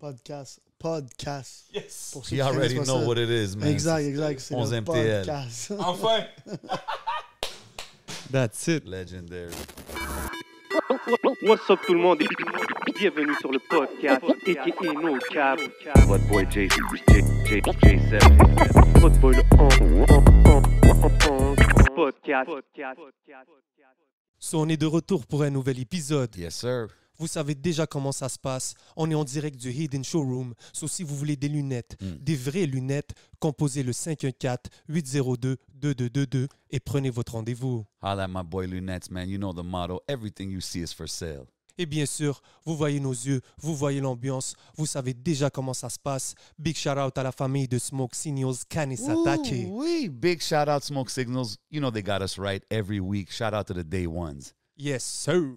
podcast. Podcast. Yes. Pour ceux You qui already know what it is, man. Exact, exact. C'est 11 le MTL. podcast. Enfin! That's it. Legendary. What's up tout le monde bienvenue sur le podcast et No Cab. Votre boy J, J, J, J7. Votre boy le Podcast. So, on est de retour pour un nouvel épisode. Yes, sir. Vous savez déjà comment ça se passe. On est en direct du Hidden Showroom. Sauf si vous voulez des lunettes, hmm. des vraies lunettes, composez le 514-802-2222 et prenez votre rendez-vous. Holla my boy Lunettes, man. You know the motto. Everything you see is for sale. Et bien sûr, vous voyez nos yeux, vous voyez l'ambiance, vous savez déjà comment ça se passe. Big shout out à la famille de Smoke Signals, Canis Oui, big shout out Smoke Signals. You know they got us right every week. Shout out to the day ones. Yes, sir.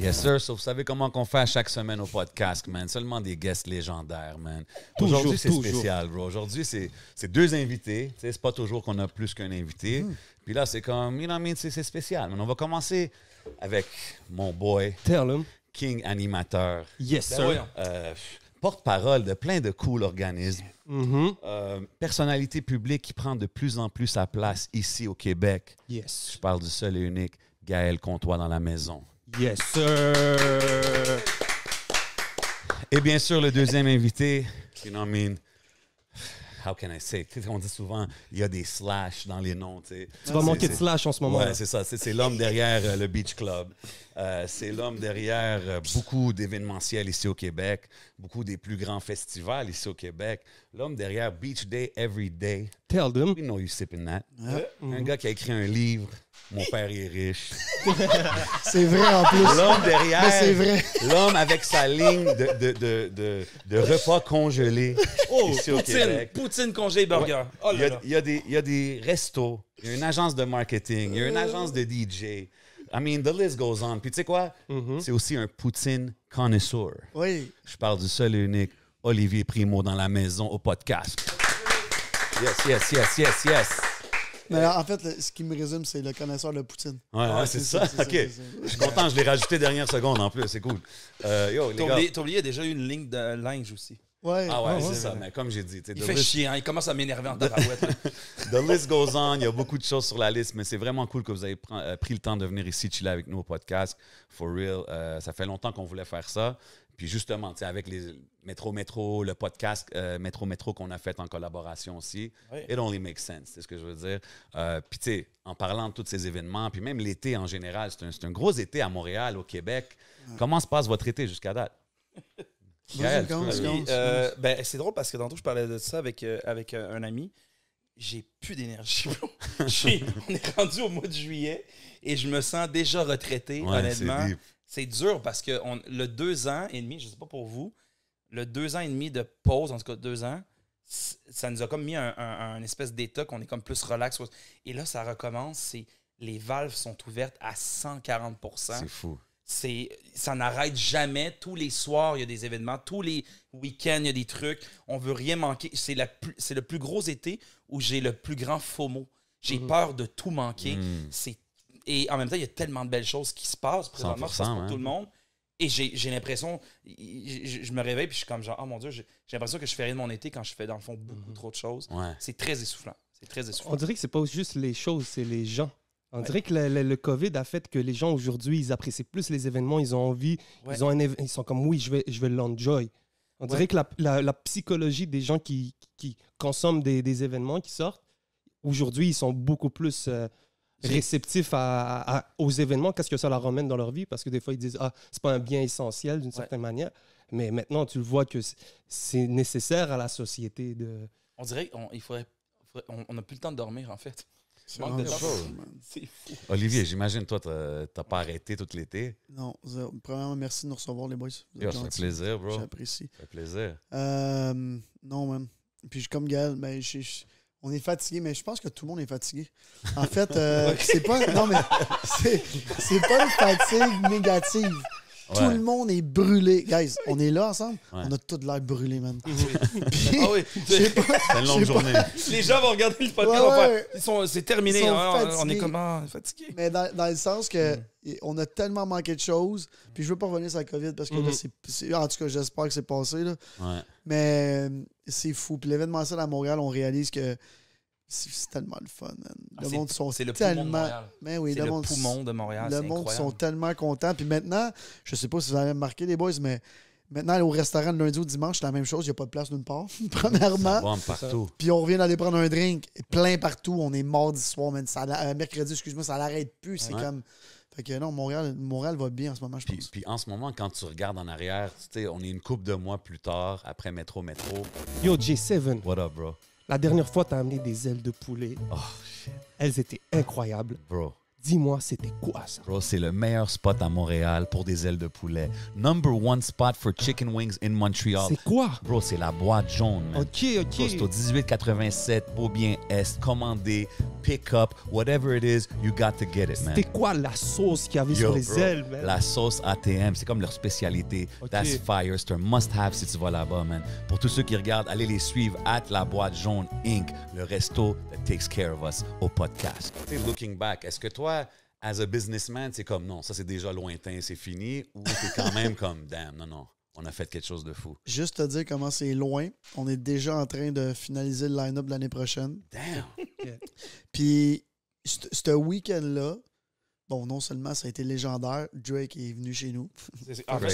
Yes, sir. So, vous savez comment qu'on fait à chaque semaine au podcast, man. Seulement des guests légendaires, man. Aujourd'hui, c'est spécial, bro. Aujourd'hui, c'est deux invités. C'est pas toujours qu'on a plus qu'un invité. Mm-hmm. Puis là, c'est comme, I en c'est spécial. Mais On va commencer avec mon boy. Terlum. King animateur. Yes, ben sir. Euh, porte-parole de plein de cool organismes. Mm-hmm. Euh, personnalité publique qui prend de plus en plus sa place ici au Québec. Yes. Je parle du seul et unique Gaël Comtois dans la maison. Yes, sir! Et bien sûr, le deuxième invité, you know what I mean? How can I say? On dit souvent, il y a des slash dans les noms. Tu vas manquer de slash en ce moment. Ouais, c'est ça. C'est l'homme derrière euh, le Beach Club. Euh, c'est l'homme derrière euh, beaucoup d'événementiels ici au Québec, beaucoup des plus grands festivals ici au Québec. L'homme derrière Beach Day Every Day. Tell them. We know you sipping that. Ah. Euh, un mm-hmm. gars qui a écrit un livre. Mon père est riche. c'est vrai en plus. L'homme derrière. c'est vrai. L'homme avec sa ligne de, repas congelés. Oh, ici au Québec. Poutine burger. Oh il, y a, il, a, des, il y a des restos, il y a une agence de marketing, il y a une agence de DJ. I mean, the list goes on. Puis tu sais quoi? Mm-hmm. C'est aussi un Poutine connoisseur. Oui. Je parle du seul et unique Olivier Primo dans la maison au podcast. Yes, yes, yes, yes, yes. Mais en fait, ce qui me résume, c'est le connaisseur de Poutine. Ouais, c'est ça. OK. je suis content, je l'ai rajouté dernière seconde en plus. C'est cool. Euh, yo, T'as oublié déjà une ligne de linge aussi ah ouais, ah, c'est ça. Mais comme j'ai dit, il fait chier, hein. il commence à m'énerver en tabarouette. The list goes on. Il y a beaucoup de choses sur la liste, mais c'est vraiment cool que vous ayez euh, pris le temps de venir ici chiller avec nous au podcast. For real, euh, ça fait longtemps qu'on voulait faire ça. Puis justement, avec les Métro Métro, le podcast euh, Métro Métro qu'on a fait en collaboration aussi, it only makes sense, c'est ce que je veux dire. puis tu sais, en parlant de tous ces événements, puis même l'été en général, c'est un, un, gros été à Montréal, au Québec. Comment se passe votre été jusqu'à date? Euh, ben, c'est drôle parce que tantôt, je parlais de ça avec, euh, avec euh, un ami. J'ai plus d'énergie. on est rendu au mois de juillet et je me sens déjà retraité, honnêtement. C'est dur parce que le deux ans et demi, je ne sais pas pour vous, le deux ans et demi de pause, en tout cas deux ans, ça nous a comme mis un, un espèce d'état qu'on est comme plus relax. Et là, ça recommence. Les valves sont ouvertes à 140 C'est fou c'est ça n'arrête jamais. Tous les soirs, il y a des événements. Tous les week-ends, il y a des trucs. On veut rien manquer. C'est le plus gros été où j'ai le plus grand FOMO J'ai mhm. peur de tout manquer. Mhm. C'est Et en même temps, il y a tellement de belles choses qui se passent présentement. Ça pour tout le hein. monde. Et j'ai l'impression, je, me réveille puis je suis comme genre, oh mon Dieu, j'ai l'impression que je fais rien de mon été quand je fais dans le fond beaucoup mhm. trop de choses. C'est très essoufflant. C'est très essoufflant. On dirait que c'est pas juste les choses, c'est les gens. On dirait que le, COVID a fait que les gens aujourd'hui, ils apprécient plus les événements, ils ont envie, ils, ont un ils sont comme oui, je vais, je vais l'enjoy. On dirait que la, psychologie des gens qui, consomment des, événements qui sortent, aujourd'hui, ils sont beaucoup plus euh, réceptifs à, aux événements, qu'est-ce que ça leur ramène dans leur vie, parce que des fois, ils disent, ah, c'est pas un bien essentiel d'une certaine manière, mais maintenant, tu le vois que c'est nécessaire à la société de... On dirait qu'on il on n'a plus le temps de dormir, en fait. Olivier, j'imagine, toi, t'as pas arrêté tout l'été. Non, Premièrement, merci de nous recevoir, les boys. c'est un fait plaisir, bro. J'apprécie. Ça plaisir. Euh, non, man. Puis, je, comme Gaël, ben, on est fatigué, mais je pense que tout le monde est fatigué. En fait, euh, c'est pas. Non, c'est pas une fatigue négative. Tout le monde est brûlé. Guys, on est là ensemble. On a tout l'air brûlé, man. ah oui. C'est une longue journée. Les gens vont regarder le podcast. c'est terminé. en hein, on est comment ah, fatigués. Mais dans, le sens que hmm. on a tellement manqué de choses. Puis je veux pas revenir sur la COVID parce que là, hmm. en tout cas, j'espère que c'est passé. Là. Mais euh, c'est fou. Puis l'événementiel à Montréal, on réalise que c'est tellement le fun, man. Ah, le monde sont le tellement. Mais ben oui, le, monde, poumon de Montréal. Le monde sont tellement contents. Puis maintenant, je sais pas si vous avez remarqué, les boys, mais maintenant, aller au restaurant le lundi ou dimanche, c'est la même chose. Il n'y a pas de place d'une part, premièrement. partout. Puis on revient d'aller prendre un drink. Plein partout. On est mardi soir, man. Ça, euh, mercredi, excuse-moi, ça l'arrête plus. C'est comme. Fait que non, Montréal, Montréal va bien en ce moment, puis, Puis en ce moment, quand tu regardes en arrière, tu on est une coupe de mois plus tard, après Métro Métro. Yo, J7. What up, bro? La dernière fois, t'as amené des ailes de poulet. Oh, Elles étaient incroyables. Bro. Dis-moi, c'était quoi ça? Bro, c'est le meilleur spot à Montréal pour des ailes de poulet. Number one spot for chicken wings in Montreal. C'est quoi? Bro, c'est la boîte jaune, man. OK, OK. au 1887 Beaubien Est. Commandez, pick up, whatever it is, you got to get it, man. C'était quoi la sauce qu'il y avait sur les ailes, La sauce ATM, c'est comme leur spécialité. That's fire. must-have si tu vas là-bas, man. Pour tous ceux qui regardent, allez les suivre at la boîte jaune Inc., le resto that takes care of us au podcast. looking back, est-ce que toi, as a businessman, c'est comme non, ça c'est déjà lointain, c'est fini, ou c'est quand même comme damn, non, non, on a fait quelque chose de fou. Juste te dire comment c'est loin, on est déjà en train de finaliser le line-up l'année prochaine. Damn! Puis, ce week-end-là, Bon, non seulement ça a été légendaire, Drake est venu chez nous. en fait,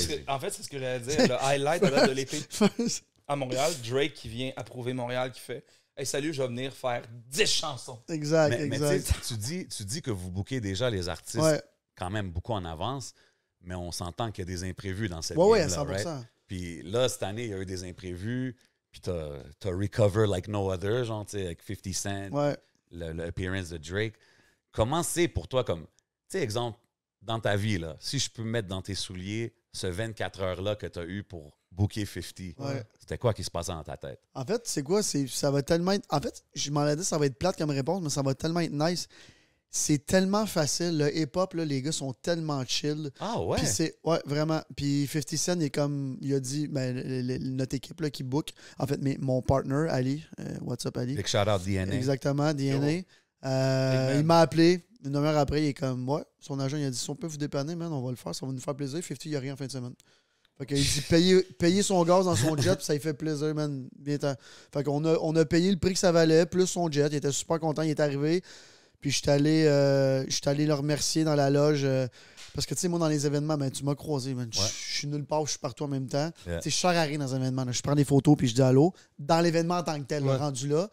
c'est ce que j'allais dire. Le highlight de l'été à Montréal, Drake qui vient approuver Montréal, qui fait Hey, salut, je vais venir faire 10 chansons. Exact, exact. tu dis, tu dis que vous bouquez déjà les artistes quand même beaucoup en avance, mais on s'entend qu'il y a des imprévus dans cette ouais, Oui, là 100%. Puis là, cette année, il y a eu des imprévus, puis t'as as Recover Like No Other, genre, tu sais, avec 50 Cent, ouais. le, de Drake. Comment c'est pour toi, comme, tu sais, exemple, dans ta vie, là, si je peux mettre dans tes souliers ce 24 heures-là que tu as eu pour Booker 50. C'était quoi qui se passait dans ta tête? En fait, c'est quoi? Ça va tellement En fait, je m'en ai dit, ça va être plate comme réponse, mais ça va tellement être nice. C'est tellement facile. Le hip-hop, les gars sont tellement chill. Ah ouais? Puis c'est, ouais, vraiment. Puis 50 Cent, est comme, il a dit, ben, notre équipe là, qui book, en fait, mais, mon partner, Ali, euh, what's up, Ali? Big shout out DNA. Exactement, DNA. Euh, il m'a appelé, une heure après, il est comme, ouais, son agent, il a dit, si on peut vous dépanner, on va le faire, ça va nous faire plaisir. 50, il n'y a rien en fin de semaine. Il dit payer, son gaz dans son jet, ça lui fait plaisir, man. Bien Fait qu'on a, on a payé le prix que ça valait, plus son jet. Il était super content, il est arrivé. Puis je suis euh, allé, le remercier dans la loge. Euh, parce que, tu sais, moi, dans les événements, ben, tu m'as croisé, man. Je suis nulle part, je suis partout en même temps. Tu je à rien dans un événement. Je prends des photos, puis je dis allô. Dans l'événement en tant que tel, rendu là.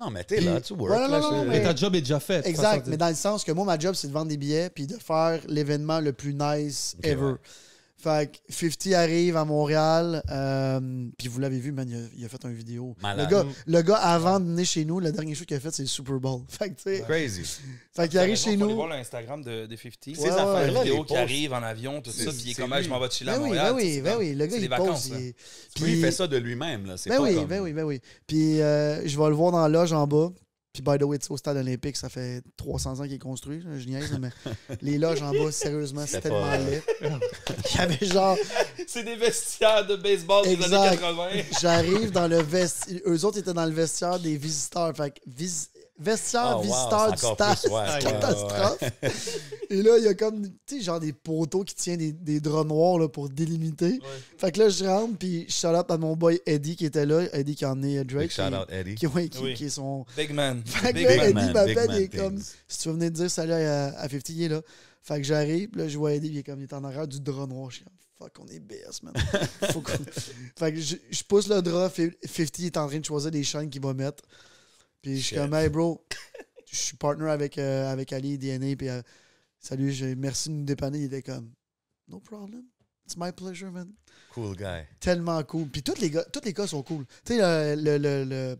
Non, mais t'es là, tu work. là, mais... ta job est déjà faite. Exact, mais dans le sens que moi, ma job, c'est de vendre des billets, puis de faire l'événement le plus nice ever. Fait que 50 arrive à Montréal, euh, puis vous l'avez vu, man, il a, fait une vidéo. Le gars, avant de venir chez nous, la dernière chose qu'il a fait, c'est le Super Bowl. Fait Crazy. Fait qu'il arrive chez nous. voir l'Instagram de, de 50. Ouais, ces affaires vidéo qui arrivent en avion, tout ça, puis il est comme, ah, je m'en vais de là. à ben Montréal. Ben oui, ben oui, le gars, il pose. Puis il fait ça de lui-même, Ben oui, ben oui, ben oui. Puis euh, je vais le voir dans la loge en bas, puis, by the way, au stade olympique, ça fait 300 ans qu'il est construit. Je niaise, mais les loges en bas, sérieusement, c'était tellement Il y avait genre. C'est des vestiaires de baseball des années 80. J'arrive dans le vestiaire. Eux autres étaient dans le vestiaire des visiteurs. Fait que vis vestiaire ah, visiteur du stade. catastrophe. Et là, il y a comme, tu sais, genre des poteaux qui tiennent des, des draps noirs là, pour délimiter. Fait que là, je rentre, puis je shout out à mon boy Eddie qui était là. Eddie qui a emmené euh, Drake. Big shout out Eddie. Qui, qui, oui. est son. Big man. Fait que là, Eddie m'appelle, il est comme, si tu venais de dire salut à, Fifty 50, il est là. Fait que j'arrive, là, je vois Eddie, il est comme, il est en arrière du drap noir. Je suis comme, fuck, on est BS, man. fait que je, pousse le drap, 50 est en train de choisir des chaînes qu'il va mettre. Puis je suis comme, hey bro, je suis partner avec, euh, avec Ali, DNA, puis euh, salut, je, merci de nous dépanner. Il était comme, no problem. It's my pleasure, man. Cool guy. Tellement cool. Puis tous les gars, tous les gars sont cool. Tu sais, le, le,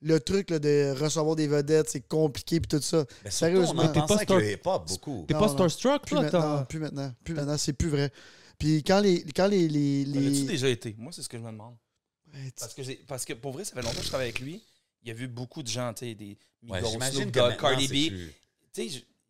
le, truc de recevoir des vedettes, c'est compliqué, puis tout ça. Sérieusement. T'es pas, star... hip-hop, beaucoup. T'es pas starstruck, plus, maintenant, plus maintenant. Plus maintenant, c'est plus vrai. Puis quand les. Quand les, les, As-tu déjà été Moi, c'est ce que je me demande. parce, que parce que pour vrai, ça fait longtemps que je travaille avec lui il a vu beaucoup de gens, tu sais, des ouais, Snoop Cardi B.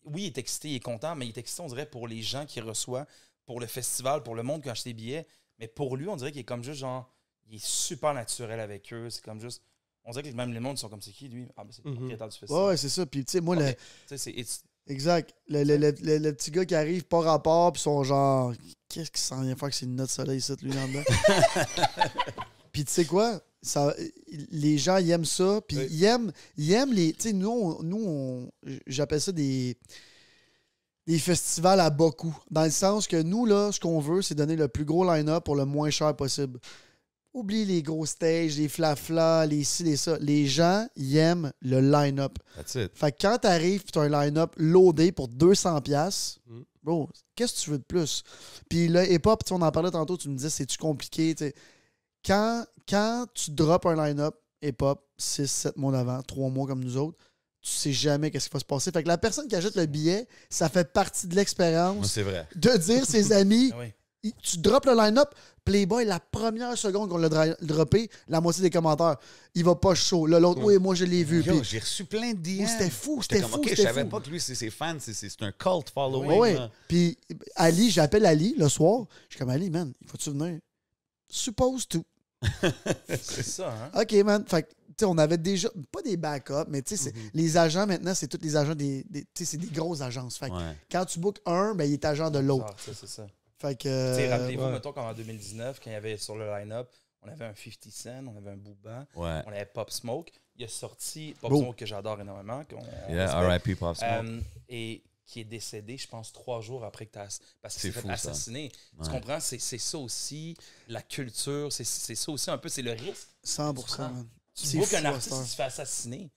oui, il est excité, il est content, mais il est excité, on dirait, pour les gens qu'il reçoit, pour le festival, pour le monde qui a acheté des billets. Mais pour lui, on dirait qu'il est comme juste genre, il est super naturel avec eux. C'est comme juste, on dirait que même les mondes sont comme c'est qui lui Ah, mais c'est le mhm. du festival. Ouais, c'est ça. Puis, tu sais, moi, ah, le... Exact. Le, petit gars qui arrive pas rapport, puis sont genre, qu'est-ce qu'il sent vient faire que c'est une note de soleil, ça, lui, là-dedans? puis, tu sais quoi? les gens ils aiment ça. Puis ils, aiment, ils les. Tu sais, nous, nous j'appelle ça des, des festivals à bas Dans le sens que nous, là, ce qu'on veut, c'est donner le plus gros line-up pour le moins cher possible. Oublie les gros stages, les flafla, les ci, les ça. Les gens, ils aiment le line-up. Fait que quand t'arrives et t'as un line-up loadé pour 200$, mm. bro, qu'est-ce que tu veux de plus? Puis le hip-hop, on en parlait tantôt, tu me dis c'est-tu compliqué? sais quand, tu drops un line-up et hop 6, 7 mois d'avant, 3 mois comme nous autres, tu sais jamais qu'est-ce qui va se passer. Fait que la personne qui achète le billet, ça fait partie de l'expérience. De dire ses amis, ah tu drops le line-up, Playboy, la première seconde qu'on l'a droppé, la moitié des commentaires, il va pas chaud. Là, l'autre, oui, moi, je l'ai vu. J'ai reçu plein de DM. C'était fou, c'était fou. je savais pas que lui, c'est ses fans, c'est un cult following. Puis Ali, j'appelle Ali le soir. Je suis comme Ali, man, il faut-tu venir? Suppose tout. c'est ça, hein? OK, man. Fait que, tu sais, on avait déjà, pas des backups, mais tu sais, mm-hmm. les agents maintenant, c'est tous les agents des, tu sais, c'est des grosses agences. Fait que quand tu bookes un, ben, il est agent de l'autre. Ah, c'est ça. Fait que. Euh, rappelez-vous, ouais. mettons qu'en 2019, quand il y avait sur le line-up, on avait un 50 Cent, on avait un Booba, on avait Pop Smoke. Il a sorti Pop Smoke que j'adore énormément. Yeah, RIP Pop Smoke. Euh, et qui est décédé, je pense, trois jours après que tu as parce que s'est fait assassiner. Tu comprends? C'est ça aussi, la culture, c'est ça aussi un peu, c'est le risque. 100 Tu vois qu'un artiste se fait assassiner.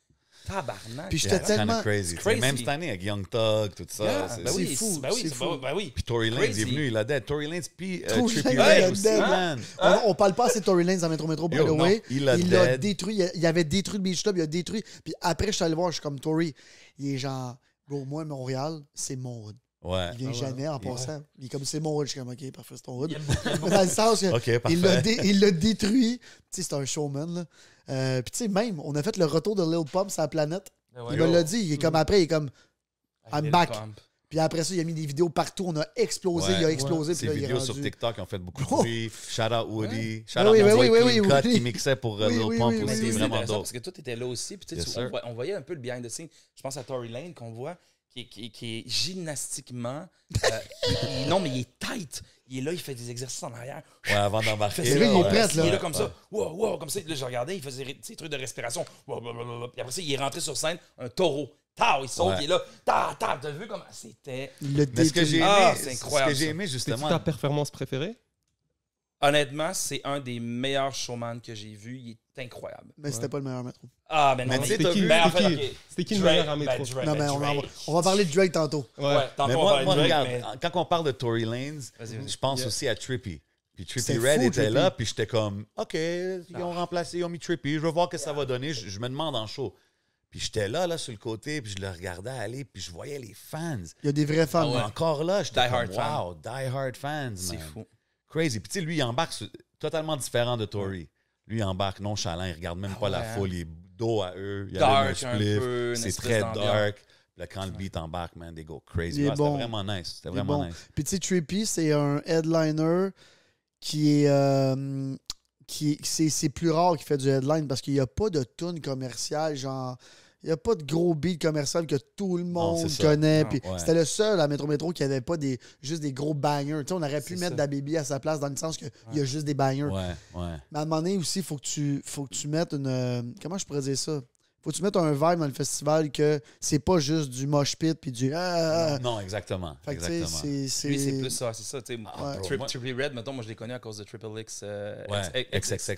Tabarnak. Puis j'étais tellement crazy. Même cette année avec Young Thug, tout ça. Yeah, c'est ben oui, ben ben fou. oui, fou. oui. Puis Tory Lanez est venu, il a dead. Tory Lanez, puis On, parle pas assez de Tory Lanez dans Metro Metro, by the way. Il l'a détruit. Il, avait détruit le Beach Club, il a détruit. Puis après, je suis allé voir, je suis comme Tory. Il est genre Bon, moi, Montréal, c'est mon hood. Ouais. Il vient ah jamais en passant. Il est comme c'est mon hood. Je suis comme, OK, parfait, c'est ton hood. dans le sens il l'a détruit. Tu sais, c'est un showman. Euh, puis tu sais, même, on a fait le retour de Lil Pump sur la planète. Ah il me l'a dit. Il est comme mm. après, il est comme ah, I'm back. Puis après ça, il a mis des vidéos partout. On a explosé, il a explosé. Puis Ces là, vidéos il sur TikTok ont fait beaucoup de oh. bruit. Oh. Shout out Woody. Shout out oui, oui, oui, qui mixait pour le Lil Pump aussi. vraiment dope. Parce que tout était là aussi. Puis on, voyait un peu le behind the scenes. Je pense à Tory Lane qu'on voit. Qui, qui, qui, est gymnastiquement. Euh, non, mais il est tight. Il est là, il fait des exercices en arrière. Ouais, avant d'embarquer. C'est lui il est là. Il est là comme ça. Wow, comme ça. Là, je regardais, il faisait des trucs de respiration. après ça, il est rentré sur scène, un taureau il saute, il est là. t'as vu comment c'était. Le Mais ce que j'ai aimé, ah, c'est ce que j'ai aimé justement. C'est ta performance préférée? Honnêtement, c'est un des meilleurs showman que j'ai vu. Il est incroyable. Mais c'était pas le meilleur métro. Ah, ben non, c'était qui, c'était qui le meilleur ben, métro? non, mais ben, on, va, parler de Drake tantôt. Ouais, tantôt on va moi, Drake, quand on parle de Tory Lanez, je pense aussi à Trippy. Puis Trippy Red était là, puis j'étais comme, OK, ils ah. ont remplacé, ils ont mis Trippy, je veux voir ce que ça va donner, je me demande en show. Puis j'étais là, là, sur le côté, puis je le regardais aller, puis je voyais les fans. Il y a des vrais fans. Ah ouais. Encore là, j'étais comme, hard wow, die hard fans, C'est fou. Crazy. Puis tu sais, lui, il embarque totalement différent de Tory. Lui, il embarque nonchalant, il regarde même ah pas la hein. foule, il est dos à eux, il dark, a peu. c'est très dark. Là, quand le beat embarque, man, they go crazy. Ah, c'était vraiment nice. C'était vraiment nice. Puis tu sais, Trippy, c'est un headliner qui est... Euh c'est plus rare qu'il fait du headline parce qu'il n'y a pas de tune commerciale, genre. Il n'y a pas de gros billes commercial que tout le monde connaît. C'était le seul à Métro Métro qui n'avait pas des, juste des gros bangers. on aurait pu mettre Baby à sa place dans le sens qu'il y a juste des bangers. Mais à un moment donné aussi, il faut, que tu, faut que tu mettes une. Euh, comment je pourrais dire ça? faut que tu mettes un vibe dans le festival que c'est pas juste du mosh pit puis du ah, ah, ah. non, exactement exactement c'est c'est plus ça c'est ça tu sais ah, Triple e Red mettons moi je l'ai connu à cause de Triple X euh, ouais. X,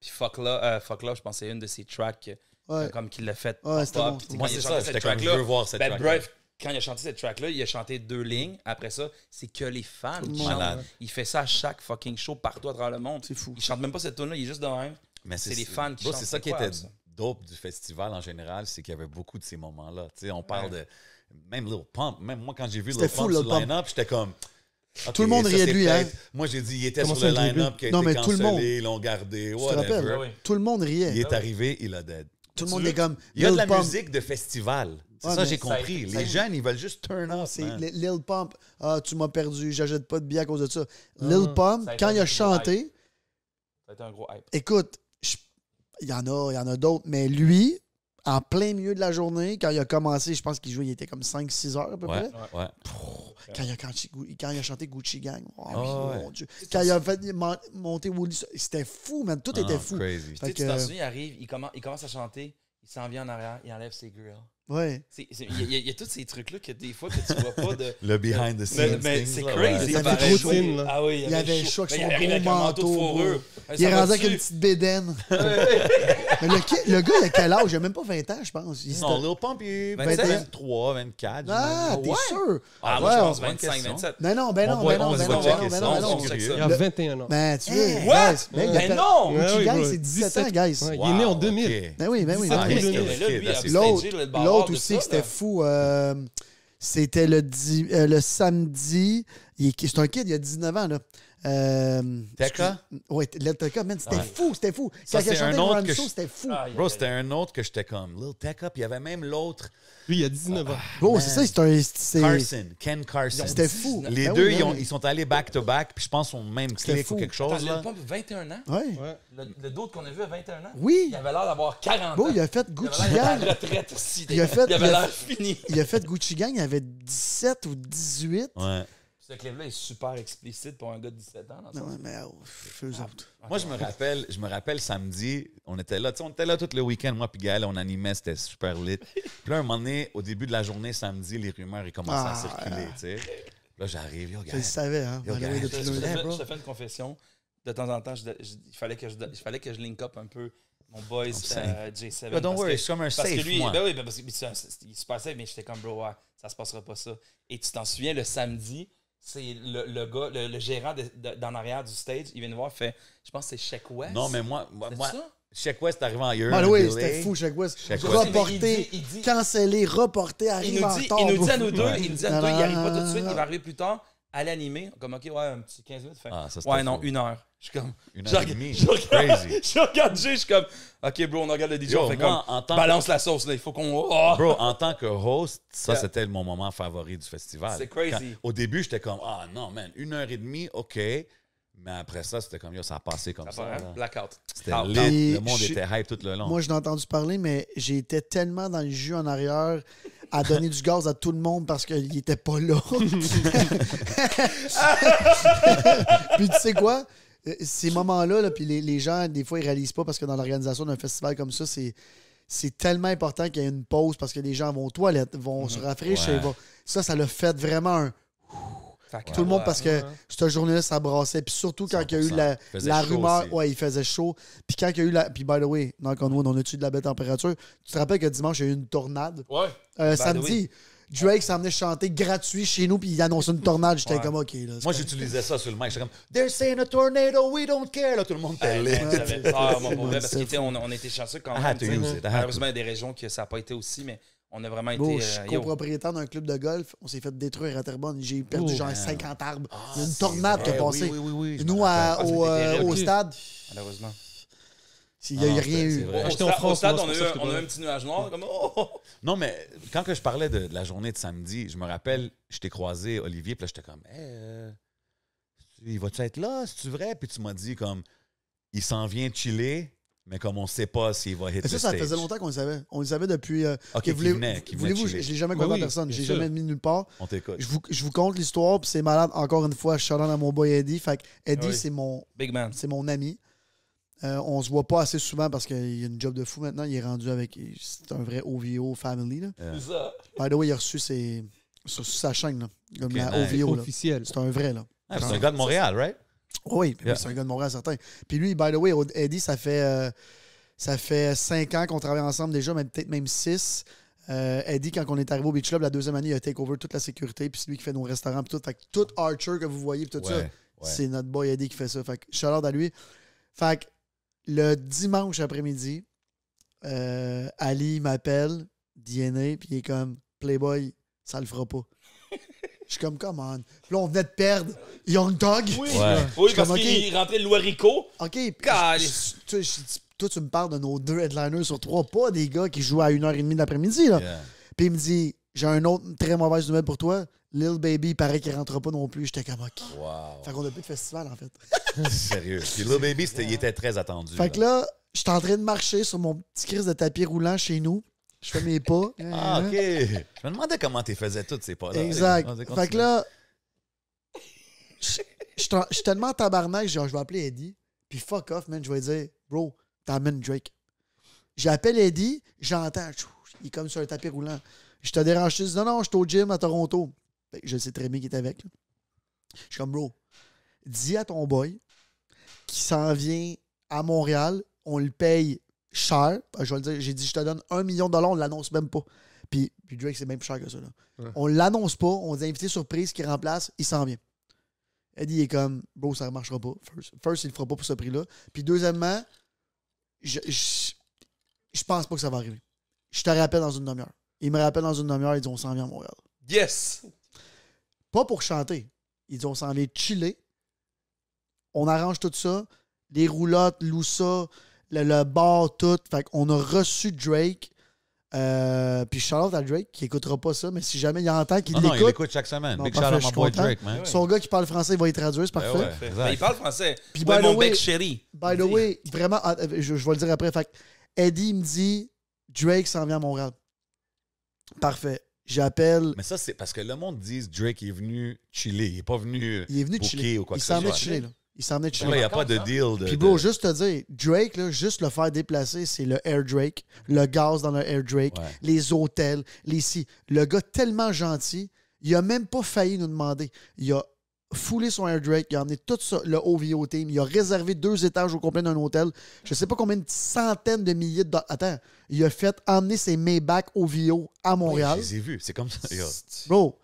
puis Fuck là euh, Fuck la je pensais à une de ses tracks euh, comme qu'il l'a fait ouais, c'était moi c'est ça c'était comme je veux voir cette ben, track là quand il a chanté cette track-là, il a chanté deux lignes. Après ça, c'est que les fans qui Il fait ça à chaque fucking show partout à travers le monde. C'est fou. Il chante même pas cette tune-là, il est juste dans même. Mais c'est les fans qui chantent. C'est ça qui était dope du festival en général, c'est qu'il y avait beaucoup de ces moments-là. Tu sais, on parle de. Même Lil Pump, même moi, quand j'ai vu Lil Pump sur le line-up, j'étais comme. tout le monde riait de lui, hein? Moi, j'ai dit, il était sur le line-up qui a été cancelé, ils l'ont gardé, Tout le monde riait. Il est arrivé, il a dead. Tout le monde est comme... Il y a de la musique de festival. C'est ça, j'ai compris. les jeunes, ils veulent juste turn on C'est Lil Pump, ah, tu m'as perdu, j'ajoute pas de billets à cause de ça. Ah, Lil Pump, quand il a chanté... Ça a été un gros hype. Écoute, il y en a, il y en a d'autres, mais lui, en plein milieu de la journée, quand il a commencé, je pense qu'il jouait, il était comme 5-6 heures à peu près. Ouais. quand, il a, quand, il a, chanté Gucci Gang, oh, ah mon Dieu. Quand il a fait monter c'était fou, man. Tout ah, était fou. Crazy. sais, tu t'en souviens, il arrive, il commence, il commence à chanter, il s'en vient en arrière, il enlève ses grilles. Ouais. Il y, a tous ces trucs-là que des fois que tu vois pas de. le behind the scenes. Mais, c'est crazy. Ah il y avait trop de Ah oui, il y avait Il manteau Il est rendu avec une petite bédaine. le, gars, il a quel âge Il a même pas 20 ans, je pense. Il non, Lil Pump, il 23, 24. Ah, t'es sûr Ah, moi, je pense 25, 27. Mais non, ben non, ben non. Il a 21 ans. Mais ben, tu veux. What Ben, ben non Guys, c'est 17 ans, guys. Il est né en 2000. Ben oui, ben oui. L'autre aussi, c'était fou. Euh, c'était le, euh, le samedi. C'est un kid, il a 19 ans. Là. Euh, Tekka? Oui, Lil Tekka, man, c'était fou, c'était fou. Ça, Quand il c'était fou. Ah, c'était un autre que j'étais comme Lil Tekka, puis il y avait même l'autre. Lui, il y a 19 ans. c'est ça, c'est un. Carson, Ken Carson. C'était fou. Les ben deux, ben ils, sont allés back-to-back, puis je pense ont même clic ou quelque chose. Attends, là. 21 ans. Ouais. Le, d'autres d'autre qu'on a vu à 21 ans. Oui. Il avait l'air d'avoir 40 ans. il a fait Gucci Gang. Il, avait l'air fini. Il a fait Gucci Gang, il avait 17 ou 18. Ouais. Le clip-là est super explicite pour un gars de 17 ans. non, mais je oh, ah, ah, Moi, je ah. me rappelle, je me rappelle samedi, on était là, on était là tout le week-end, moi puis Gaël, on animait, c'était super lit. Puis là, un moment donné, au début de la journée, samedi, les rumeurs, ils commençaient à circuler, tu sais. Là, j'arrive, yo, Gaël. Je savais, hein. je, te fais, une confession. De temps en temps, il, fallait que je, il fallait que je link up un peu mon boys euh, J7. don't worry, c'est comme un parce que lui, Ben oui, ben parce que, il est super safe, mais j'étais comme, bro, ça ça se passera pas ça. Et tu t'en souviens, le samedi, c'est le, le, gars, le, gérant d'en arrière du stage, il vient nous voir, fait, je pense que c'est Check West. Non, mais moi, moi, moi West arrive en hier. Ah oui, c'était fou, Check West. reporté, il dit, il cancellé, reporté, il dit, en Il nous dit à nous deux, il nous dit à nous deux, il arrive pas tout de suite, il va arriver plus tard, à l'animer. Comme, OK, ouais, un petit 15 minutes. Ah, ouais, non, une heure. Je suis comme. Une heure et demie. Je Crazy. Je regarde je suis comme. Ok, bro, on regarde le DJ, comme. balance la sauce, là, il faut qu'on. Oh! Bro, en tant que host, ça, c'était mon moment favori du festival. C'est crazy. au début, j'étais comme, ah non, man, une heure et demie, OK. Mais après ça, c'était comme, yo, ça a passé comme ça. Hein? Blackout. C'était Le monde était hype tout le long. Moi, je l'ai entendu parler, mais j'étais tellement dans le jus en arrière à donner du gaz à tout le monde parce qu'il était pas là. Puis tu sais quoi? Euh, ces moments-là, là, puis les, gens, des fois, ils réalisent pas parce que dans l'organisation d'un festival comme ça, c'est. C'est tellement important qu'il y ait une pause parce que les gens vont aux toilettes, vont mhm. se rafraîchir. Ça, ça le fait vraiment un. Tout le monde, parce que cette journée-là, ça brassait. Puis surtout quand il y a eu la, rumeur, ouais, il faisait chaud. Puis quand il y a eu la. Puis by the way, dans on a eu de la belle température. Tu te rappelles que dimanche, il y a eu une tornade? Ouais. Euh, samedi. Drake s'est amené chanter gratuit chez nous, puis il annonçait une tornade. J'étais comme, OK. Là, Moi, j'utilisais ça sur le mic. J'étais comme, They're saying a tornado, we don't care. Là, tout le monde parlait. Ah, ah parce on était chanceux quand même. Malheureusement, il y a des régions que ça n'a pas été aussi, mais. On a vraiment été. je euh, copropriétaire d'un club de golf. On s'est fait détruire à Terrebonne. J'ai perdu genre 50 arbres. Ah, une tornade qui a passé. Nous, ah, euh, au, stade. Malheureusement. S'il n'y a, rien eu. stade, on, a eu, un petit nuage noir. Comme, oh, oh, oh. Non, mais quand que je parlais de, la journée de samedi, je me rappelle, je t'ai croisé, Olivier, puis là, j'étais comme, euh, il va-tu être là? C'est-tu vrai? Puis tu m'as dit, comme, il s'en vient chiller, mais comme on ne sait pas s'il va être. là ça, ça faisait longtemps qu'on le savait. On le savait depuis. Euh, ok, qu'il venait, vous, je ne l'ai jamais connu personne. Je l'ai jamais mis nulle part. On t'écoute. Je vous, je compte l'histoire, puis c'est malade. Encore une fois, je suis à mon boy Eddie. Fait Eddie, ah c'est mon. Big man. C'est mon ami. Euh, on se voit pas assez souvent parce qu'il a une job de fou maintenant. Il est rendu avec. C'est un vrai OVO family. Là. Euh. C'est ça. By the way, il a reçu ses, sur sa chaîne, là, comme la OVO. Là. C'est un vrai. là. Ah, c'est un gars de Montréal, right? Oui, c'est un gars de Montréal, certain. Puis lui, by the way, Eddie, ça fait, euh, ça fait cinq ans qu'on travaille ensemble déjà, mais peut-être même six. Eddie, quand on est arrivé au Beach Club, la deuxième année, il a takeover toute la sécurité, puis c'est lui qui fait nos restaurants, tout. Fait tout Archer que vous voyez, tout ça, c'est notre boy Eddie qui fait ça. Fait que à lui. Fait que le dimanche après-midi, euh, Ali m'appelle, DNA, puis il est comme Playboy, ça le fera pas. Je suis comme, comment? Là, on venait de perdre Young Dog. Oui, oui parce qu'il le Loirico. OK. Je, toi, tu me parles de nos deux headliners sur trois, pas des gars qui jouent à 1h30 de l'après-midi. là. Puis il me dit, j'ai un autre très mauvaise nouvelle pour toi. Lil Baby, il paraît qu'il rentre pas non plus. J'étais comme OK. Wow. Fait qu'on a plus de festival, en fait. Sérieux. Puis Lil Baby, il était très attendu. Fait que là, j'étais en train de marcher sur mon petit crise de tapis roulant chez nous. Je fais mes pas. ah, OK. Je me demandais comment tu faisais toutes ces pas-là. Exact. Fait que là, je suis tellement tabarnak, genre, je vais appeler Eddie. Puis fuck off, man. Je vais dire, bro, t'amènes Drake. J'appelle Eddie, j'entends. Il est comme sur le tapis roulant. Je te dérange. Je dis, non, non, je au gym à Toronto. Ben, je sais très bien qu'il est avec. Je suis comme, bro, dis à ton boy qui s'en vient à Montréal, on le paye cher. Ben, je dire, j'ai dit, je te donne un million de dollars, on l'annonce même pas. Puis, puis Drake, c'est même plus cher que ça. Là. On l'annonce pas, on dit invité surprise qui remplace, il s'en vient. Eddie est comme, bro, ça ne marchera pas. First, il ne fera pas pour ce prix-là. Puis deuxièmement, je, je, pense pas que ça va arriver. Je te rappelle dans une demi-heure. Il me rappelle dans une demi-heure, il dit, on s'en vient à Montréal. Yes! Pas pour chanter. Ils disent on s'en vient chiller. On arrange tout ça. Les roulottes, Loussa, le, bar, tout. Fait qu'on a reçu Drake. Euh, puis Charlotte à Drake qui écoutera pas ça, mais si jamais il entend qu'il l'écoute. il l'écoute chaque semaine. Bon, Big parfait, boy Drake, man. Son gars qui parle français, il va y traduire, c'est ben parfait. Ben, il parle français. Puis mon way, chéri. By the way, vraiment, ah, euh, je, vais le dire après. Fait Eddie me dit Drake s'en vient à Montréal. Parfait. J'appelle. Mais ça, c'est parce que le monde dit Drake est venu chiller. Il n'est pas venu. Il est venu chiller. Ou quoi il s'en est chiller, Il s'en est chiller. Il n'y a pas de deal. De, Puis, bro, juste te dire, Drake, juste le faire déplacer, c'est le Air Drake, le gaz dans le Air Drake, les hôtels, les si. Le gars tellement gentil, il n'a même pas failli nous demander. Il a foulé son air Drake, il a emmené tout ça, le OVO team, il a réservé deux étages au complet d'un hôtel. Je sais pas combien de centaines de milliers de dollars. Attends, il a fait emmener ses Maybach OVO à Montréal. je c'est comme ça. Bro,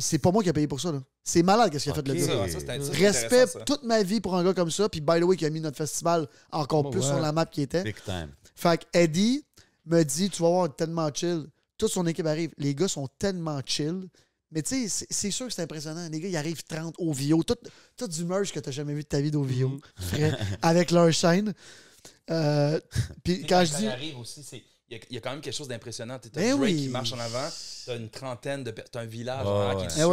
c'est pas moi qui ai payé pour ça. C'est malade qu'est-ce qu'il a fait le Respect toute ma vie pour un gars comme ça, puis by the way, qui a mis notre festival encore plus sur la map qui était. Big time. Fait que Eddie me dit, tu vas voir, tellement chill. Toute son équipe arrive. Les gars sont tellement chill mais tu sais, c'est sûr que c'est impressionnant. Les gars, ils arrivent 30 au VO, tout, du merge que tu n'as jamais vu de ta vie d'OVO, Vio. Mm-hmm. avec leur chaîne. Euh, puis quand, je dis. arrive aussi, Il y, a quand même quelque chose d'impressionnant. Tu as ben Drake qui marche en avant, tu as une trentaine de as un village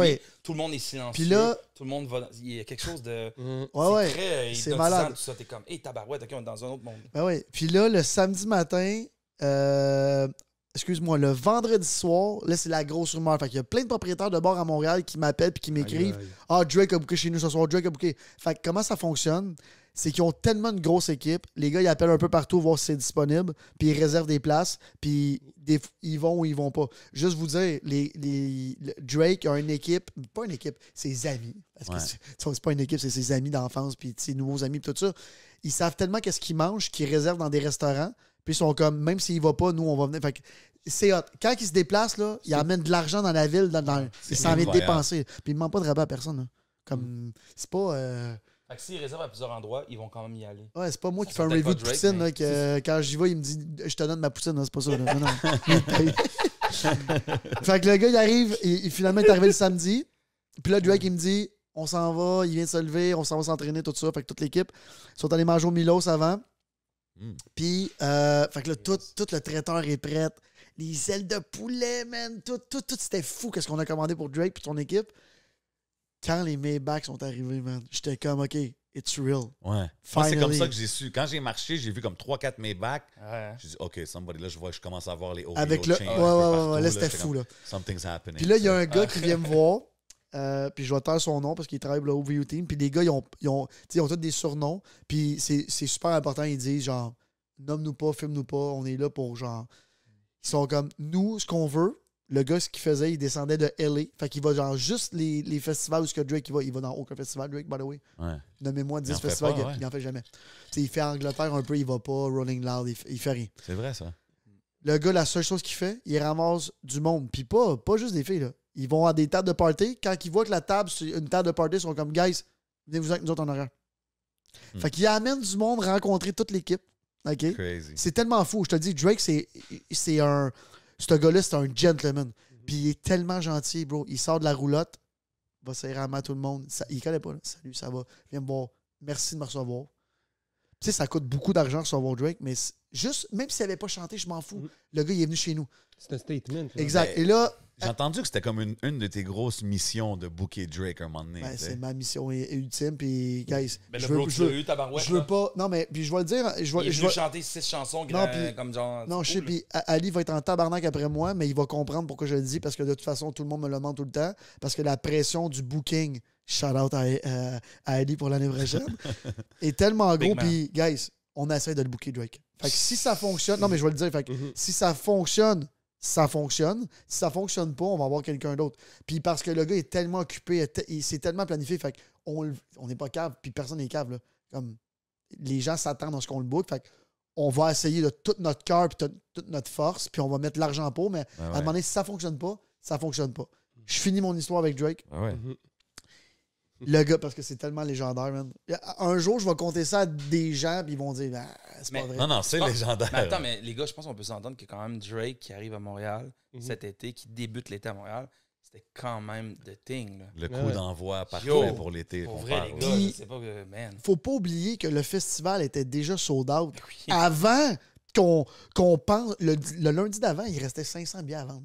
eh tout le monde est silencieux, tout le monde va. Il y a quelque chose de. Mm. C'est ouais, euh, c'est malade. t'es comme, hé, tabarouette, ok, on est dans un autre monde. Ben oui. Puis là, le samedi matin, euh, excuse-moi, le vendredi soir, là, c'est la grosse rumeur. Fait y a plein de propriétaires de bars à Montréal qui m'appellent et qui m'écrivent Ah, Drake a bouqué chez nous ce soir, Drake a Fait comment ça fonctionne C'est qu'ils ont tellement de grosse équipe. Les gars, ils appellent un peu partout voir si c'est disponible, puis ils réservent des places, puis ils vont ou ils vont pas. Juste vous dire, les, les, Drake a une équipe, pas une équipe, ses amis. Parce que c'est pas une équipe, c'est ses amis d'enfance, puis ses nouveaux amis, tout ça. Ils savent tellement qu'est-ce qu'ils mangent qu'ils réservent dans des restaurants. Puis ils sont comme, même s'il va pas, nous, on va venir. Fait que c'est Quand il se déplace là, il amène de l'argent dans la ville, dans, dans, ils s'en viennent dépenser. Puis il ne demandent pas de rabat à personne. Hein. Comme, mm. c'est pas. Euh, fait que s'ils réservent à plusieurs endroits, ils vont quand même y aller. Ouais, c'est pas moi qui fais un review de poutine. que, quand j'y vais, il me dit Je te donne ma poutine. Hein, c'est pas ça. fait que le gars, il arrive, il, finalement, est arrivé le samedi. Puis là, Drake, il me dit On s'en va, il vient de se lever, on s'en va s'entraîner, tout ça. Fait que toute l'équipe ils sont allés manger au Milos avant. Hmm. Puis, euh, fait que là, tout, le traiteur est prêt. Les ailes de poulet, man. Tout, tout, tout, c'était fou qu'est-ce qu'on a commandé pour Drake et son équipe. Quand les Maybach sont arrivés, man, j'étais comme, OK, it's real. Ouais. c'est comme ça que j'ai su. Quand j'ai marché, j'ai vu comme 3-4 Maybach. Ouais. J'ai dit, OK, somebody, là, je vois, je commence à voir les hauts. Avec ouais, ouais, ouais, là, c'était fou, là. Something's happening. Puis là, il y a un gars qui vient me voir pis euh, puis je vais taire son nom parce qu'il travaille pour le OVU Team. Puis les gars, ils ont, ils ont, ont tous des surnoms. Puis c'est super important. Ils disent genre, nomme-nous pas, filme-nous pas. On est là pour genre. Ils sont comme, nous, ce qu'on veut. Le gars, ce qu'il faisait, il descendait de LA. Fait qu'il va genre juste les, les festivals où ce que Drake il va. Il va dans aucun festival, Drake, by the way. Nommez-moi 10 festivals, il, n'en fait jamais. il fait Angleterre un peu, il va pas, Rolling Loud, il, fait rien. C'est vrai, ça. Le gars, la seule chose qu'il fait, il ramasse du monde. Puis pas, pas juste des filles, là ils vont à des tables de party. Quand ils voient que la table, une table de party, ils sont comme, guys, venez vous avec nous en horaire. Hmm. Fait qu'il amène du monde rencontrer toute l'équipe. OK? C'est tellement fou. Je te dis, Drake, c'est un. Ce gars-là, c'est un gentleman. Hmm. Puis il est tellement gentil, bro. Il sort de la roulotte, va serrer à tout le monde. Ça, il connaît pas. Salut, ça va. Viens me voir. Merci de me recevoir. Tu sais, ça coûte beaucoup d'argent recevoir Drake, mais juste, même s'il n'avait pas chanté, je m'en fous. Hmm. Le gars, il est venu chez nous. C'est un statement. Exact. Ben, Et là, j'ai entendu que c'était comme une, de tes grosses missions de booker Drake un moment donné. Ben, c'est ma mission ultime. Puis, guys, ben, je, le veux, pas. Non, mais puis je vais le dire. Je vais, chanter six chansons non, je sais. Puis Ali va être en tabarnak après moi, mais il va comprendre pourquoi je le dis parce que de toute façon, tout le monde me le ment tout le temps. Parce que la pression du booking, shout out à, euh, Ali pour l'année prochaine, est tellement gros. Puis, guys, on essaie de le booker Drake. si ça fonctionne, non, mais je vais le dire. Mm-hmm. si ça fonctionne, ça fonctionne. Si ça fonctionne pas, on va avoir quelqu'un d'autre. Puis parce que le gars est tellement occupé, il s'est tellement planifié, fait n'est pas cave, puis personne n'est cave. Comme, les gens s'attendent à ce qu'on le boucle, fait on va essayer de tout notre cœur, puis toute notre force, puis on va mettre l'argent pour, mais ben à un si ça fonctionne pas, ça fonctionne pas. Je finis mon histoire avec Drake. Ben mhm le gars, parce que c'est tellement légendaire, man. Un jour, je vais compter ça à des gens, puis ils vont dire, ah, c'est pas vrai. Non, non, c'est légendaire. Mais attends, mais les gars, je pense qu'on peut s'entendre que quand même Drake qui arrive à Montréal mhm. cet été, qui débute l'été à Montréal, c'était quand même the thing. Le coup d'envoi partout pour l'été. Pour vrai, Faut pas oublier que le festival était déjà sold out. Avant qu'on pense. Le, lundi d'avant, il restait 500 billets à vendre.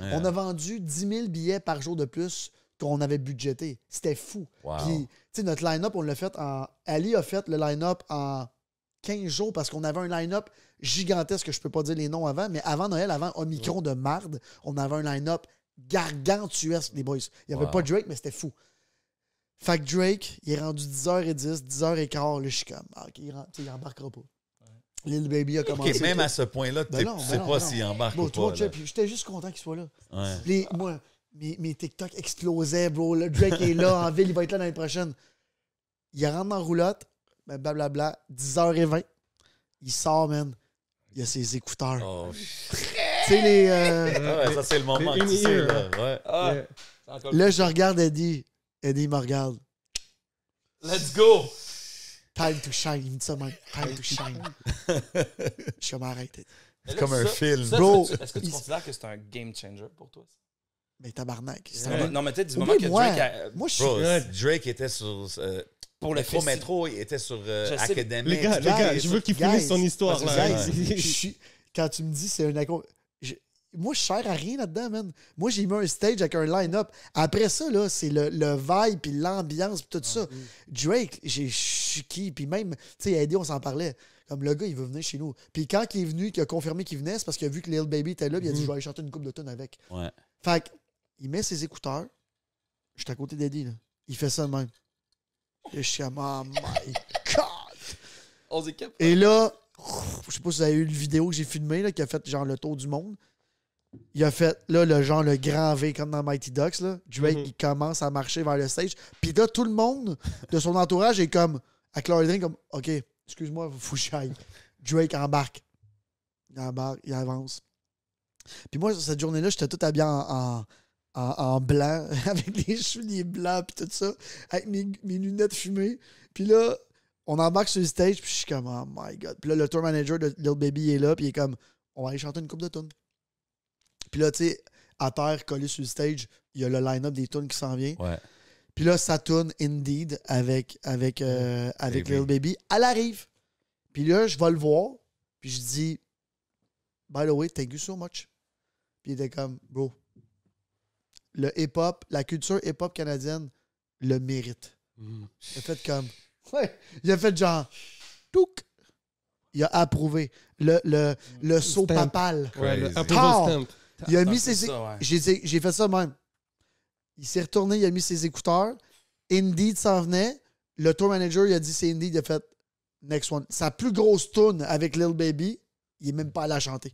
On a vendu 10 000 billets par jour de plus qu'on avait budgété. C'était fou. Puis, notre line-up, on l'a fait en. Ali a fait le line-up en 15 jours parce qu'on avait un line-up gigantesque, je peux pas dire les noms avant, mais avant Noël, avant Omicron de marde, on avait un line-up gargantuesque, les boys. Il n'y avait pas Drake, mais c'était fou. Fait que Drake, il est rendu 10h10, 10h15, là, je suis comme, ah, il, embarquera pas. Lil Baby a commencé. Ok, même à ce point-là, ben ne ben sais pas ben s'il embarque ou J'étais juste content qu'il soit là. Ouais. moi, mes, TikTok explosaient, bro. Le Drake est là, en ville, il va être là l'année prochaine. Il rentre en roulotte, ben blablabla, 10h20. Il sort, man. Il a ses écouteurs. Oh, tu sais, les. Euh, ah ça, c'est le moment là. Ah. je regarde Eddie. Eddie me regarde. Let's go! Time to shine, il me ça Time to shine. je suis comme arrêté. C'est comme un film, bro. Est-ce que tu, considères que c'est un game changer pour toi? Mais tabarnak. Non, mais tu sais, du moment que Drake. A... Moi, je suis. Drake était sur. Euh, pour le métro, métro, il était sur euh, Academy. Les gars, les gars, je veux qu'il finisse son histoire. Là, Quand tu me dis c'est un accord. Moi, je cherche à rien là-dedans, man. Moi, j'ai mis un stage avec un line-up. Après ça, là, c'est le, le vibe, puis l'ambiance, puis tout ça. Mhm. Drake, j'ai qui, puis même, tu sais, Eddie, on s'en parlait. Comme le gars, il veut venir chez nous. Puis quand il est venu, qu'il a confirmé qu'il venait, c'est parce qu'il a vu que Lil Baby était là, il a dit, mhm. je vais chanter une coupe de avec. Ouais. Fait que, il met ses écouteurs. Je à côté d'Eddie, Il fait ça de même. Et je suis comme, oh my god! Et là, je sais pas si vous avez eu une vidéo que j'ai filmée, là, qui a fait genre le tour du monde. Il a fait, là, le genre, le grand V, comme dans Mighty Ducks, là. Drake, mhm. il commence à marcher vers le stage. Puis là, tout le monde de son entourage est comme, à Claude comme, OK, excuse-moi, faut que Drake embarque. Il embarque, il avance. Puis moi, cette journée-là, j'étais tout habillé en, en, blanc, avec les souliers blancs, pis tout ça, avec mes, lunettes fumées. Puis là, on embarque sur le stage, puis je suis comme, oh my god. Puis là, le tour manager de Lil Baby est là, puis il est comme, on va aller chanter une coupe de tunes. Puis là, tu sais, à terre, collé sur le stage, il y a le line-up des tunes qui s'en vient. Ouais. Puis là, ça tourne Indeed avec, avec, euh, avec Lil Baby. Elle arrive. Puis là, je vais le voir, puis je dis, by the way, thank you so much. Puis il était comme, bro, le hip-hop, la culture hip-hop canadienne le mérite. Mm. Il a fait comme. Il a fait genre. Il a approuvé. Le, le, saut papal. Il a ah, mis ses. J'ai fait ça même. Il s'est retourné, il a mis ses écouteurs. Indeed s'en venait. Le tour manager, il a dit c'est Indeed. Il a fait Next One. Sa plus grosse tune avec Lil Baby, il n'est même pas allé la chanter.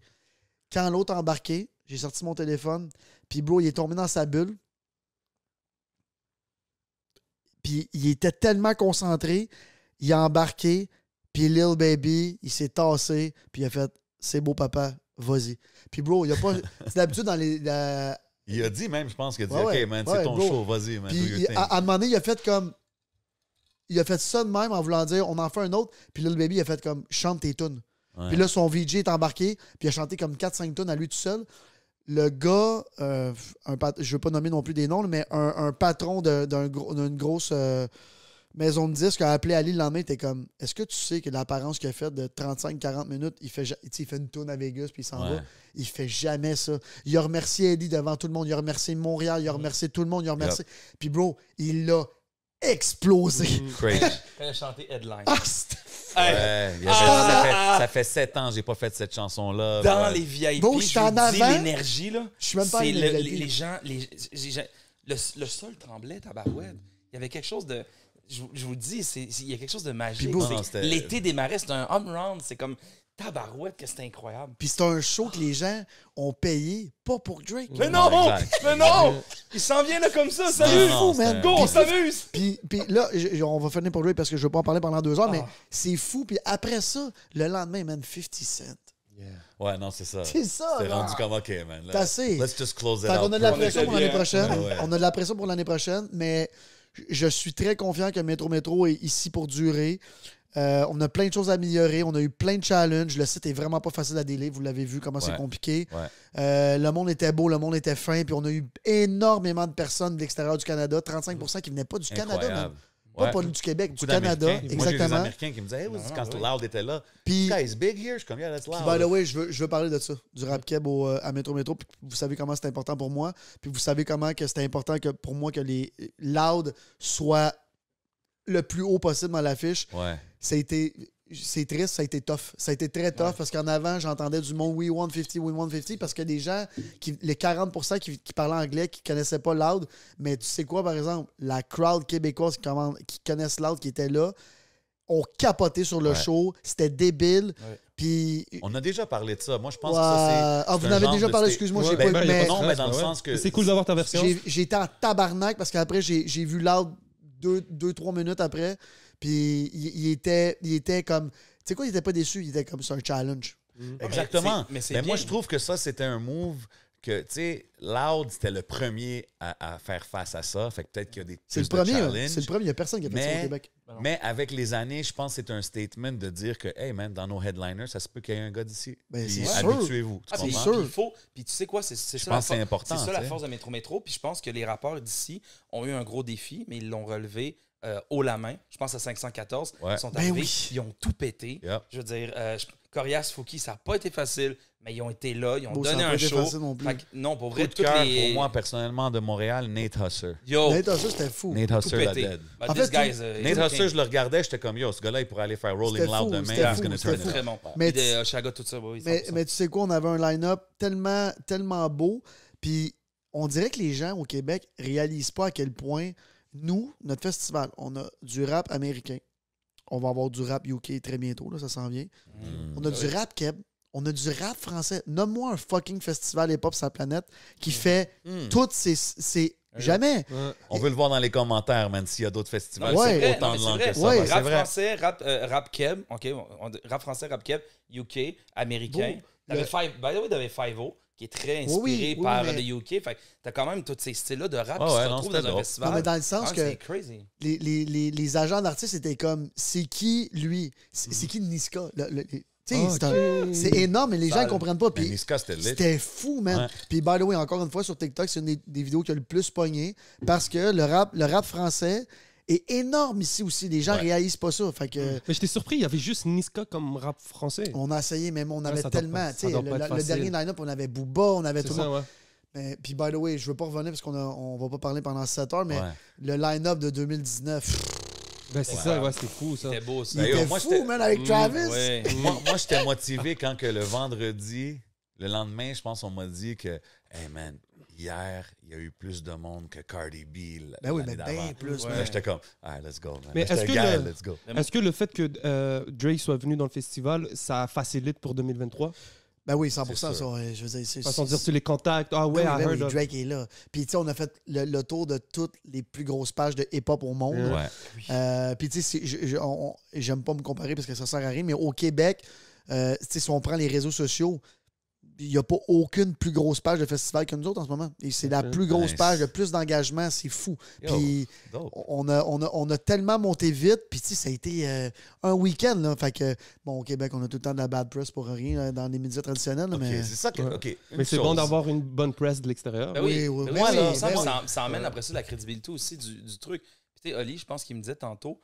Quand l'autre a embarqué, j'ai sorti mon téléphone. Puis, bro, il est tombé dans sa bulle. Puis, il était tellement concentré. Il a embarqué. Puis, Lil Baby, il s'est tassé. Puis, il a fait C'est beau, papa, vas-y. Puis, bro, il a pas. C'est d'habitude dans les. Il a dit même, je pense, a dit, OK, man, c'est ton show, vas-y, man. Puis, il, à, un moment donné, il a fait comme il a fait ça de même en voulant dire on en fait un autre. Puis Lil baby, il a fait comme chante tes tunes. Puis là, son VJ est embarqué, puis il a chanté comme 4-5 tunes à lui tout seul le gars, je euh, un je veux pas nommer non plus des noms, mais un, patron d'une grosse euh, maison de disques a appelé Ali le lendemain, était comme, est-ce que tu sais que l'apparence qu'il a faite de 35-40 minutes, il fait, il fait une tourne à Vegas puis il s'en va. Il fait jamais ça. Il a remercié Ali devant tout le monde, il a remercié Montréal, il a remercié tout le monde, il a remercié. Puis bro, il l'a explosé. Mm. Crazy. elle a chanté Headline. Ah, ah. ça, fait, sept ans que j'ai pas fait cette chanson-là. Dans les VIP, bon, je vous dis, l'énergie, là. Je suis même pas les, gens, le, sol tremblait, tabarouette. Il y avait quelque chose de... Je, vous dis, il y a quelque chose de magique. l'été démarrait, c'est un home run. C'est comme... Tabarouette, que c'est incroyable. Puis c'est un show que les gens ont payé, pas pour Drake. Mais non! Mais non! Il s'en vient là comme ça, salut! fou, man! Go, on s'amuse! Puis, puis là, on va finir pour Drake parce que je veux pas en parler pendant deux heures, mais ah. c'est fou. Puis après ça, le lendemain, man, 50 cents. Ouais, non, c'est ça. C'est ça. C'est rendu comme OK, man. T'as assez. Let's just close On a de la pression pour l'année prochaine. On a de la pression pour l'année prochaine, mais je suis très confiant que Metro Metro est ici pour durer. Euh, on a plein de choses à améliorer. On a eu plein de challenges. Le site est vraiment pas facile à délire. Vous l'avez vu comment c'est compliqué. Euh, le monde était beau, le monde était fin. Puis on a eu énormément de personnes de l'extérieur du Canada. 35 qui qui venaient pas du Canada Pas, du Québec, du Canada. exactement. des Américains qui me disaient, quand ah, Loud était là, puis, big here, je suis comme, loud. by the je veux, parler de ça, du rap keb euh, à Métro-Métro. Puis, vous savez comment c'est important pour moi. Puis vous savez comment que c'était important pour moi que les Loud soient le plus haut possible dans l'affiche c'est triste, ça a été tough. Ça a été très tough parce qu'en avant, j'entendais du monde We 150, We 150 parce que des gens, les 40 qui, qui, parlaient anglais, qui connaissaient pas Loud, mais tu sais quoi, par exemple, la crowd québécoise qui, qui connaissent Loud, qui était là, ont capoté sur le show. C'était débile. Puis... On a déjà parlé de ça. Moi, je pense que ça, c'est. Ah, vous en avez déjà parlé, excuse-moi, j'ai ben, pas ben, Non, C'est cool d'avoir ta version. J'ai été en tabarnak parce qu'après, j'ai vu Loud deux, deux, trois minutes après. Puis il, était, il était comme. Tu sais quoi, il était pas déçu, il était comme c'est un challenge. Mm-hmm. Exactement. Mais, ben, moi, je trouve que ça, c'était un move que, tu sais, Loud, c'était le premier à, faire face à ça. Fait que peut-être qu'il y a des C'est le premier, hein. c'est le premier. Il n'y a personne qui a fait ça au Québec. Ben mais avec les années, je pense que c'est un statement de dire que, hey man, dans nos headliners, ça se peut qu'il y ait un gars d'ici. c'est ben, Habituez-vous. Ah, c'est sûr. Ah, il faut. Puis tu sais quoi, c'est Je pense c'est important. C'est ça la force de Métro Métro. Puis je pense que les rapports d'ici ont eu un gros défi, mais ils l'ont relevé euh, haut la main. Je pense à 514. Ils sont ben arrivés, ils ont tout pété. Je veux dire, euh, Corias, Fouki, ça n'a pas été facile, mais ils ont été là, ils ont donné un show. non, non, pour vrai, pour moi personnellement de Montréal, Nate Husser. Yo. Nate Husser, c'était fou. Nate Husser, la dead. Bah, euh, Nate Husser, je le regardais, j'étais comme yo, ce gars-là, il pourrait aller faire Rolling Loud demain, il bon. Mais tu... mais, tu sais quoi, on avait un line-up tellement, tellement beau, puis on dirait que les gens au Québec réalisent pas à quel point nous, notre festival, on a du rap américain. On va avoir du rap UK très bientôt, là, ça s'en vient. Hmm. on a du rap keb. On a du rap français. Nomme-moi un fucking festival hip-hop sur la planète qui hmm. fait hmm. toutes ces, Jamais. On veut le voir dans les commentaires, man, s'il y a d'autres festivals. C'est Autant de que ça. Rap, Français, rap, euh, rap keb, ok rap français, rap keb, UK, américain. by the way, t'avais Five O qui est très inspiré par le UK. Fait t'as quand même tous ces styles-là de rap ah qui se retrouvent dans un festival. Non, mais dans le sens ah, que crazy. Les, les, les, agents d'artistes étaient comme, c'est qui lui? C'est mhm. qui Niska? Ah, c'est énorme, mais les gens ne comprennent pas. C'était fou, man. Puis, by the way, encore une fois, sur TikTok, c'est une des, vidéos qui a le plus pogné parce que le rap, le rap français est énorme ici aussi. Les gens réalisent pas ça. Fait que, mais j'étais surpris, il y avait juste Niska comme rap français. On a essayé, mais on avait tellement. tu le, le, dernier line-up, on avait Booba, on avait tout ça, Ouais. Mais, puis, by the way, je veux pas revenir parce qu'on on va pas parler pendant 7 heures, mais le line-up de 2019. ben, c'est ça, ouais, c'est fou, ça. C'était beau, ça. Il était moi, fou, man, avec Travis. Mm, moi, moi j'étais motivé quand que le vendredi, le lendemain, je pense, on m'a dit que, hey, man, hier, il y a eu plus de monde que Cardi B. Ben oui, mais bien plus. Ouais. J'étais comme, ah, let's go. Mais est-ce que, le, est que le fait que euh, Drake soit venu dans le festival, ça facilite pour 2023? Ben oui, 100 ça, je veux dire, Façon dire sur les contacts. Ah ouais, ben oui, ben heard Drake est là. Puis tu sais, on a fait le, tour de toutes les plus grosses pages de hip-hop au monde. Euh, puis tu sais, j'aime pas me comparer parce que ça sert à rien, mais au Québec, euh, si on prend les réseaux sociaux, il n'y a pas aucune plus grosse page de festival que nous autres en ce moment. Et c'est la plus grosse page, le plus d'engagement, c'est fou. puis on a, on, a, tellement monté vite, puis ça a été euh, un week-end. Fait que, bon, au Québec, on a tout le temps de la bad press pour rien dans les médias traditionnels. mais c'est ça Mais c'est bon d'avoir une bonne presse de l'extérieur. Ben ben oui, oui, ça, ben ça, après ça la crédibilité aussi du, truc tu sais, Oli, je pense qu'il me disait tantôt,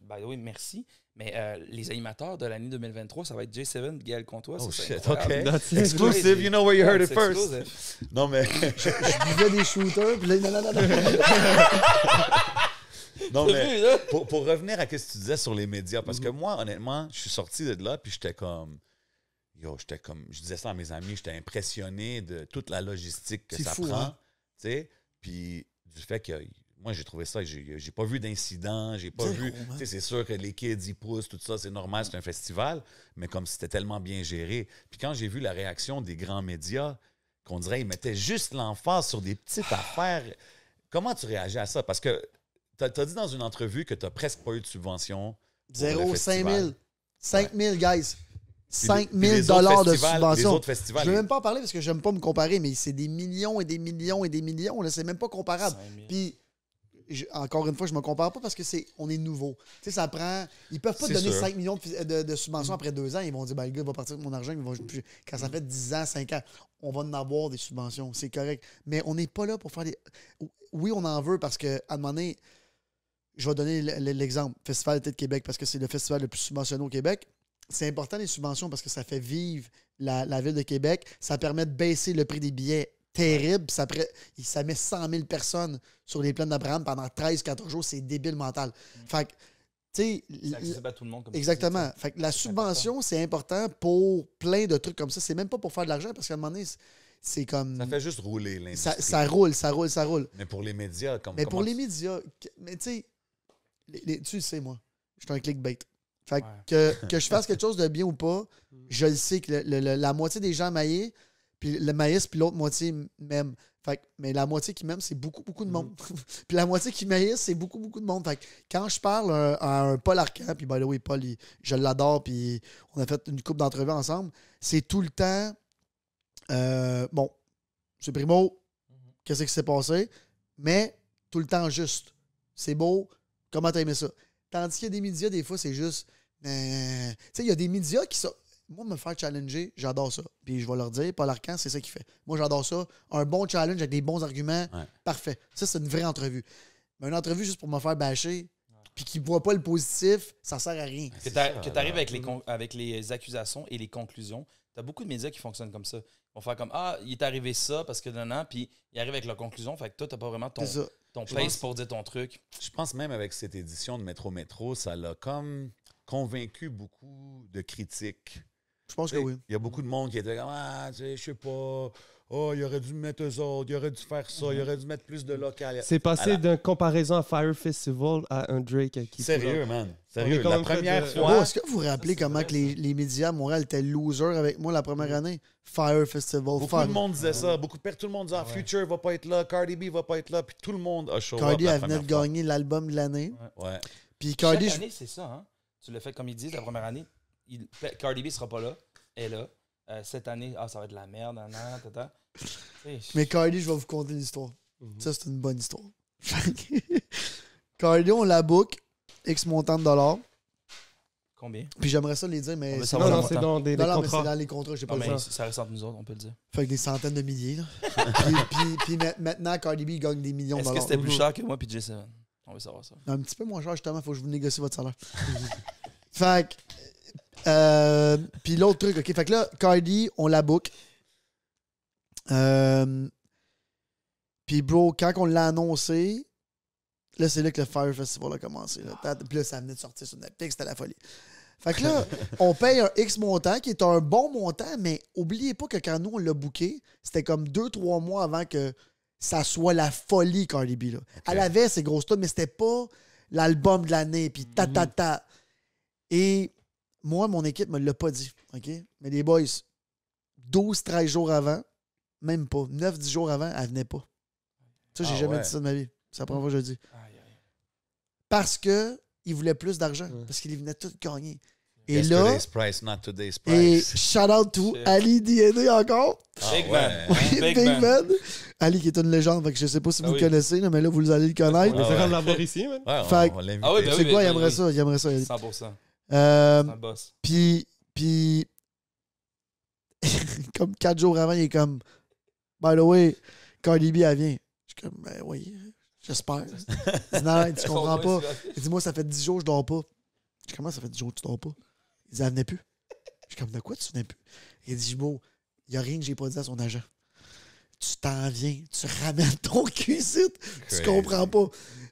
by the way, merci, mais euh, les animateurs de l'année 2023, ça va être J7 Gaël Comtois. Oh shit, OK. exclusive, you know where you heard it first. Non, mais. je, des shooters, là, non, non, non, non. pour, revenir à ce que tu disais sur les médias, parce que mm-hmm. moi, honnêtement, je suis sorti de là, puis j'étais comme. Yo, j'étais comme. Je disais ça à mes amis, j'étais impressionné de toute la logistique que ça prend. Hein. Tu sais, puis du fait qu'il moi, j'ai trouvé ça, j'ai pas vu d'incident, j'ai pas vu. Hein. C'est sûr que les kids, ils poussent, tout ça, c'est normal, c'est un festival, mais comme c'était tellement bien géré. Puis quand j'ai vu la réaction des grands médias, qu'on dirait ils mettaient juste l'emphase sur des petites ah. affaires, comment tu réagis à ça? Parce que tu as, dit dans une entrevue que tu n'as presque pas eu de subvention. Zéro, 5 000. 5 000, guys. 5 000 dollars de subvention. je ne veux même pas en parler parce que j'aime pas me comparer, mais c'est des millions et des millions et des millions. C'est même pas comparable. Puis encore une fois, je me compare pas parce que c'est on est nouveau. Tu sais, ça prend. Ils peuvent pas donner 5 millions de, subventions mm. après deux ans. Ils vont dire, ben, le gars va partir de mon argent. Ils quand ça fait 10 ans, 5 ans, on va en avoir des subventions. C'est correct. Mais on n'est pas là pour faire des. Oui, on en veut parce que, à un moment donné, je vais donner l'exemple Festival de Québec parce que c'est le festival le plus subventionné au Québec. C'est important les subventions parce que ça fait vivre la ville de Québec. Ça permet de baisser le prix des billets terrible. Ça, ça met 100 000 personnes sur les plaines d'Abraham pendant 13-14 jours. C'est débile mental. Mm. Fait que, tu sais. exactement. Fait que la subvention, c'est important pour plein de trucs comme ça. C'est même pas pour faire de l'argent parce qu'à un moment donné, c'est comme. Ça fait juste rouler l'industrie. Ça, roule, ça roule, ça roule. Mais pour les médias, comme. Mais pour les médias, mais tu sais, tu sais, moi, je suis un clickbait. Fait que, que je fasse quelque chose de bien ou pas, mm. je le sais que la moitié des gens maillés puis le maïs, puis l'autre moitié m'aime. Fait mais la moitié qui m'aime, c'est beaucoup, beaucoup de mhm. monde. puis la moitié qui maïs, c'est beaucoup, beaucoup de monde. Fait quand je parle à, un, Paul Arcand, puis by the way, Paul, je l'adore, puis on a fait une coupe d'entrevue ensemble, c'est tout le temps. Euh, bon, c'est primo, mhm. qu'est-ce qui s'est passé, mais tout le temps juste. C'est beau, comment t'as aimé ça? Tandis qu'il y a des médias, des fois, c'est juste. tu sais, il y a des médias qui sont moi, me faire challenger, j'adore ça. Puis je vais leur dire, Paul Arcand, c'est ça qu'il fait. Moi, j'adore ça. Un bon challenge avec des bons arguments, parfait. Ça, c'est une vraie entrevue. Mais une entrevue juste pour me faire bâcher, puis qui ne voit pas le positif, ça sert à rien. Que tu arrives avec les, avec les accusations et les conclusions. Tu as beaucoup de médias qui fonctionnent comme ça. Ils vont faire comme Ah, il est arrivé ça parce que non, non, puis ils arrivent avec la conclusion. Fait que toi, tu pas vraiment ton, ton place pour dire ton truc. Je pense même avec cette édition de Métro Métro, ça l'a comme convaincu beaucoup de critiques je pense que oui. Il y a beaucoup de monde qui était comme Ah, sais, je sais pas. Oh, il aurait dû mettre eux autres, il aurait dû faire ça, il mhm. aurait dû mettre plus de local. C'est passé d'une comparaison à Fire Festival à un Drake qui. Sérieux, man. Sérieux. La première fois. Est-ce que vous vous rappelez ah, comment que les, les, médias à Montréal étaient losers avec moi la première mhm. année? Fire Festival. Beaucoup le de monde disait ça. Ah beaucoup de Tout le monde disait Future va pas être là, Cardi B va pas être là. Puis tout le monde a chaud. Cardi, a elle venait de gagner l'album de l'année. Ouais. Puis Cardi. Chaque année, c'est ça, hein? Tu l'as fait comme ils disent la première année. Ben, Cardi B sera pas là. Elle est là. Euh, cette année, ah, ça va être de la merde. Nan, Mais Cardi, je vais vous conter une histoire. Mhm. Ça, c'est une bonne histoire. Cardi, on la book, X montant de dollars. Combien Puis j'aimerais ça les dire, mais. c'est non, non, c'est dans des, non, contrats. mais c'est dans les contrats, j'ai ah, pas Ça ressemble à nous autres, on peut le dire. Fait que des centaines de milliers, puis, puis, maintenant, Cardi B gagne des millions de dollars. Est-ce que c'était plus mhm. cher que moi, puis J7 On veut savoir ça. Un petit peu moins cher, justement, faut que je vous négocie votre salaire. fait que euh, puis l'autre truc, OK, fait que là, Cardi, on la book. Euh, puis, bro, quand on l'a annoncé, là, c'est là que le Fire Festival a commencé. Là. Puis là, ça venait de sortir sur Netflix, c'était la folie. Fait que là, on paye un X montant qui est un bon montant, mais oubliez pas que quand nous, on l'a booké, c'était comme deux, trois mois avant que ça soit la folie, Cardi B. Là. la Elle avait ses grosses tonnes, mais c'était pas l'album de l'année, puis ta-ta-ta. Mhm. Et moi, mon équipe ne me l'a pas dit. OK? Mais les boys, 12-13 jours avant, même pas. 9-10 jours avant, elle venait pas. Ça, j'ai n'ai ah jamais dit ça de ma vie. Ça prend pas je dis. Parce que il voulait plus d'argent. Mm. Parce qu'il venait tout gagner. Et là, et shout out to Ali DNA encore. Ah big Man. Big, man. Ali qui est une légende, Je ne je sais pas si ah vous connaissez, mais là vous allez le connaître. C'est on ici. c'est quoi, il aimerait ben ça, il aimerait ça. 100%. Ben euh, puis, comme quatre jours avant, il est comme, by the way, quand Libby, elle vient. Je suis comme, ben oui, j'espère. il dit, non, tu comprends pas. Il dit, moi, ça fait dix jours je dors pas. Je dis, comment ça fait dix jours que tu dors pas? Il dit, elle venait plus. Je suis comme, de quoi tu venais plus? Il dit, bon, il n'y a rien que j'ai pas dit à son agent tu t'en viens, tu ramènes ton cuisine. Tu comprends pas.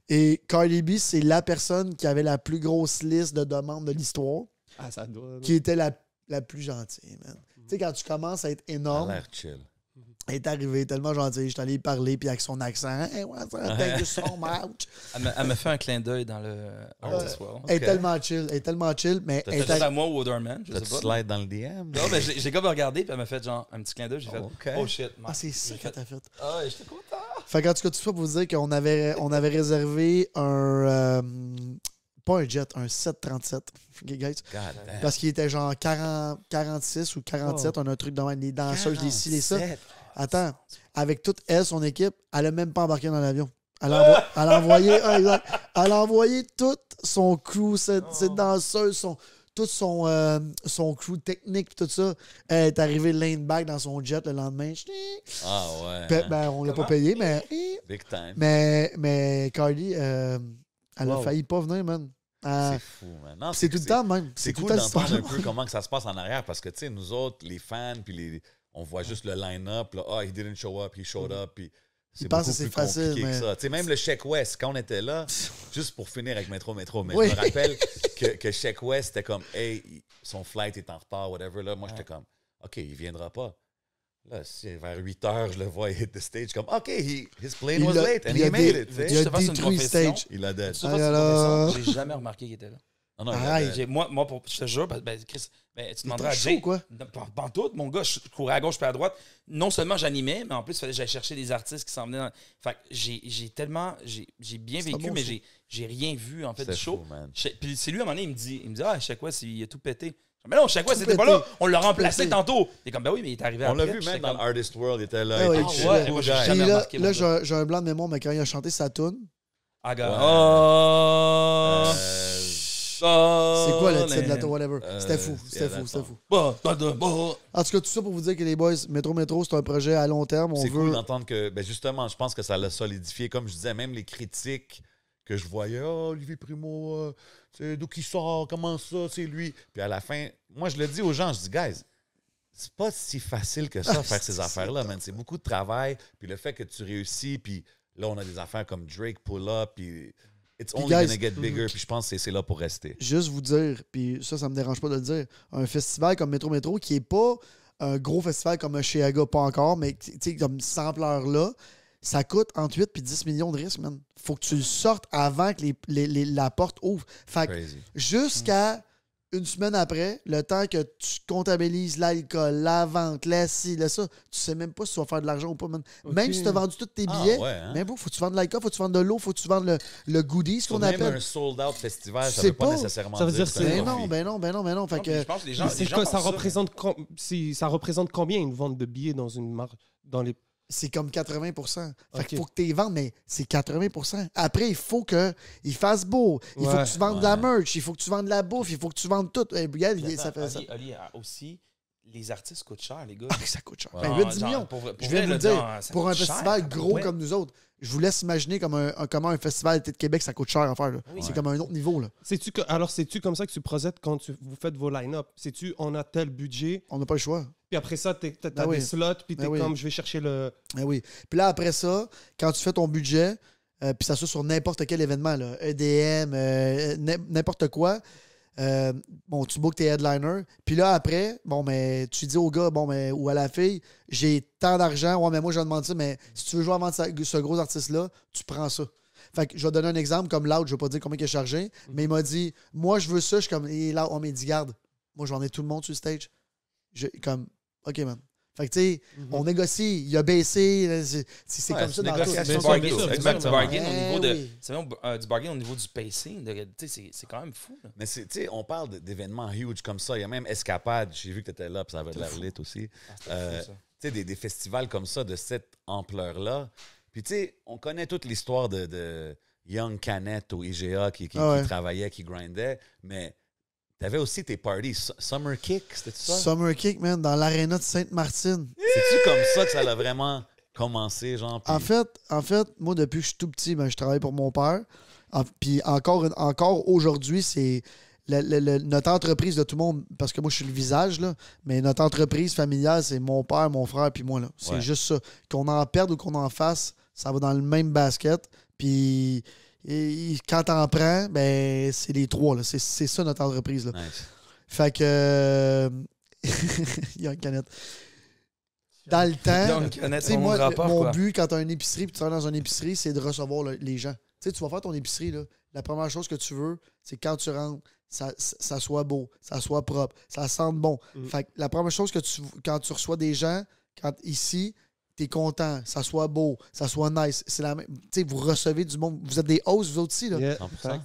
Et Carly B, c'est la personne qui avait la plus grosse liste de demandes de l'histoire. Ah, ça doit. Qui était la, plus gentille, man. Tu sais, quand tu commences à être énorme. Elle est arrivée tellement gentille, je suis allé parler, puis avec son accent, so much. elle, m'a fait un clin d'œil dans le euh, Elle est tellement chill, elle est tellement chill, mais. Elle fait à moi ou je sais pas. slide dans le DM. Non, mais j'ai comme regardé, puis elle m'a fait genre un petit clin d'œil, j'ai fait oh shit. Man. Ah, c'est ça que t'as fait. Ah, j'étais content. Fait qu'en tout cas, tout ça pour vous dire qu'on avait, on avait réservé un. Euh, pas un jet, un 737. Parce qu'il était genre 46 ou 47, on a un truc dans les danseuses, les ci, les ça. Attends, avec toute elle, son équipe, elle n'a même pas embarqué dans l'avion. Elle, a ah! envoyé, elle a envoyé toute son crew, cette, oh. danseuses, danseuse, son, tout son, euh, son crew technique, et tout ça. Elle est arrivée lane back dans son jet le lendemain. Ah ouais. Hein. ben, on l'a pas payé, mais. Big time. Mais, mais Carly, euh, elle a failli pas venir, man. Ah. c'est fou, man. C'est tout le temps, même. C'est cool d'entendre un peu comment que ça se passe en arrière parce que, tu sais, nous autres, les fans, puis les on voit juste le line-up. Ah, oh, he didn't show up, he showed up. Puis c'est beaucoup plus facile, compliqué que ça. même le Check West, quand on était là, juste pour finir avec Metro Metro, mais je me rappelle que, que Check West était comme Hey, son flight est en retard, whatever. Là, moi, j'étais comme OK, il viendra pas. Là, c'est vers 8 heures, je le vois il hit the stage comme OK, his plane was late and he made it. Il a détruit stage. Il a J'ai jamais remarqué qu'il était là. Ah moi, moi je te jure, ben, ben Chris, ben, tu demanderas à jouer, ou quoi? Pantoute, mon gars, je courais à gauche puis à droite. Non seulement j'animais, mais en plus, il fallait que j'aille chercher des artistes qui s'en venaient. Dans... Fait j'ai tellement. J'ai bien vécu, mais j'ai rien vu, en fait, du show. Puis c'est lui, à un moment donné, il me dit, il me dit Ah, fois, il a tout pété. Mais non, chaque fois, c'était pas là. On l'a remplacé tantôt. Il est comme Ben oui, mais il est arrivé On l'a vu même dans l'Artist World, il était là. Ah il était là, là j'ai un blanc de mémoire, mais quand il a chanté sa tune, Ah, ah. Euh, c'est quoi le titre de la tour, whatever? Euh, c'était fou, c'était fou, c'était fou. En tout cas, tout ça pour vous dire que les boys, Métro Métro, c'est un projet à long terme. C'est veut... cool d'entendre que, ben justement, je pense que ça l'a solidifié. Comme je disais, même les critiques que je voyais, oh, Olivier Primo, euh, c'est d'où qu'il sort, comment ça, c'est lui. Puis à la fin, moi, je le dis aux gens, je dis, guys, c'est pas si facile que ça, de ah, faire ces affaires-là, man. C'est beaucoup de travail. Puis le fait que tu réussis, puis là, on a des affaires comme Drake Pull Up, puis it's only gonna get hmm. bigger, puis je pense que c'est là pour rester. Juste vous dire, puis ça, ça me dérange pas de le dire, un festival comme Métro Métro qui est pas un gros festival comme Chicago pas encore, mais comme cette là ça coûte entre 8 et 10 millions de risques, man. Faut que tu le sortes avant que la porte ouvre. Fait jusqu'à hmm une semaine après, le temps que tu comptabilises l'alcool, la vente, la ci, ça, tu sais même pas si tu vas faire de l'argent ou pas. Même, si tu as vendu tous tes ah, billets, ah, faut que tu vendes de l'alcool, faut que tu vendes de l'eau, faut que tu vendes le, le goodies, qu'on appelle. Même un sold-out festival, ça veut pas, nécessairement ça dire, ben ben non, ben non, ben non, mais non. je pense que les gens, ça, représente combien une vente de billets dans une marque dans les c'est comme 80 Fait faut que tu les mais c'est 80 Après, il faut il fasse beau. Il faut que tu vendes de la merch, il faut que tu vendes de la bouffe, il faut que tu vendes tout. Eh, ça fait aussi les artistes coûtent cher, les gars. Ah, ça coûte cher. Ben, ah, millions. Pour, je viens de le dire. pour un festival gros comme nous autres, je vous laisse imaginer comme un, comment un festival de Québec, ça coûte cher à faire. C'est comme un autre niveau. Là. -tu que, alors, c'est-tu comme ça que tu procèdes quand tu, vous faites vos line-up? C'est-tu on a tel budget? On n'a pas le choix. Puis après ça, t'as ben des slots, puis ben t'es comme je vais chercher le. oui. Puis là, après ça, quand tu fais ton budget, euh, puis ça se sur n'importe quel événement, là, EDM, euh, n'importe quoi euh, bon, tu bookes tes headliners. Puis là, après, bon, mais tu dis au gars bon, mais, ou à la fille, j'ai tant d'argent. Ouais, mais moi, je demande ça, mais si tu veux jouer avant ce gros artiste-là, tu prends ça. Fait que je vais donner un exemple comme Loud, je vais pas dire combien il est chargé, mhm. mais il m'a dit Moi, je veux ça. Je comme, et là, on oh, m'a dit, garde, moi, je vais emmener tout le monde sur le stage. comme, OK, man, fait que, tu sais, mhm. on négocie, il a baissé, c'est comme ça dans tout. C'est du bargain, au niveau de, eh euh, du bargain au niveau du pacing, c'est quand même fou. Mais tu sais, on parle d'événements huge comme ça. Il y a même Escapade, j'ai vu que tu étais là, puis ça avait de la lit aussi. Ah, euh, tu sais, des, festivals comme ça, de cette ampleur-là. Puis tu sais, on connaît toute l'histoire de, de, Young Canette au IGA qui, qui ah travaillait, qui grindait, mais T'avais aussi tes parties. Summer Kick, c'était ça? Summer Kick, man, dans l'aréna de Sainte-Martine. C'est-tu comme ça que ça a vraiment commencé, genre? Puis... En, fait, en fait, moi, depuis que je suis tout petit, ben, je travaille pour mon père. puis encore, encore aujourd'hui, c'est notre entreprise de tout le monde, parce que moi, je suis le visage, mais notre entreprise familiale, c'est mon père, mon frère, puis moi. C'est juste ça. Qu'on en perde ou qu'on en fasse, ça va dans le même basket. Puis et quand t'en prends, ben, c'est les trois. C'est, ça notre entreprise. Là. Fait que. Il euh, canette. Dans le temps, tu moi, mon but quand tu as une épicerie puis tu vas dans une épicerie, c'est de recevoir les gens. Tu sais, tu vas faire ton épicerie, là, la première chose que tu veux, c'est quand tu rentres, ça, soit beau, ça soit propre, ça sente bon. Mm. Fait que la première chose que tu, quand tu reçois des gens, quand ici, content, ça soit beau, ça soit nice. C'est la même. Tu vous recevez du monde. Vous êtes des hosts, vous aussi. Là.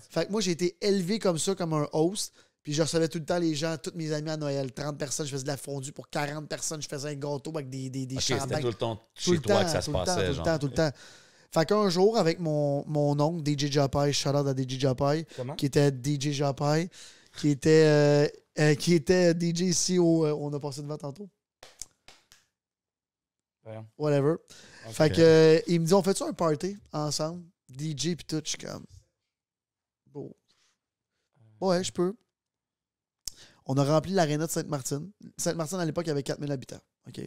Fait que moi, j'ai été élevé comme ça, comme un host. Puis je recevais tout le temps les gens, toutes mes amis à Noël, 30 personnes, je faisais de la fondue pour 40 personnes, je faisais un gâteau avec des, des, C'était tout le temps tout le temps, tout le temps, Fait qu'un jour, avec mon, mon oncle, DJ Japai, shout out à DJ Japai, qui était DJ euh, Japai, euh, qui était, qui était DJ ici, on a passé devant tantôt. Whatever. Fait que, euh, il me dit, on fait-tu un party ensemble? DJ puis tout. Je suis comme, bon. Euh. Ouais, je peux. On a rempli l'aréna de Sainte-Martine. Sainte-Martine, à l'époque, il y avait 4000 habitants. OK.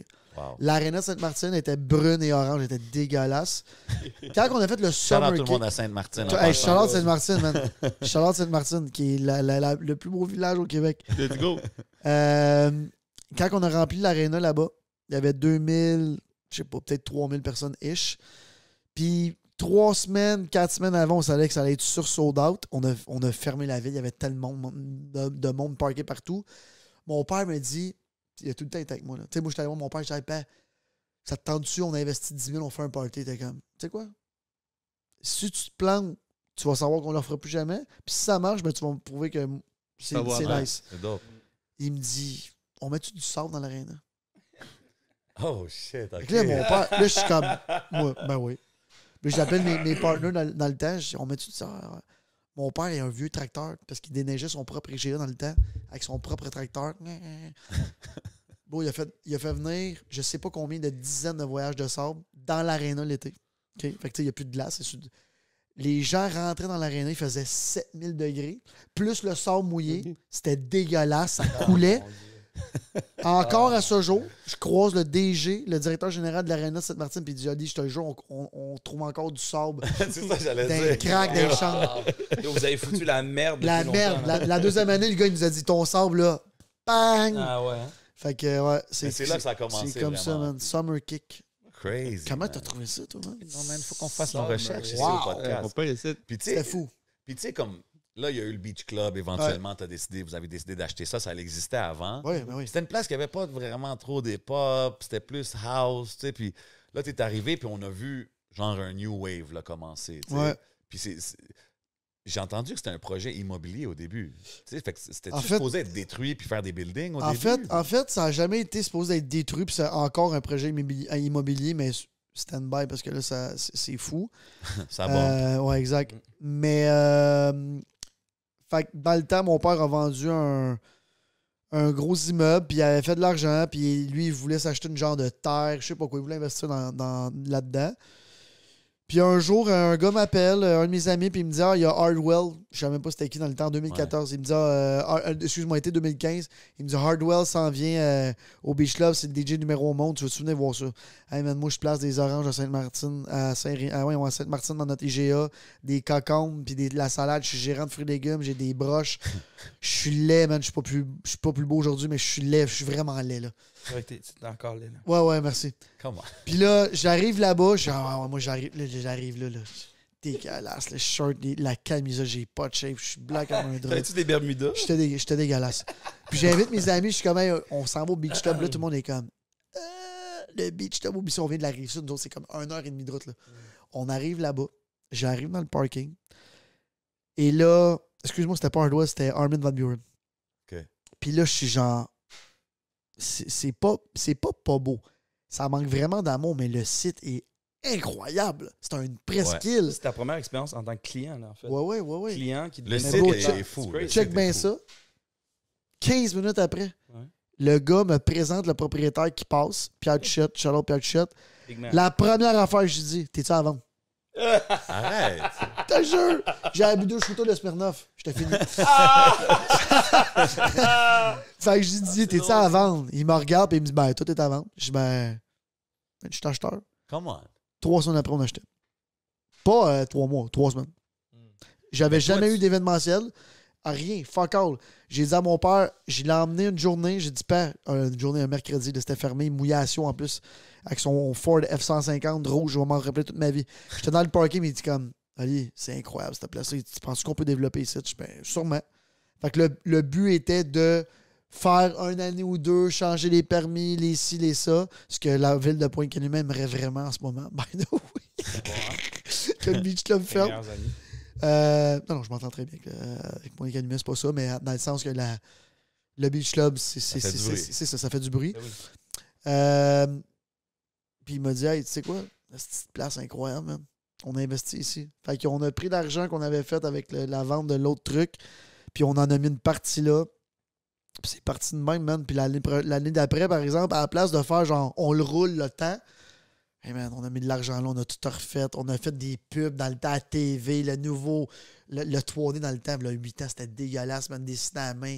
L'aréna de Sainte-Martine était brune et orange, était dégueulasse. Quand on a fait le Summer Kick... tout le monde à Sainte-Martine. Hey, Charlotte Sainte-Martine, man. Charlotte Sainte-Martine, qui est le plus beau village au Québec. Let's go. Euh, quand on a rempli l'aréna là-bas, il y avait 2000, je sais pas, peut-être 3000 personnes ish. Puis trois semaines, quatre semaines avant, on savait que ça allait être sur sold out. On a, on a fermé la ville, il y avait tellement de, monde parqué partout. Mon père m'a dit, il a tout le temps été avec moi. Tu sais, moi, j'étais allé voir mon père, je pas. ben, ça te tente dessus, on a investi 10 000, on fait un party. T'es comme, tu sais quoi? Si tu te plantes, tu vas savoir qu'on ne le fera plus jamais. Puis si ça marche, ben, tu vas me prouver que c'est nice. Il me dit, on met-tu du sort dans l'arène? Oh shit, ok. Là, je suis comme, moi, ben oui. Mais j'appelle mes, mes partenaires dans, le temps, on met tout ça. Mon père a un vieux tracteur parce qu'il déneigeait son propre égérie dans le temps avec son propre tracteur. bon, il a, fait, il a fait venir je sais pas combien de dizaines de voyages de sable dans l'aréna l'été. Fait que il n'y a plus de glace. Les gens rentraient dans l'aréna, il faisait 7000 degrés, plus le sable mouillé. C'était dégueulasse, ça coulait. Oh, encore à ce jour, je croise le DG, le directeur général de l'Arena de Sainte-Martine, puis il dit ah, je te jure, on, on, trouve encore du sable. c'est ça, j'allais dire. D'un crack, d'un champ. vous avez foutu la merde. La merde. La, deuxième année, le gars, il nous a dit ton sable, là, bang Ah ouais. Fait que, ouais, c'est, là que ça a commencé. C'est comme ça, man. Summer kick. Crazy. Comment t'as trouvé ça, toi, man? Non, man, faut qu'on fasse la recherche wow. ici au podcast. On fou. Puis, tu sais, comme Là, il y a eu le Beach Club. Éventuellement, tu as décidé, vous avez décidé d'acheter ça. Ça existait avant. Oui, ben oui. C'était une place qui n'avait pas vraiment trop des C'était plus house. Tu sais, puis là, tu es arrivé, puis on a vu genre un new wave là, commencer. Tu Puis J'ai entendu que c'était un projet immobilier au début. Tu c'était supposé être détruit puis faire des buildings au en début? Fait, en fait, ça n'a jamais été supposé être détruit puis c'est encore un projet immobilier, euh, mais stand-by parce que là, c'est fou. ça va. Euh, oui, exact. Mais euh, fait que dans le temps, mon père a vendu un, gros immeuble, puis il avait fait de l'argent, puis lui, il voulait s'acheter une genre de terre, je sais pas quoi, il voulait investir dans là-dedans. Puis un jour, un gars m'appelle, euh, un de mes amis, puis il me dit Ah, il y a Hardwell. Je ne sais même pas c'était qui dans le temps, 2014. Il me dit ah, euh, euh, Excuse-moi, été 2015. Il me dit Hardwell s'en vient au Beach c'est le DJ numéro au monde. Tu veux te souvenir voir ça Hey man, moi, je place des oranges à Sainte-Martine, à saint ah, dans notre IGA, des cocombes, puis de la salade. Je suis gérant de fruits et légumes, j'ai des broches. je suis laid, man. Je ne suis pas plus beau aujourd'hui, mais je suis laid. Je suis vraiment laid, là encore là. Ouais, ouais, merci. Comment? Puis là, j'arrive là-bas, je ah, moi, j'arrive là, j'arrive là. là. Dégueulasse, le shirt, la camisa, j'ai pas de shape, je suis blanc comme un drap. tas tu des Bermudas? J'étais dé... dégueulasse. Puis j'invite mes amis, je suis comme, on s'en va au Beach Club, là, tout le monde est comme, euh, le Beach Club, si on vient de la rive nous autres, c'est comme 1 heure et demie de route, là. On arrive là-bas, j'arrive dans le parking, et là, excuse-moi, c'était pas Ardois, c'était Armin Van Buren. Puis là, je suis genre, c'est pas, pas pas beau. Ça manque vraiment d'amour, mais le site est incroyable. C'est une presqu'île. C'est ta première expérience en tant que client, là, en fait. Ouais, ouais, ouais. Client qui Le site est, fou. Check bien ça. 15 minutes après, le gars me présente le propriétaire qui passe, Pierre Chut, Charlotte Pierre La première affaire, je dis T'es-tu à Arrête! T'as jure! J'ai bu deux shooters de je J'étais fini. Ah! fait que j'ai dit, ah, t'es-tu à vendre? Il me regarde et il me dit, ben, tout est à vendre. Je dis, ben, je suis acheteur. Come on. Trois semaines après, on achetait. Pas euh, trois mois, trois semaines. Hmm. J'avais jamais eu d'événementiel rien, fuck all. J'ai dit à mon père, je l'ai emmené une journée, j'ai dit pas euh, une journée, un mercredi, il était fermé, mouillation en plus, avec son Ford F-150 rouge, je vais m'en rappeler toute ma vie. J'étais dans le parking, il dit comme, allez, c'est incroyable cette place-là, tu penses qu'on peut développer ici? Je ben, sûrement. Fait que le, but était de faire un année ou deux, changer les permis, les ci, les ça, ce que la ville de Pointe-Calumet aimerait vraiment en ce moment. Ben oui. way le beach ferme. Euh, non, non, je m'entends très bien euh, avec mon économiste, pas ça, mais dans le sens que la, le beach club, c'est ça, ça fait du bruit. Ben euh, puis il m'a dit, hey, tu sais quoi, cette place incroyable, on a investi ici. Fait qu'on a pris l'argent qu'on avait fait avec la vente de l'autre truc, puis on en a mis une partie là. Puis c'est parti de même, man. Puis l'année d'après, par exemple, à la place de faire genre, on le roule le temps, on a mis de l'argent là, on a tout refait, on a fait des pubs dans le temps à TV, le nouveau, le, le 3D dans le temps, a 8 ans, c'était dégueulasse, des dessiné à main.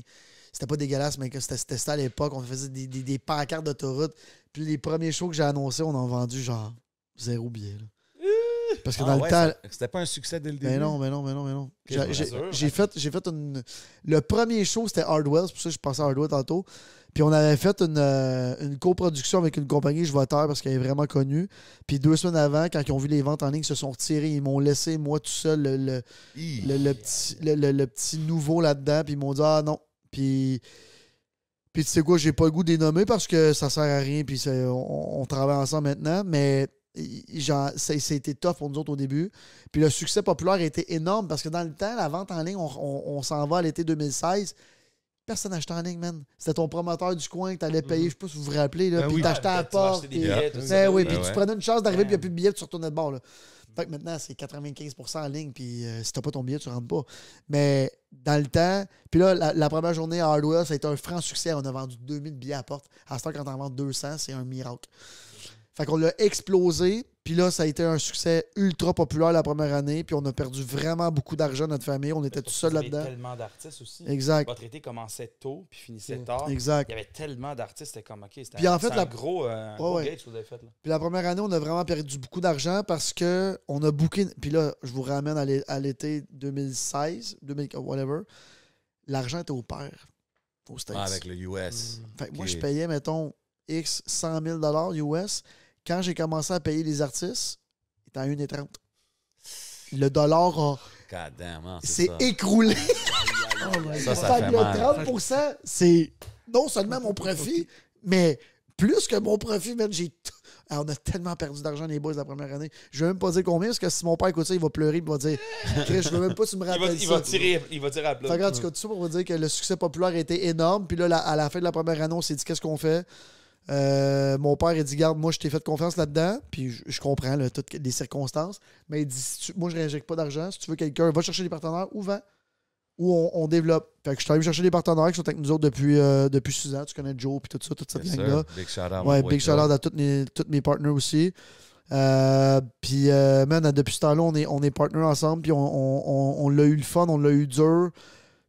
C'était pas dégueulasse, mais c'était ça à l'époque, on faisait des, des, pancartes d'autoroute. Puis les premiers shows que j'ai annoncés, on en vendu genre zéro billet. Parce que ah dans le temps. C'était pas un succès dès le ben début. Mais non, mais ben non, mais ben non, mais non. j'ai hein. fait, fait une. Le premier show, c'était Hardwell, c'est pour ça que je pensais à Hardwell tantôt. Puis on avait fait euh, une, coproduction avec une compagnie je voteur parce qu'elle est vraiment connue. Puis deux semaines avant, quand ils ont vu les ventes en ligne, ils se sont retirés. Ils m'ont laissé, moi, tout seul, le, le, petit, le, petit nouveau là-dedans. Puis ils m'ont dit Ah non. Puis. Puis tu sais quoi, j'ai pas le goût de nommer parce que ça sert à rien, puis on, travaille ensemble maintenant, mais genre, ça, été tough pour nous autres au début. Puis le succès populaire a été énorme parce que dans le temps, la vente en ligne, on, on s'en va à l'été 2016, Personne n'achetait en ligne, man. C'était ton promoteur du coin que t'allais payer, mhm. je sais pas si vous vous rappelez, là, ben puis t'achetais ah, à ben, porte. Des ben oui, puis tu prenais une chance d'arriver, puis il n'y a plus de billets, tu retournais de bord. Fait que maintenant, c'est 95 en ligne, puis euh, si t'as pas ton billet, tu rentres pas. Mais dans le temps, puis là, la, première journée à Hardware, ça a été un franc succès. On a vendu 2000 billets à porte. À ce temps, quand on vend 200, c'est un miracle. Fait qu'on l'a explosé. Puis là, ça a été un succès ultra populaire la première année. Puis on a perdu vraiment beaucoup d'argent, notre famille. On était tout seul là-dedans. Il y avait tellement d'artistes aussi. Exact. Votre été commençait tôt, puis finissait mm. tard. Exact. Il y avait tellement d'artistes. C'était comme, OK, c'était un, en fait, la... gros, euh, oh, vous avez fait. Là. Puis la première année, on a vraiment perdu beaucoup d'argent parce que on a booké. Puis là, je vous ramène à l'été 2016, 2000, whatever. L'argent était au pair aux States. Ah, avec le US. Fait que moi, je payais, mettons, X 100 000 US quand j'ai commencé à payer les artistes, il était à 1,30. Le dollar a. c'est écroulé. ça, ça fait 30 c'est non seulement mon profit, mais plus que mon profit, man, j'ai ah, on a tellement perdu d'argent les boys la première année. Je ne vais même pas dire combien, parce que si mon père écoute ça, il va pleurer il va dire Chris, je veux même pas tu me rappelles. Il va, tirer, il va tirer à plat. Fait que, en tout cas, ça pour vous dire que le succès populaire était énorme. Puis là, à la fin de la première année, on s'est dit qu'est-ce qu'on fait euh, mon père, il dit Garde, moi, je t'ai fait confiance là-dedans, puis je, comprends toutes les circonstances. Mais il dit Moi, je réinjecte pas d'argent. Si tu veux quelqu'un, va chercher des partenaires ou va ou on, développe. Fait que je suis allé chercher des partenaires qui sont avec nous autres depuis, euh, depuis 6 ans. Tu connais Joe, puis tout ça, toute cette gang-là. Big Ouais, big à tous mes, partenaires aussi. Euh, puis, man, depuis ce temps-là, on est, on est partenaires ensemble, puis on, on, on l'a eu le fun, on l'a eu dur.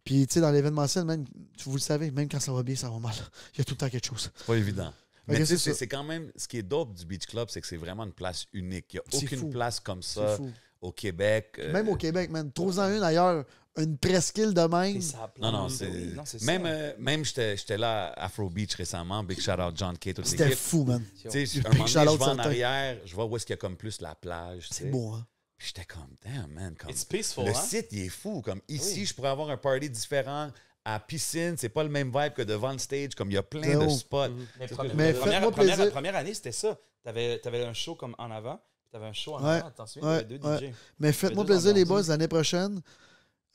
Puis, tu sais, dans l'événementiel, même, vous le savez, même quand ça va bien, ça va mal. Il y a tout le temps quelque chose. C'est pas évident. Mais tu sais, c'est quand même ce qui est dope du Beach Club, c'est que c'est vraiment une place unique. Il n'y a aucune place comme ça au Québec. Euh, même au Québec, man. Trois en une ailleurs, une presqu'île de même. non, non, c'est. Même, euh, même j'étais là à Afro Beach récemment, big shout out John Kate. C'était fou, man. Tu sais, un moment donné, je vais en arrière, je vois où est-ce qu'il y a comme plus la plage. C'est beau, hein. J'étais comme, damn, man. Comme, le hein? site, il est fou. Comme ici, je pourrais avoir un party différent à piscine, c'est pas le même vibe que devant le stage, comme il y a plein de spots. Mhm. Mais, la première année, c'était ça. Tu avais, un show comme en avant, tu avais un show en avant. avant, t'en souviens, avait deux DJ. Mais faites-moi plaisir, les boys, l'année prochaine.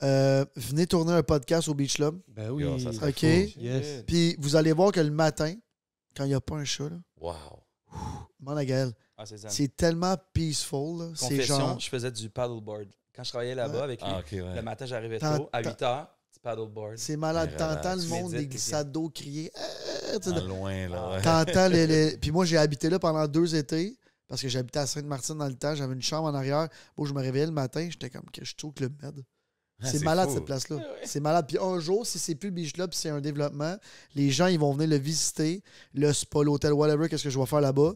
Euh, venez tourner un podcast au Beach Club. Ben oui, ça serait OK. Puis vous allez voir que le matin, quand il n'y a pas un show, là, wow. mon la gueule. Ah, c'est tellement peaceful. Confession, je faisais du paddleboard. Quand je travaillais là-bas avec ah, le matin, j'arrivais tôt, à 8 h, du paddleboard. C'est malade. T'entends le monde des glissades d'eau crier. Euh, ah, loin, là. T'entends les, Puis moi, j'ai habité là pendant deux étés parce que j'habitais à Sainte-Martine dans le temps. J'avais une chambre en arrière. Bon, je me réveillais le matin, j'étais comme que je trouve que le med. c'est malade, cette place-là. C'est malade. Puis un jour, si c'est plus le beach là, puis c'est un développement, les gens, ils vont venir le visiter, le spa, l'hôtel, whatever, qu'est-ce que je vais faire là-bas.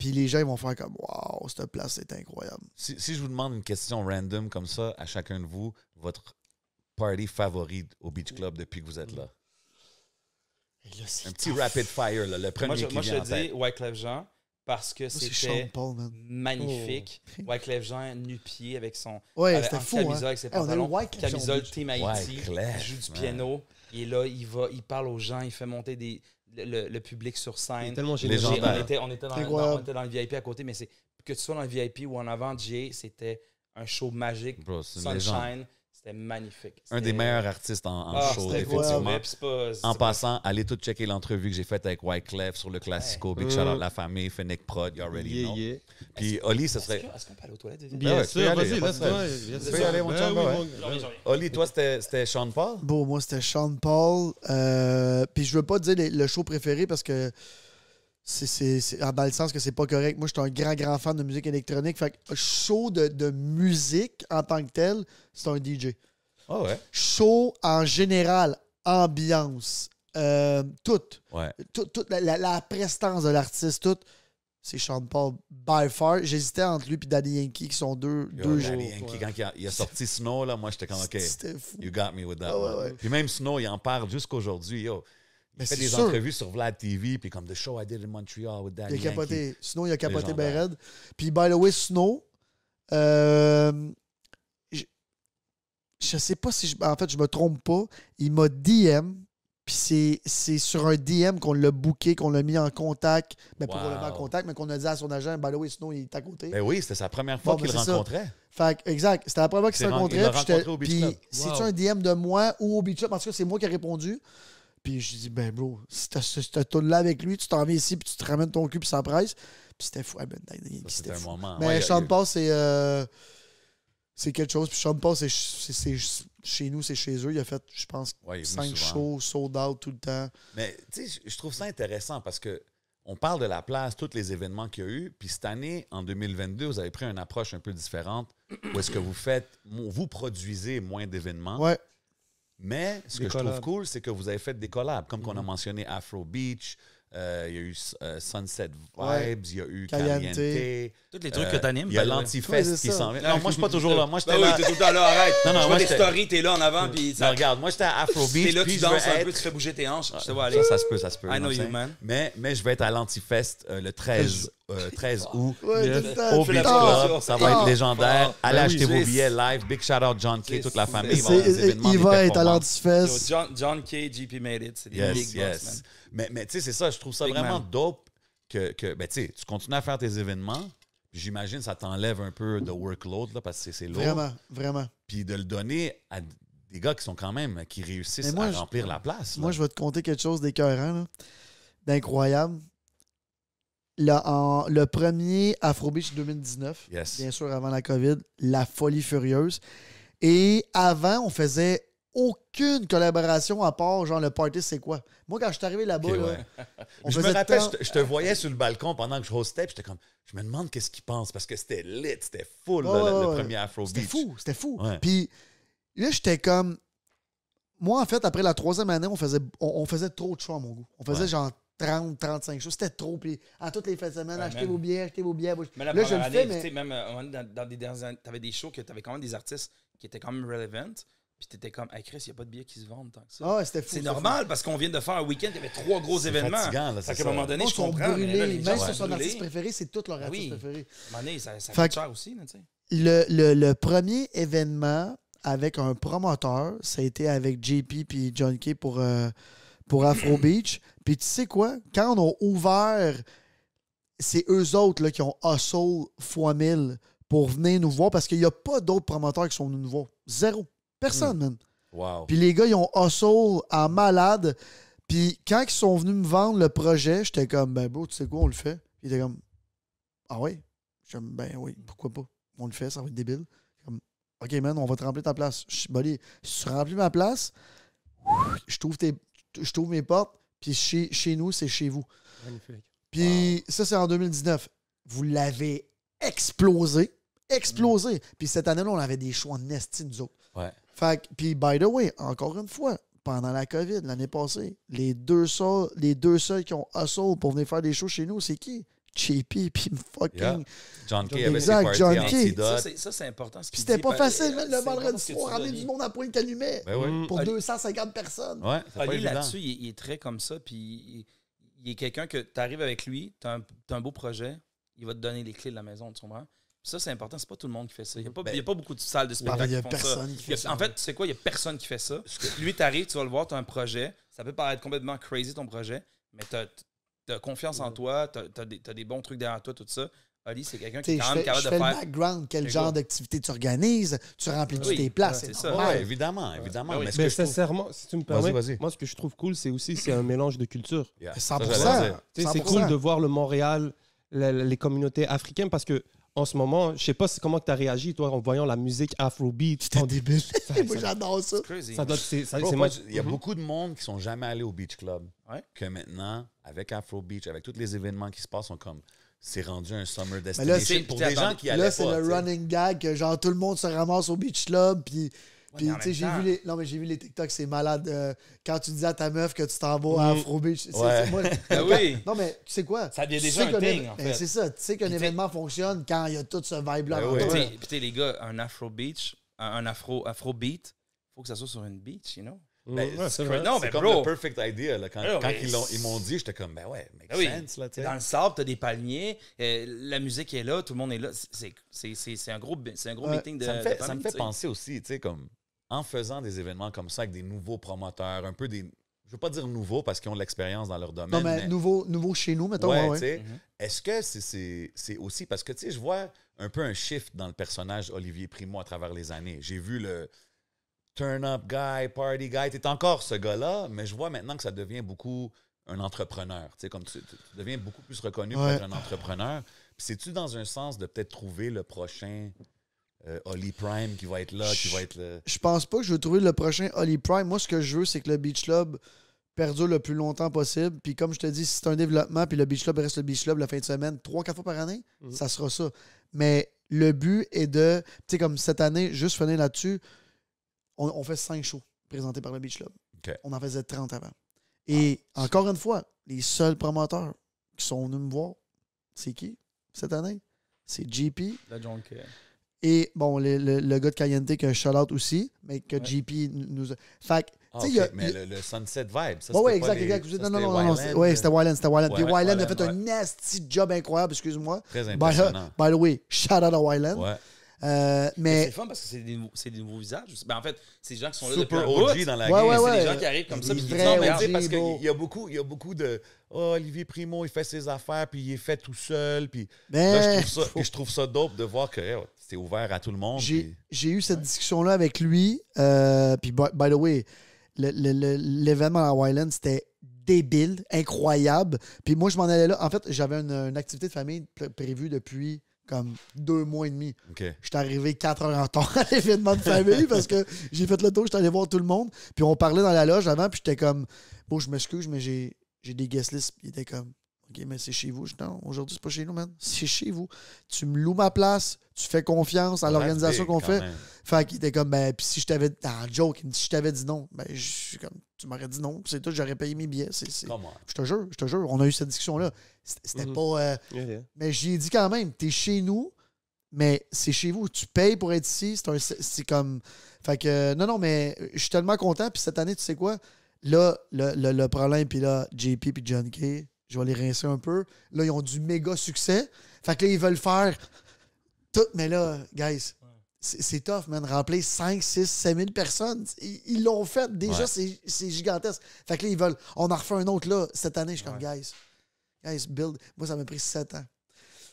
Puis les gens vont faire comme Waouh, cette place, c'est incroyable. Si, je vous demande une question random comme ça à chacun de vous, votre party favori au Beach Club depuis que vous êtes là? un petit rapid fire, le premier moi, je, qui moi, je dis Wyclef Jean parce que c'était magnifique. White oh. Wyclef Jean nu-pied avec son ouais, avec, fou, hein. camisole, hein? avec ses eh, camisole Team Haïti, il joue du piano. Et là, il va, il parle aux gens, il fait monter des, le, public sur scène. Tellement gens On était, on, était dans, le VIP à côté, mais c'est que tu sois dans le VIP ou en avant, Jay, c'était un show magique, Sunshine. C'était magnifique. Un des meilleurs artistes en, ah, show, effectivement. en passant, allez tout checker l'entrevue que j'ai faite avec Wyclef sur le classico, Big Shout mm. La Famille, Fennec Prod, You Already Know. Puis Oli, ce serait... Est-ce qu'on peut aller aux toilettes? Bien ben sûr, vas-y, vas Tu y Oli, toi, c'était Sean Paul? Bon, moi, c'était Sean Paul. Euh, puis je veux pas dire le show préféré parce que c'est bas ah, le sens que c'est pas correct. Moi, je suis un grand, grand fan de musique électronique. Fait que show de, de musique en tant que tel, c'est un DJ. Ah ouais. Show en général, ambiance, euh, tout. Ouais. la, prestance de l'artiste, tout. C'est Sean Paul by far. J'hésitais entre lui et Danny Yankee, qui sont deux, Yo, deux Daddy Yankee, quand il a, sorti Snow, là, moi, j'étais comme, OK, you got me with that. Ah one. Puis même Snow, il en parle jusqu'aujourd'hui. Yo, il mais fait des entrevues sur Vlad TV, puis comme The Show I Did in Montreal with Daniel. Il a capoté. Snow, il a capoté Bered Puis, by the way, Snow, euh, je, je sais pas si en fait je me trompe pas. Il m'a DM, puis c'est sur un DM qu'on l'a booké, qu'on l'a mis en contact, mais ben, wow. probablement en contact, mais qu'on a dit à son agent, by the way, Snow, il est à côté. mais ben oui, c'était sa première fois qu'il le ben, rencontrait. exact, c'était la première fois qu'il se rencontrait. Puis wow. c'est-tu un DM de moi ou au Beach Up? En c'est moi qui ai répondu. Puis je dis, ben bro, si t'as te là avec lui, tu t'en viens ici, puis tu te ramènes ton cul, puis ça presse. Puis c'était fou. Ah, ben, c'était un moment. Mais Sean Paul, c'est. Euh, c'est quelque chose. Puis Sean Paul, c'est chez nous, c'est chez eux. Il a fait, je pense, cinq shows, sold out tout le temps. Mais tu sais, je trouve ça intéressant parce que on parle de la place, tous les événements qu'il y a eu. Puis cette année, en 2022, vous avez pris une approche un peu différente où est-ce que vous faites, vous produisez moins d'événements. Ouais. Mais ce que je trouve cool, c'est que vous avez fait des collabs, comme on qu'on a mhm. mentionné Afro Beach, euh, il y a eu euh, Sunset Vibes, il y a eu Caliente. Tous les trucs que que euh, t'animes. Il y a ben l'Antifest qui s'en vient. Non, moi, je suis pas toujours là. Moi, j'étais ah là. Oui, t'es tout le temps là, arrête. Non, non, je vois des stories, t'es là en avant. non, regarde, moi, j'étais à Tu T'es là, tu danses un peu, tu fais bouger tes hanches. je aller. Ça, se peut, ça se peut. I know you, man. Mais, mais je vais être à l'Antifest le 13 13 euh, août au Ça va être légendaire. Allez ben acheter vos billets live. Big shout out John Kay, toute la famille. Il va, être à l'antifest. John, K. GP Made It. yes, mais, tu sais, c'est ça. Je trouve ça vraiment dope que, ben, tu continues à faire tes événements. J'imagine ça t'enlève un peu de workload parce que c'est lourd. Vraiment, vraiment. Puis de le donner à des gars qui sont quand même, qui réussissent à remplir la place. Moi, je vais te conter quelque chose d'écœurant, d'incroyable le, premier Afro Beach 2019, bien sûr avant la COVID, la folie furieuse. Et avant, on faisait aucune collaboration à part, genre le party, c'est quoi? Moi, quand je suis arrivé là-bas, je me rappelle, je, te, voyais sur le balcon pendant que je hostais, j'étais comme, je me demande qu'est-ce qu'ils pensent, parce que c'était lit, c'était full, le, premier Afro C'était fou, c'était fou. Puis là, j'étais comme, moi, en fait, après la troisième année, on faisait, on, on faisait trop de choix à mon goût. On faisait genre 30, 35 choses. C'était trop. Puis en toutes les fêtes de semaine, achetez vos billets, achetez vos billets. Mais là, je le fais, mais... Même euh, dans, dans, des dernières années, t'avais des shows que t'avais quand même des artistes qui étaient quand même relevant. Puis t'étais comme, hey Chris, il n'y a pas de billets qui se vendent tant que ça. Ah, c'est normal parce qu'on vient de faire un week-end, il y avait trois gros événements. Fatigant, là, un moment donné, je comprends. Brûlés, même si son artiste préféré, c'est tout leur artiste oui. préféré. ça, fait aussi. le, le, premier événement avec un promoteur, ça a été avec JP puis John Kay pour, euh, pour Afro Beach. Puis tu sais quoi? Quand on a ouvert, c'est eux autres là, qui ont hustle fois 1000 pour venir nous voir parce qu'il n'y a pas d'autres promoteurs qui sont venus nous voir. Zéro. Personne, hmm. man Puis les gars, ils ont hustle en malade. Puis quand ils sont venus me vendre le projet, j'étais comme, ben bro, tu sais quoi, on le fait. Ils étaient comme, ah ouais? J'étais ben oui, pourquoi pas? On le fait, ça va être débile. Comme, ok, man, on va te remplir ta place. Je suis si tu remplis ma place, je je t'ouvre mes portes, puis chez, nous, c'est chez vous. Puis ça, c'est en 2019. Vous l'avez explosé. Explosé. Mm. Puis cette année-là, on avait des choix en esti, nous autres. Ouais. Fait puis by the way, encore une fois, pendant la COVID, l'année passée, les deux seuls, les deux seuls qui ont hustle pour venir faire des shows chez nous, c'est qui? cheapy, puis fucking. John K avait exact, John Key Ça, c'est important. Ce puis c'était pas ben, facile, euh, le vendredi soir, ramener du monde à point de ben mm. pour 250 personnes. Ouais, est là-dessus, il, est très comme ça, puis il, est quelqu'un que tu arrives avec lui, tu as, un beau projet, il va te donner les clés de la maison, de son bras ça, c'est important. C'est pas tout le monde qui fait ça. Il n'y a, ben a, pas beaucoup de salles de spectacle qui font ça. En fait, tu sais quoi? Il n'y a personne qui fait ça. Lui, tu arrives, tu vas le voir, tu as un projet. Ça peut paraître complètement crazy, ton projet, mais tu confiance en toi, tu as, des bons trucs derrière toi, tout ça. Ali, c'est quelqu'un qui est quand même capable de faire. Le background, quel genre d'activité tu organises, tu remplis toutes tes places. c'est ça. évidemment, évidemment. Mais, sincèrement, si tu me permets, moi, ce que je trouve cool, c'est aussi un mélange de cultures. 100%. C'est cool de voir le Montréal, les communautés africaines, parce que en ce moment, je sais pas comment tu as réagi, toi, en voyant la musique afrobeat. C'était débile. Moi, j'adore ça. Il y a mhm. beaucoup de monde qui sont jamais allés au Beach Club. Que maintenant, avec Afro Beach, avec tous les événements qui se passent, on comme c'est rendu un summer destination pour des gens qui allaient Là, c'est le running gag que genre tout le monde se ramasse au beach club puis tu sais, j'ai vu les. Non, mais j'ai vu les TikTok, c'est malade. Euh, quand tu dis à ta meuf que tu t'en vas à mm. Afro Beach. Moi, ben Non, mais tu sais quoi? Ça ben, C'est ça. Tu sais qu'un événement fonctionne quand il y a tout ce vibe-là. Ben puis, tu sais, les gars, un Afro Beach, un afro, Afrobeat, faut que ça soit sur une beach, you know? Mm, non, mais comme perfect idea. Quand, ils, m'ont dit, j'étais comme, ben ouais, makes oui. sense. dans le sable, t'as des palmiers, euh, la musique est là, tout le monde est là. C'est, un gros, un gros meeting de. Ça me ça me fait penser aussi, tu sais, comme en faisant des événements comme ça avec des nouveaux promoteurs, un peu des. Je veux pas dire nouveaux parce qu'ils ont de l'expérience dans leur domaine. Non, mais, nouveaux chez nous, mettons. Ouais, tu sais. Mm-hmm. Est-ce que c'est aussi. Parce que, tu sais, je vois un peu un shift dans le personnage Olivier Primo à travers les années. J'ai vu le turn-up guy, party guy. Tu es encore ce gars-là, mais je vois maintenant que ça devient beaucoup un entrepreneur. Tu sais, comme tu, deviens beaucoup plus reconnu pour être un entrepreneur. C'est-tu dans un sens de peut-être trouver le prochain euh, Prime qui va être là, qui va être Je pense pas que je vais trouver le prochain Holly Prime. Moi, ce que je veux, c'est que le Beach Club perdure le plus longtemps possible. Puis comme je te dis, si c'est un développement, puis le Beach Club reste le Beach Club la fin de semaine, trois, quatre fois par année, mhm. ça sera ça. Mais le but est de, tu sais, comme cette année, juste finir là-dessus, on, fait cinq shows présentés par le Beach Club. On en faisait 30 avant. Et ah, encore une fois, les seuls promoteurs qui sont venus me voir, c'est qui cette année? C'est JP. La junkie. Et bon, le, gars de Cayenne qui a un shout-out aussi, mais que JP nous a. Fait ah, okay, a, mais le, le, Sunset Vibe, ça oh, Oui, exact, exact. non, non, non, non. Oui, euh, c'était Wyland, c'était Wyland. Puis Wyland a fait un nasty job incroyable, excuse-moi. Très impressionnant. By, the way, shout-out à Wyland. Ouais. Euh, mais... C'est fun parce que c'est des, des, nouveaux visages. Ben, en fait, c'est des gens qui sont là depuis OG dans la ouais, game. c'est des gens qui arrivent comme ça. Mais qui sont parce qu'il y, a beaucoup, de. Oh, Olivier Primo, il fait ses affaires, puis il est fait tout seul. Puis mais... je ben, trouve ça, je trouve ça dope de voir que c'était ouvert à tout le monde. J'ai eu cette discussion-là avec lui. Euh, puis, by, the way, l'événement à Wyland, c'était débile, incroyable. Puis moi, je m'en allais là. En fait, j'avais une, activité de famille prévue depuis comme deux mois et demi. j'étais Je suis arrivé quatre heures en temps à l'événement de famille parce que j'ai fait le tour, j'étais allé voir tout le monde. Puis on parlait dans la loge avant, puis j'étais comme, bon, je m'excuse, mais j'ai des guest lists. Il était comme, OK, mais c'est chez vous. non, aujourd'hui, c'est pas chez nous, man. C'est chez vous. Tu me loues ma place, tu fais confiance à l'organisation qu'on fait. Fait qu'il était comme, ben, puis si je t'avais. dit, si je t'avais dit non, ben, je suis comme, tu m'aurais dit non, c'est tout, j'aurais payé mes billets. C'est, c'est... Je te jure, je te jure, on a eu cette discussion-là. C'était mm-hmm. pas. Euh, mais j'ai dit quand même, t'es chez nous, mais c'est chez vous. Tu payes pour être ici. C'est, comme. Fait que, non, non, mais euh, je suis tellement content. Puis cette année, tu sais quoi? Là, le, problème, puis là, JP puis John Kay, je vais les rincer un peu. Là, ils ont du méga succès. Fait que là, ils veulent faire tout. Mais là, guys, c'est tough, man. Remplir 5, 6, 7 000 personnes. Ils l'ont fait déjà, c'est gigantesque. Fait que là, ils veulent. On en refait un autre là, cette année. Je suis comme, guys, guys, build. Moi, ça m'a pris 7 ans.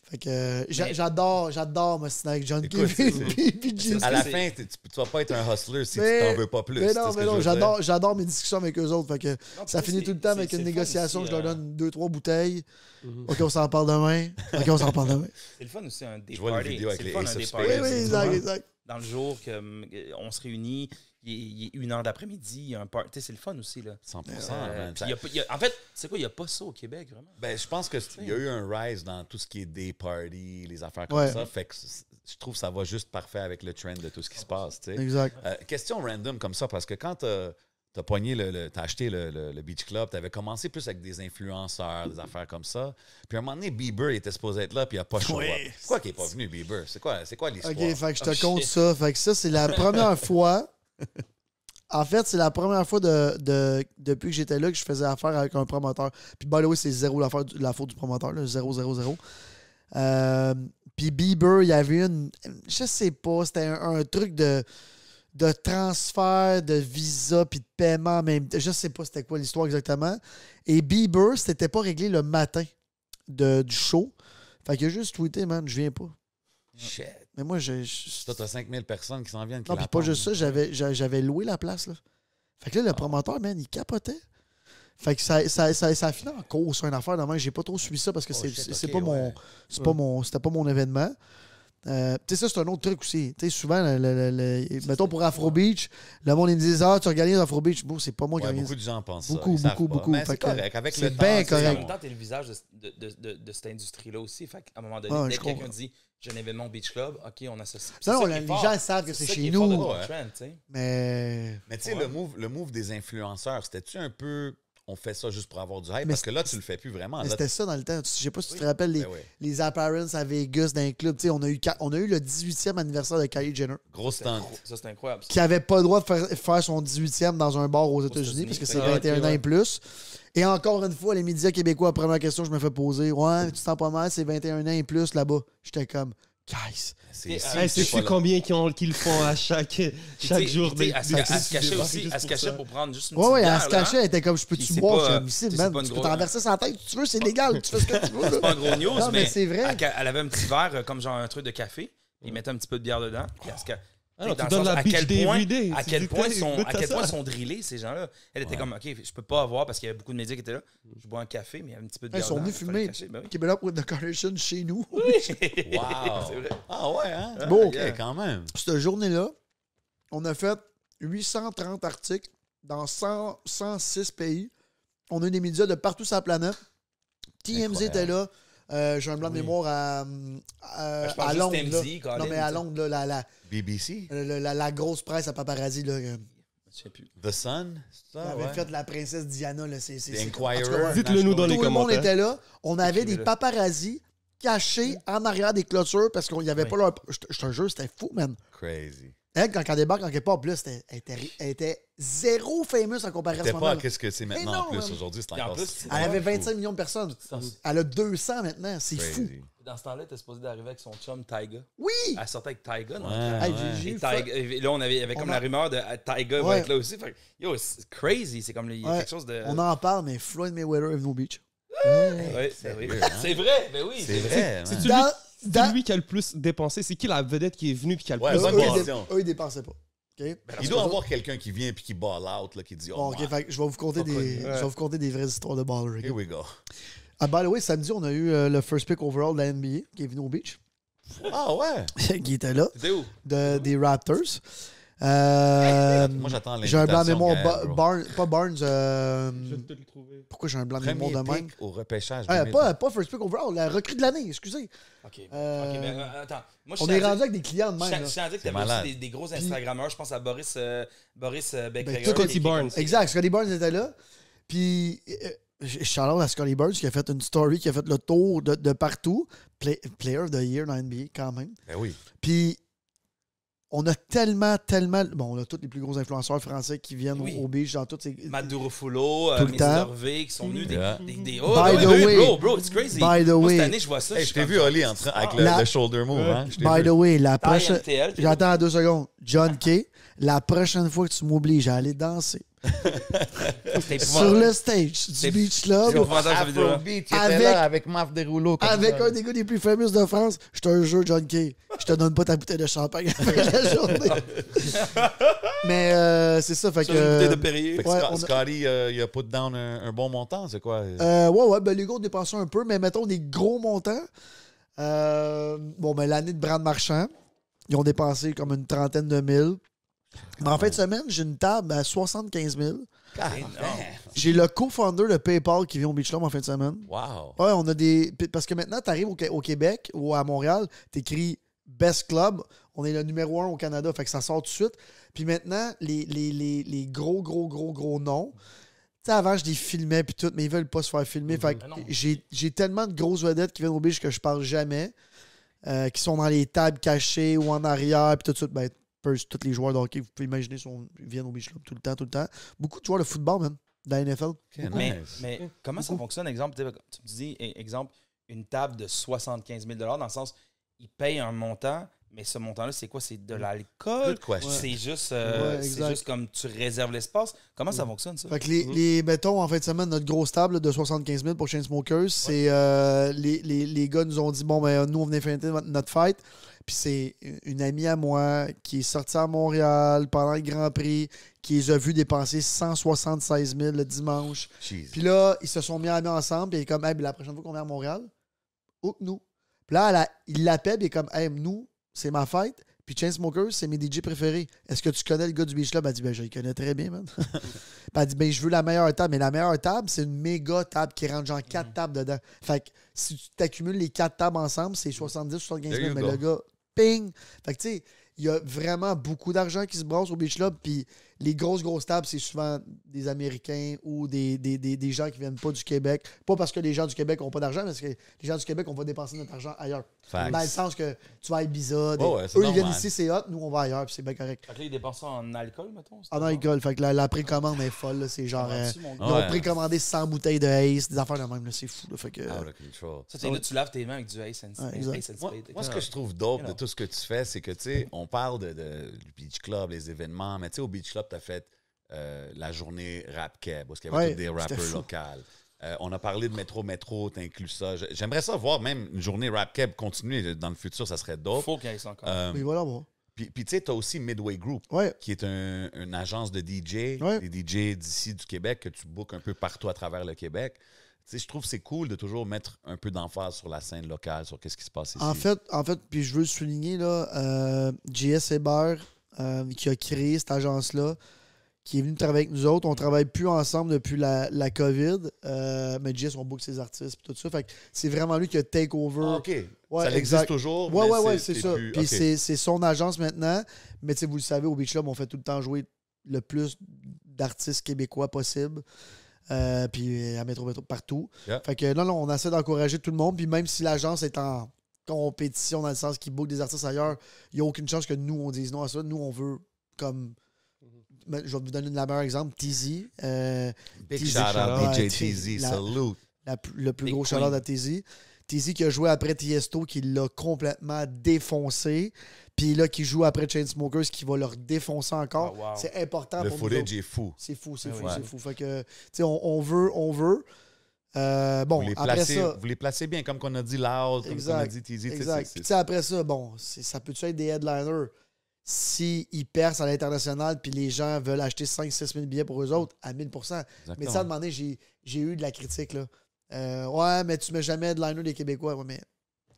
Fait que euh, j'adore, j'adore me avec John Kevin À la fin, tu, vas pas être un hustler si tu t'en veux pas plus. Mais non, mais non, j'adore, j'adore mes discussions avec eux autres. Fait que ça finit tout le temps avec une négociation. je leur euh, donne deux, trois bouteilles. Mhm. OK, on s'en parle demain. OK, on s'en parle demain. C'est le fun aussi, un départ Je vois une vidéo avec les Oui, oui, exact, exact. Dans le jour, qu'on mm, se réunit il y a une heure d'après-midi, il y a un party, c'est le fun aussi. Là. 100 euh, En fait, c'est quoi, il n'y a pas ça au Québec, vraiment? Ben, je pense qu'il y a eu un rise dans tout ce qui est des parties, les affaires comme ça. Fait que je trouve que ça va juste parfait avec le trend de tout ce qui se passe. sais. Exact. Euh, question random comme ça, parce que quand t'as le, as acheté le, Beach Club, t'avais commencé plus avec des influenceurs, des affaires comme ça. Puis à un moment donné, Bieber il était supposé être là, puis il a pas show c'est Pourquoi qu'il est pas venu, Bieber? C'est quoi, c'est quoi l'histoire? OK, fait que je te oh, compte ça. Fait que ça, c'est la première fois en fait, c'est la première fois depuis que j'étais là que je faisais affaire avec un promoteur. Puis, by the way, c'est zéro la, faute, la faute du promoteur, 000. zéro, zéro, euh, puis Bieber, il y avait une. Je sais pas, c'était un, truc de, de transfert, de visa, puis de paiement. Même, je sais pas c'était quoi l'histoire exactement. Et Bieber, c'était pas réglé le matin du show. Fait qu'il a juste tweeté, man, je viens pas. Shit. Mais moi, je... Toi, t'as 5000 personnes qui s'en viennent. Qui non, puis pas juste ça, j'avais loué la place. Là. Fait que là, le ah. promoteur, man, il capotait. Fait que ça, ça, ça, ça a fini en cause une affaire. Demain, j'ai pas trop suivi ça parce que oh, c'est c'est, pas, ouais. ouais. pas, mon c'était pas mon événement. Euh, tu sais, ça, c'est un autre truc aussi. Tu sais, souvent, le, le, le, mettons pour Afro Beach, le monde, il me dit Ah, tu organises Afro Beach. Bon, c'est pas moi ouais, qui organise. Beaucoup de gens pensent beaucoup, ça. Beaucoup, beaucoup, beaucoup. C'est correct. Avec le temps, bien correct. En même temps, t'es le visage de, de, de, de cette industrie-là aussi. Fait qu'à un moment donné, ah, dès que quelqu'un dit j'ai un événement Beach Club, OK, on associe. Non, les gens savent que c'est chez nous. mais mais tu sais, le, move, le move des influenceurs, c'était-tu un peu on fait ça juste pour avoir du hype? parce que là, tu le fais plus vraiment. c'était ça dans le temps. Je sais pas si tu te rappelles les, ben les apparences à Vegas d'un club. On a, eu, on a eu le 18e anniversaire de Kylie Jenner. Grosse stand. Ça, c'est incroyable. Qui n'avait pas le droit de faire, son 18e dans un bar aux États-Unis, parce que c'est 21 ah, ans et plus. Et encore une fois, les médias québécois, première question je me fais poser, ouais, tu te sens pas mal, c'est 21 ans et plus là-bas. J'étais comme, guys. C'est euh, sais combien qu'ils font à chaque, chaque jour. Elle se cacher aussi, elle se cachait pour prendre juste une ouais, ouais, elle se cachait, elle était comme, je peux-tu boire, c'est man. Tu peux t'en verser sa tête, tu veux, c'est légal, tu fais ce que tu veux. C'est pas un gros news, mais, c'est vrai. Elle, avait un petit verre, comme genre un truc de café, ils mettait un petit peu de bière dedans, puis alors, tu donnes à quel point, à quel point, sont, sont drillés ces gens-là. Elle était comme, OK, je peux pas avoir parce qu'il y avait beaucoup de médias qui étaient là. Je bois un café, mais il y avait un petit peu de Ils sont venus fumer ben oui. Up with the decoration chez nous. Oui. wow. C'est vrai. Ah ouais, hein? Ah, bon, quand même. Cette journée-là, on a fait 830 articles dans 106 pays. On a des médias de partout sur la planète. TMZ était là. Euh, j'ai un blanc de mémoire à, euh, ben, à, Londres. là. non, mais à Londres, là, la, BBC? La, grosse presse à paparazzi. Là, euh, je The Sun, ça? On avait fait la princesse Diana. C'est Inquirer. Dites-le nous dans les commentaires. Tout le monde était là. On avait des paparazzi cachés en arrière des clôtures parce qu'il n'y avait pas leur. Je te jure, c'était fou, man. Crazy quand, elle débarque en quelque part, plus, elle était, zéro fameuse en comparaison à ce moment pas qu'est-ce que c'est maintenant en plus. Aujourd'hui, c'est elle avait 25 millions de personnes. Elle a 200 maintenant. C'est fou. Dans ce temps-là, elle était supposée d'arriver avec son chum Taiga. Oui! Elle sortait avec Taiga. Non? là, on avait, avait comme la rumeur de ah, Taiga va être là aussi. yo, c'est crazy. C'est comme quelque chose de... On en parle, mais Floyd Mayweather est venu au beach. c'est vrai. Hein? C'est vrai, ben oui, c'est vrai. tu c'est lui qui a le plus dépensé. C'est qui la vedette qui est venue et qui a le plus dépensé? Eux, eux, ils dépensaient pas. Ben, il doit y avoir quelqu'un qui vient et qui ball out, là, qui dit oh, bon, je, vais vous compter des, je vais vous conter des vraies histoires de baller. Here we go. Ah, by samedi, on a eu euh, le first pick overall de la NBA qui est venu au beach. Ah ouais? qui était là. C'était où? des Raptors. Euh, Moi, j'attends J'ai un blanc de mémoire. Barnes, pas Barnes. Euh, je vais te le trouver. Pourquoi j'ai un blanc de mémoire de même au repêchage. Euh, pas, pas first pick overall, la recrue de l'année, excusez. OK. OK, mais ben, attends. on est rendu avec des clients de même. Je suis rendu que t'avais aussi des, gros Instagrammeurs. Je pense à Boris, Boris ben, Becker. Scotty Barnes. Exact, Scotty Barnes était là. Puis. Charlotte à Scotty Barnes qui a fait une story, qui a fait le tour de, partout. player of the Year dans NBA, quand même. Ben oui. Puis on a tellement, tellement. Bon, on a tous les plus gros influenceurs français qui viennent au beach dans toutes ces. Maduro Fulo, euh, Hervé, qui sont venus. Des, des, oh, By ah, the Bro, bro, it's crazy. By the way. Cette année, je vois ça. je t'ai vu Oli en train avec ah, la... le, shoulder move. Hein, By the way, la prochaine. J'attends deux secondes. John Kay, la prochaine fois que tu m'obliges à aller danser sur le stage du Beach Club. avec, là avec Avec un des gars les plus fameux de France. Je te jure, John Kay, je te donne pas ta bouteille de champagne la Mais euh, c'est ça. Fait que, une de euh, a... Euh, il a put down un, bon montant, c'est quoi? ouais, ouais, ben, les gars ont dépensé un peu, mais mettons des gros montants. bon, ben, l'année de Brand Marchand, ils ont dépensé comme une trentaine de mille en fin de semaine, j'ai une table à 75 000. Ah, j'ai le co-founder de PayPal qui vient au Beach Club en fin de semaine. Wow. Ouais, on a des. Parce que maintenant, tu arrives au, Québec ou à Montréal, tu écris Best Club. On est le numéro un au Canada, fait que ça sort tout de suite. Puis maintenant, les, les, gros, gros, gros, gros noms. tu sais avant, je les filmais puis tout, mais ils veulent pas se faire filmer. Mm-hmm. j'ai tellement de grosses vedettes qui viennent au Beach que je parle jamais, euh, qui sont dans les tables cachées ou en arrière, puis tout de suite, ben, tous les joueurs de hockey, vous pouvez imaginer, ils viennent au Michelin tout le temps, tout le temps. Beaucoup de vois le football, même, dans la NFL. mais, comment ça fonctionne, exemple, tu me dis, e-, exemple, une table de 75 000 dans le sens, ils payent un montant, mais ce montant-là, c'est quoi? C'est de l'alcool? C'est juste, euh, juste comme tu réserves l'espace. Comment ça fonctionne, ça? Fait que mhm. les, mettons, en fin de semaine, notre grosse table de 75 000 pour Chainsmokers, smokers, c'est euh, les, les, les, gars nous ont dit, bon, ben, nous, on venait faire notre fight. Puis c'est une amie à moi qui est sortie à Montréal pendant le Grand Prix, qui les a vu dépenser 176 000 le dimanche. Puis là, ils se sont mis à ensemble. Puis il est comme, hey, la prochaine fois qu'on vient à Montréal, que nous. Puis là, il l'appelle, puis il est comme, hey, nous, c'est ma fête. Puis Chainsmokers, c'est mes DJ préférés. Est-ce que tu connais le gars du Beach Club? Elle dit, ben, je le connais très bien, man. dit, ben, je veux la meilleure table. Mais la meilleure table, c'est une méga table qui rentre genre quatre mm. tables dedans. Fait que si tu t'accumules les quatre tables ensemble, c'est 70-75 000. Mais le gars, ping. Fait que, tu sais, il y a vraiment beaucoup d'argent qui se brasse au beach club. Puis les grosses, grosses tables, c'est souvent des Américains ou des, des, des, des, gens qui ne viennent pas du Québec. Pas parce que les gens du Québec n'ont pas d'argent, mais parce que les gens du Québec, on va dépenser notre argent ailleurs. Facts. Dans le sens que tu vas à Ibiza, eux, ils viennent ici, c'est hot, nous, on va ailleurs, puis c'est bien correct. Fait là, ils dépensent en alcool, mettons? En alcool. Fait que la, précommande est folle, c'est genre. Ah, euh, ils ont précommandé 100 bouteilles de Ace, des affaires de même, c'est fou. fait que, ah, là, tu laves tes mains avec du Ace Moi, ce que je trouve dope de tout ce que tu fais, c'est que, tu sais, on parle de, du beach club, les événements, mais tu sais, au beach club, tu as fait euh, la journée rap keb, parce qu'il y avait des rappers locaux. Euh, on a parlé de métro, métro, inclus ça. J'aimerais ça voir même une journée rap keb continuer euh, dans le futur, ça serait dope. Faut qu'il y ait ça encore. voilà, bon. Puis, tu sais, tu as aussi Midway Group, qui est une agence de DJ, des DJ d'ici du Québec que tu bookes un peu partout à travers le Québec. Tu je trouve c'est cool de toujours mettre un peu d'emphase sur la scène locale, sur qu'est-ce qui se passe ici. En fait, en fait, puis je veux souligner là, euh, JS Hébert euh, qui a créé cette agence-là, qui est venu travailler avec nous autres. On ne travaille plus ensemble depuis la, la COVID, euh, mais Jess, on book ses artistes et tout ça. Fait c'est vraiment lui qui a take over. Ah, ça existe toujours. Oui, c'est ça. Puis c'est son agence maintenant. Mais vous le savez, au Beach Club, on fait tout le temps jouer le plus d'artistes québécois possible. Euh, puis à métro, métro partout. Fait que non, on essaie d'encourager tout le monde. Puis même si l'agence est en compétition dans le sens qu'ils bookent des artistes ailleurs, il n'y a aucune chance que nous, on dise non à ça. Nous, on veut comme. Mhm. Je vais vous donner le meilleur exemple, TZ. Euh, Big shout DJ salute. le plus gros shout à Tizzy, Tizzy qui a joué après Tiesto, qui l'a complètement défoncé. Puis là, qui joue après Chainsmokers, qui va leur défoncer encore. Ah, c'est important pour nous. Le footage est fou. C'est fou, c'est ah fou, c'est fou. Fait que, tu sais, on veut, on veut. Euh, bon, vous les, placez, bien, comme qu'on a dit Loud, comme on a dit après ça, bon, ça peut-tu être des headliners? s'ils percent à l'international puis les gens veulent acheter 5-6 000 billets pour eux autres, à 1000 Mais ça, à j'ai eu de la critique. Là. Euh, ouais, mais tu mets jamais headliner des Québécois. Ouais, mais,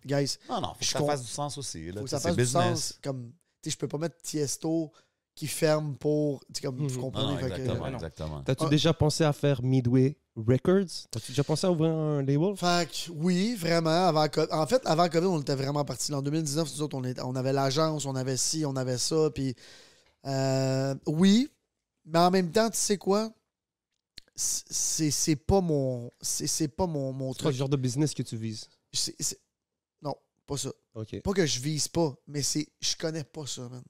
guys. Non, non, faut que ça fasse du sens aussi. faut que ça fasse du sens. Comme, je peux pas mettre Tiesto qui ferme pour. Comme, Vous mhm. Exactement. tas tu ah. déjà pensé à faire Midway Records. T'as-tu déjà pensé à ouvrir un label? Fait oui, vraiment. en fait, avant COVID, on était vraiment parti. En 2019, nous autres, on, on avait l'agence, on avait ci, on avait ça. Puis, euh, oui, mais en même temps, tu sais quoi? C'est pas mon. C'est pas mon, mon truc. le genre de business que tu vises? Non, pas ça. Pas que je vise pas, mais c'est je connais pas ça, man.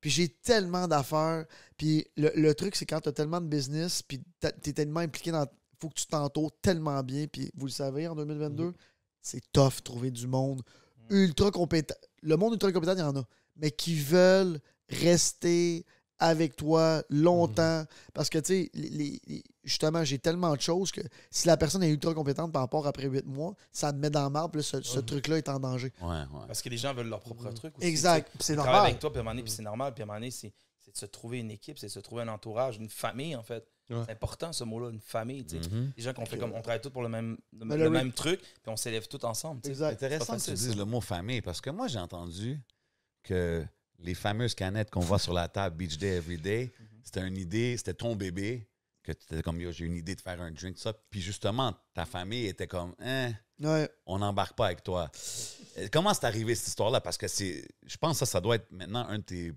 Puis j'ai tellement d'affaires. Puis le, le truc, c'est quand tu as tellement de business, puis tu es tellement impliqué dans faut que tu t'entoures tellement bien. Puis vous le savez, en 2022, mhm. c'est tough trouver du monde mhm. ultra compétent. Le monde ultra compétent, il y en a, mais qui veulent rester avec toi longtemps. Mhm. Parce que, tu sais, justement, j'ai tellement de choses que si la personne est ultra compétente par rapport après huit mois, ça te met dans le marbre. ce, truc-là est en danger. Ouais, ouais. Parce que les gens veulent leur propre truc. exact. C'est normal. avec toi, puis à un moment puis c'est normal. Puis à un moment donné, c'est c'est de se trouver une équipe, c'est de se trouver un entourage, une famille, en fait. C'est important ce mot-là, une famille. Mm-hmm. Les gens qu'on fait comme, on travaille tous pour le même, le, même truc, puis on s'élève tous ensemble. C'est intéressant que tu dises le mot famille, parce que moi, j'ai entendu que les fameuses canettes qu'on voit sur la table Beach Day Every Day, mm-hmm. c'était une idée, c'était ton bébé, que tu étais comme, j'ai une idée de faire un drink, ça. Puis justement, ta famille était comme, hein, on n'embarque pas avec toi. Euh, comment c'est arrivé cette histoire-là? Parce que c'est, je pense que ça, doit être maintenant un de tes.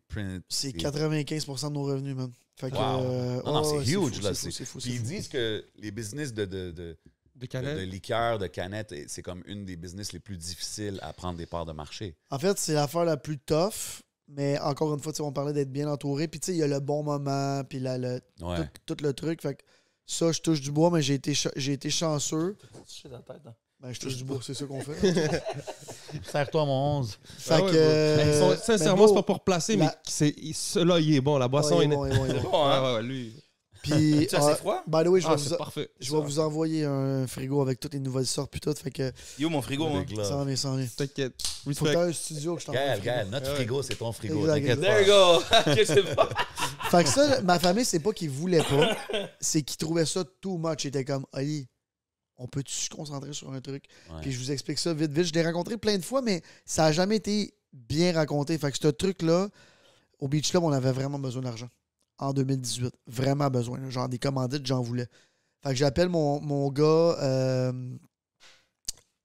C'est 95 de nos revenus, man. Euh, non, c'est huge, là. Puis ils disent que les business de, de, de de, de liqueurs, de canettes, c'est comme une des business les plus difficiles à prendre des parts de marché. En fait, c'est l'affaire la plus tough mais encore une fois, on parlait d'être bien entouré. Puis, tu sais, il y a le bon moment, puis la tout, le truc. Fait que ça, je touche du bois, mais j'ai été, j'ai été chanceux. toucher la tête, hein? Ben, je touche du bois, c'est ça qu'on fait. Serre-toi mon 11. Ah euh, sincèrement, c'est pas pour placer, mais c'est, là, il est bon. La boisson ah, il est, bon, lui. Puis, tu euh, froid? je, ah, vais, vous, je vais vous envoyer un frigo avec toutes les nouvelles sortes puis tout. Fait que, Yo, mon frigo, hein. Ça en vient, ça T'inquiète. Faut que un studio que je t'envoie. notre frigo, c'est ton frigo. T'inquiète There you go. fait que ça, ma famille, c'est pas qu'ils voulaient pas, c'est qu'ils trouvaient ça too much. Ils étaient comme, Oli, on peut se concentrer sur un truc? Puis je vous explique ça vite, vite. Je l'ai rencontré plein de fois, mais ça a jamais été bien raconté. Fait que ce truc-là, au Beach Club, on avait vraiment besoin d'argent en 2018. Vraiment besoin. Genre des commandites, j'en voulais. Fait que j'appelle mon, mon gars, euh,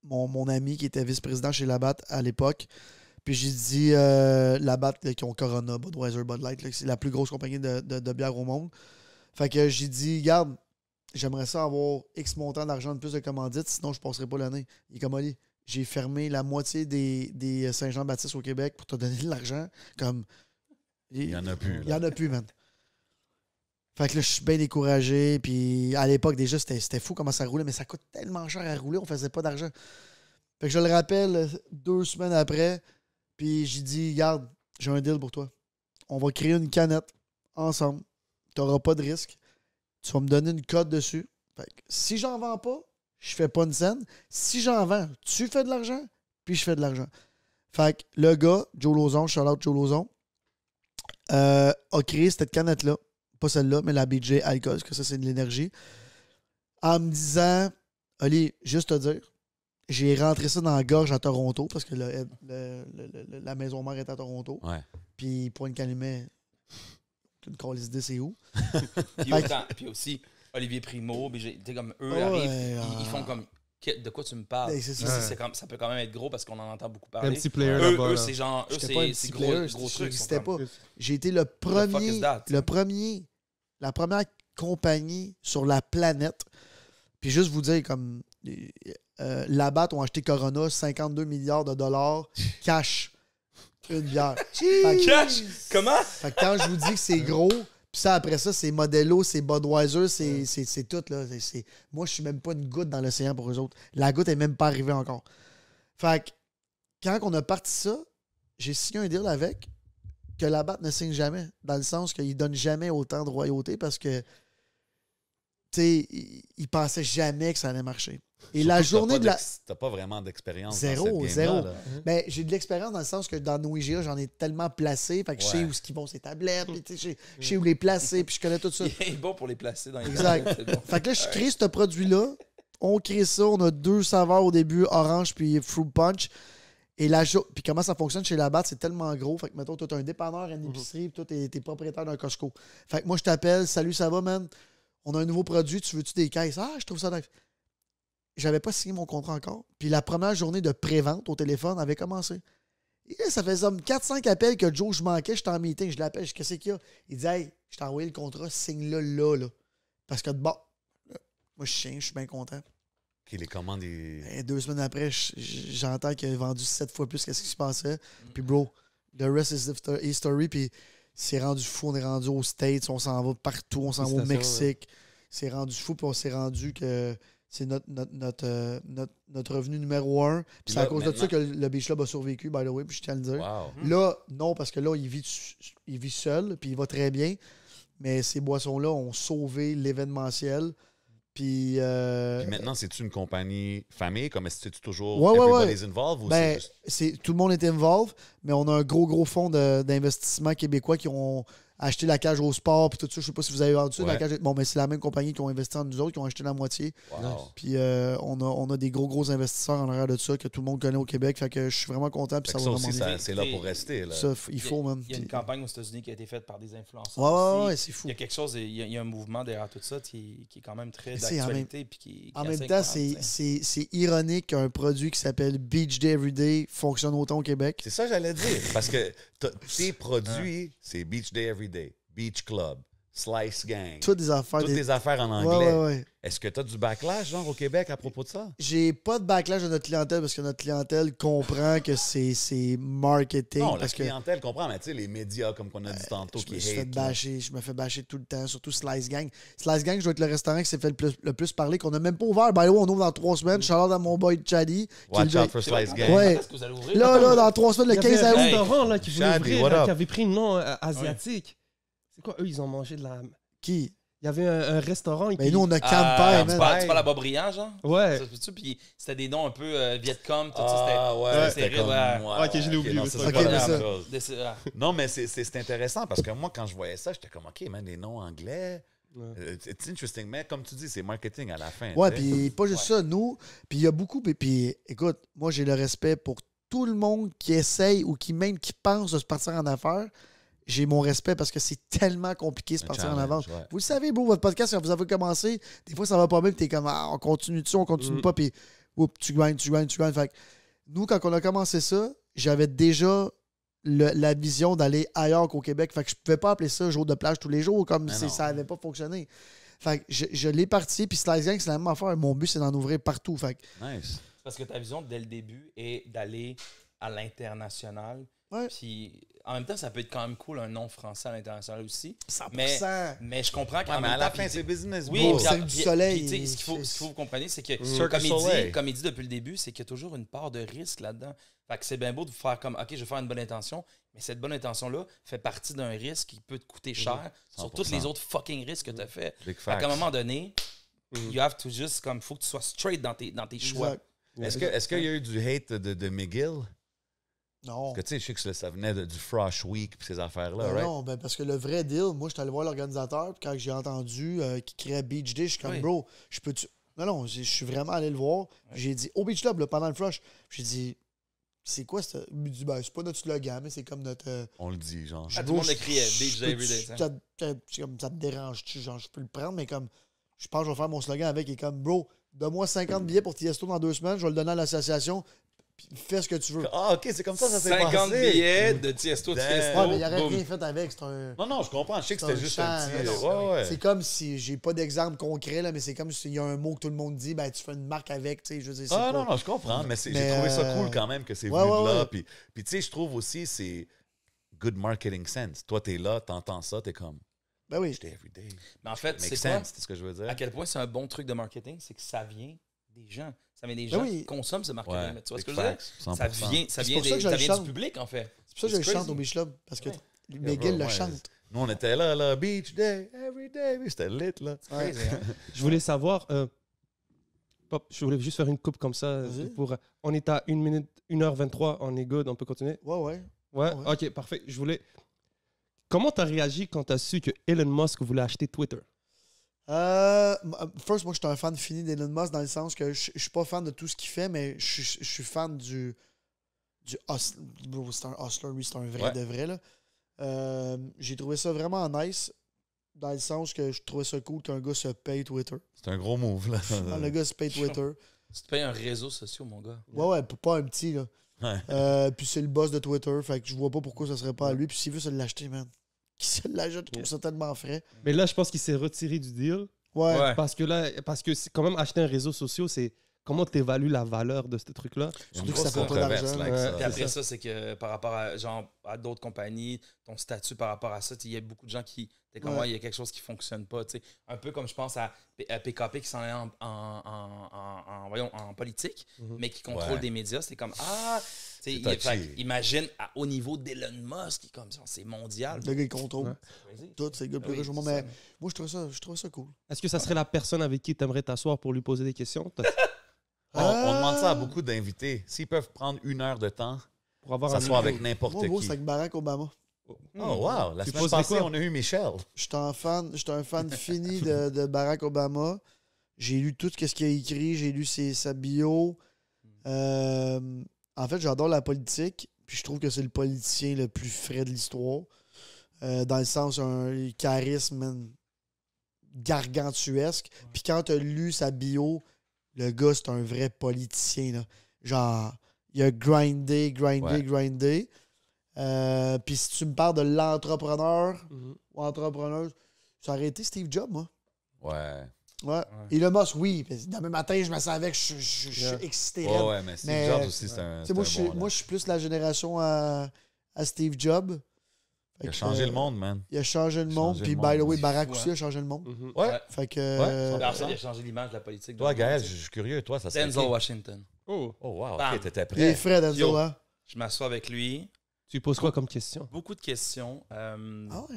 mon, ami qui était vice-président chez Labatt à l'époque. Puis j'ai dit euh, Labatt qui ont Corona, Budweiser, Bud Light, c'est la plus grosse compagnie de, bière au monde. Fait que j'ai dit, garde, j'aimerais ça avoir X montant d'argent de plus de commandites, sinon je passerai pas l'année. Il est comme dit, J'ai fermé la moitié des, Saint-Jean-Baptiste au Québec pour te donner de l'argent. Comme. Il y en a plus. Il y en a plus, man. Fait que là, je suis bien découragé. Puis à l'époque, déjà, c'était fou comment ça roulait, mais ça coûte tellement cher à rouler, on faisait pas d'argent. Fait que je le rappelle euh, deux semaines après, puis j'ai dit, garde, j'ai un deal pour toi. On va créer une canette ensemble. Tu n'auras pas de risque. Tu vas me donner une cote dessus. Fait que si j'en vends pas, je fais pas une scène. Si j'en vends, tu fais de l'argent, puis je fais de l'argent. Fait que le gars, Joe Lozon, Charlotte Joe Lozon, euh, a créé cette canette-là pas celle-là, mais la BJ alcool, parce que ça, c'est de l'énergie, en me disant, allez, juste te dire, j'ai rentré ça dans la gorge à Toronto, parce que la maison mère est à Toronto. Ouais. Puis, pour une calumet, une les idées, c'est où? puis, puis, aussi, Olivier Primo, BJ, comme eux, arrivent, ils, font comme de quoi tu me parles? Ben, ça. peut quand même être gros parce qu'on en entend beaucoup parler. player eux, c'est genre, eux, c'est gros, gros, truc. pas. J'ai été le premier, le premier la première compagnie sur la planète. Puis juste vous dire, comme euh, Labatt ont acheté Corona 52 milliards de dollars cash. Une bière. cash? Comment? quand je vous dis que c'est gros, puis ça, après ça, c'est Modelo, c'est Budweiser, c'est tout. Là. Moi, je suis même pas une goutte dans l'océan pour eux autres. La goutte est même pas arrivée encore. Fait quand on a parti ça, j'ai signé un deal avec que la batte ne signe jamais, dans le sens qu'il donne jamais autant de royauté parce que sais, il, pensait jamais que ça allait marcher. Et la journée de la. T'as pas vraiment d'expérience. Zéro, zéro. Mais mhm. ben, j'ai de l'expérience dans le sens que dans nos IGA, j'en ai tellement placé. Fait que je sais où ce qu'ils vont ces tablettes, je sais où mhm. les placer, puis je connais tout ça. Il est bon pour les placer dans les Exact. Fait que là, je crée ce produit-là. On crée ça. On a deux saveurs au début, orange puis fruit punch. Et la puis comment ça fonctionne chez la c'est tellement gros. Fait que, mettons, tu as un dépanneur, une mhm. épicerie, puis toi, tu propriétaire d'un Costco. Fait que moi, je t'appelle, salut, ça va, man? On a un nouveau produit, tu veux-tu des caisses? Ah, je trouve ça Je J'avais pas signé mon contrat encore. Puis la première journée de pré-vente au téléphone avait commencé. Et ça faisait 4-5 appels que Joe, je manquais, j'étais en meeting, je l'appelle, je qu'est-ce qu'il y a? Il dit, hey, je t'ai envoyé le contrat, signe-le là, là. Parce que, bon, moi, je suis chien, je suis bien content les commandes. Et... Ben, deux semaines après, j'entends qu'il a vendu sept fois plus qu'est-ce qui se passait. Mm. Puis, bro, the rest is history. Puis, c'est rendu fou. On est rendu aux States, on s'en va partout, on s'en va au Mexique. C'est rendu fou, puis on s'est rendu que c'est notre, notre, notre, euh, revenu numéro un. Puis c'est à cause de ça que le, Beach a survécu, by the way, puis je tiens à le dire. Mm. Là, non, parce que là, il vit, il vit seul, puis il va très bien. Mais ces boissons-là ont sauvé l'événementiel. Euh, Puis, maintenant, c'est-tu une compagnie famille? Comme est-ce que tu toujours ouais, everybody's Ou ben, c'est juste... Tout le monde est involved, mais on a un gros, gros fonds d'investissement québécois qui ont acheter la cage au sport, puis tout ça. Je sais pas si vous avez entendu La cage... Bon, mais ben, c'est la même compagnie qui ont investi en nous autres, qui ont acheté la moitié. Puis euh, on, a, on a des gros, gros investisseurs en arrière de ça que tout le monde connaît au Québec. Fait que je suis vraiment content. Puis ça, aussi, c'est là pour rester. Là. Ça, il faut même. Il y a une campagne aux États-Unis qui a été faite par des influenceurs. Ouais, ouais, ouais c'est fou. Il y a quelque chose, il y a, un mouvement derrière tout ça qui, qui est quand même très d'actualité. En, en même, temps, c'est ironique qu'un produit qui s'appelle Beach Day Everyday fonctionne autant au Québec. C'est ça, j'allais dire. parce que tes ah. produits, c'est Beach Day Everyday Beach Club, Slice Gang. Toutes des affaires. Toutes des, affaires en anglais. Est-ce que tu as du backlash, genre, au Québec à propos de ça? J'ai pas de backlash de notre clientèle parce que notre clientèle comprend que c'est marketing. Non, parce la clientèle comprend, mais tu sais, les médias, comme qu'on a dit euh, tantôt, je me fais bâcher, Je me fais bâcher tout le temps, surtout Slice Gang. Slice Gang, je dois être le restaurant qui s'est fait le plus, parler, qu'on a même pas ouvert. ben là on ouvre dans trois semaines. Je mm. dans mon boy Chaddy. Watch out for Slice Gang. là, là, dans trois semaines, le 15 août. Il y avait un restaurant qui ouvrir, qui avait pris le nom euh, asiatique quoi, eux, ils ont mangé de la. Qui Il y avait un, restaurant. Mais nous, on a ah, campagne. tu, parles, tu parles à Bobriand, genre Ouais. Puis c'était des noms un peu euh, Vietcom, tout ça. Ah ouais, c'était ouais. Ah, ok, je l'ai oublié. non, c'est pas grave. mais ah. Non, mais c'est- c'est c'est intéressant parce que moi, quand je voyais ça, j'étais comme, OK, man, des noms anglais. C'est euh, It's interesting, mais comme tu dis, c'est marketing à la fin. Ouais, puis pas juste ça, nous. Puis il y a beaucoup. puis- Puis écoute, moi, j'ai le respect pour tout le monde qui essaye ou qui même qui pense de se partir en affaires j'ai mon respect parce que c'est tellement compliqué de se partir en avance. Vous le savez, beau, votre podcast, quand vous avez commencé, des fois, ça va pas bien, tu t'es comme, ah, on continue dessus, on continue mm. pas, puis tu gagnes, tu gagnes, tu gagnes. Fait nous, quand on a commencé ça, j'avais déjà la vision d'aller ailleurs qu'au Québec. Fait que je pouvais pas appeler ça jour de plage tous les jours, comme si ça n'avait pas fonctionné. Fait que je, je l'ai parti, puis Slice Gang, c'est la même affaire. Mon but, c'est d'en ouvrir partout. Fait que... Parce que ta vision, dès le début, est d'aller à l'international. Puis en même temps, ça peut être quand même cool un nom français à l'international aussi. 100%. Mais, mais je comprends qu'en même à la fin, business. Oui, c'est du soleil. ce qu'il faut, comprendre, c'est que, comme, il dit, comme, il dit, depuis le début, c'est qu'il y a toujours une part de risque là-dedans. Fait que c'est bien beau de vous faire comme, OK, je vais faire une bonne intention, mais cette bonne intention-là fait partie d'un risque qui peut te coûter mhm. cher sur tous les autres fucking risques que tu as mhm. fait. À un moment donné, mhm. you have to just, comme, faut que tu sois straight dans tes, dans tes choix. Est-ce qu'il y a eu du hate de McGill? Non. Parce que tu sais, je sais que ça venait de, du Frosh Week et ces affaires-là, Non, ben parce que le vrai deal, moi, je suis allé voir l'organisateur, puis quand j'ai entendu euh, qu'il créait Beach Day, je suis comme, bro, je peux-tu. Non, non, je suis vraiment allé le voir. J'ai dit, au Beach Club, pendant le Frosh, j'ai dit, c'est quoi ça? Il me dit, ben, c'est pas notre slogan, mais c'est comme notre. Euh, On le dit, genre. Ah, tout le monde le criait, Beach Day, Everyday. Ça, comme, ça te dérange-tu? Genre, je peux le prendre, mais comme, je pense que je vais faire mon slogan avec, et comme, bro, Donne-moi 50 billets pour Tiesto dans deux semaines, je vais le donner à l'association, fais ce que tu veux. Ah, ok, c'est comme ça, ça s'est passé. 50 billets de Tiesto, de ben. Tiesto. mais il aurait rien fait avec. C'est un. Non, non, je comprends. Je sais que c'était juste un petit. Euh, c'est comme si, j'ai pas d'exemple concret, là, mais c'est comme s'il y a un mot que tout le monde dit, ben tu fais une marque avec, tu sais. Je ah, non, non, je comprends, mais, j'ai trouvé ça euh, cool quand même que c'est venu de là. Puis, tu sais, je trouve aussi, c'est good marketing sense. Toi, t'es là, t'entends ça, t'es comme. Ben oui. everyday. Mais en fait, c'est ce que je veux dire. À quel point c'est un bon truc de marketing, c'est que ça vient des gens. Ça met des ben gens qui consomment ce marketing. tu vois ce que je veux dire? Ça vient, ça vient, des, du public, en fait. C'est pour ça que je chante au Beach parce que Miguel le chante. Nous, on était là, là, beach day, every day, c'était lit, là. Hein? je voulais savoir, euh, je voulais juste faire une coupe comme ça. Pour, euh, on est à 1 minute, 1h23, on est good, on peut continuer? Ouais, ouais. Ouais, ok, parfait. Je voulais. Comment t'as réagi quand t'as su que Elon Musk voulait acheter Twitter? Euh, first, moi, je suis un fan fini d'Elon Musk dans le sens que je, suis pas fan de tout ce qu'il fait, mais je, suis fan du. du c'est un hustler, oui c'est un vrai de vrai. Là. Euh, j'ai trouvé ça vraiment nice dans le sens que je trouvais ça cool qu'un gars se paye Twitter. C'est un gros move, là. Ah, le gars se paye Twitter. Tu te payes un réseau social, mon gars. Ouais, ouais, pas un petit, là. Euh, puis c'est le boss de Twitter, fait que je vois pas pourquoi ça serait pas à lui. Puis s'il veut se l'acheter, man qui se Je trouve ça frais. Mais là, je pense qu'il s'est retiré du deal. Ouais. Parce que là, parce que quand même acheter un réseau social, c'est comment tu évalues la valeur de ce truc-là. Surtout que ça coûte l'argent. après ça, c'est que par rapport à, à d'autres compagnies, ton statut par rapport à ça, il y a beaucoup de gens qui il y a quelque chose qui fonctionne pas. Un peu comme je pense à, PKP qui s'en est en, politique, mhm. mais qui contrôle des médias. C'est comme, ah, imagine à, haut niveau d'Elon Musk, qui comme c'est mondial. Le il contrôle tout, gars plus Mais moi, je trouve ça, je trouve ça cool. Est-ce que ça serait la personne avec qui tu aimerais t'asseoir pour lui poser des questions? Ah! on, demande ça à beaucoup d'invités. S'ils peuvent prendre une heure de temps pour avoir s'asseoir avec n'importe qui. Moi, c'est avec Barack Obama. Oh, hmm. wow! La semaine passée, on a eu Michel. Je suis un fan, fini de, Barack Obama. J'ai lu tout ce qu'il a écrit, j'ai lu ses, sa bio. Euh, en fait, j'adore la politique, puis je trouve que c'est le politicien le plus frais de l'histoire. Euh, dans le sens, un charisme gargantuesque. Puis quand tu as lu sa bio, le gars, c'est un vrai politicien. Genre, il a grindé, grindé, grindé. Euh, puis si tu me parles de l'entrepreneur mhm. ou entrepreneuse, ça aurait été Steve Jobs, moi. Ouais. Ouais. Et le Musk, oui. Le matin, je me sens avec, je, suis excité. Ouais, ouais, mais Steve Jobs aussi, c'est un. Moi, je, moi je suis plus la génération à, à Steve Jobs. Il a changé le euh, monde, man. Il a changé le monde. Puis, by the way, Barack aussi a changé le monde. Mhm. Ouais. Fait que. Ouais. Euh, il a changé l'image de la politique. Toi, Gaël, je suis curieux. Toi, ça Denzel Washington. Oh. Oh, oh wow. Tu t'étais prêt. Il est frais, Denzel, hein. Je m'assois avec lui. Tu poses quoi comme question? Beaucoup de questions. Euh, ah hein.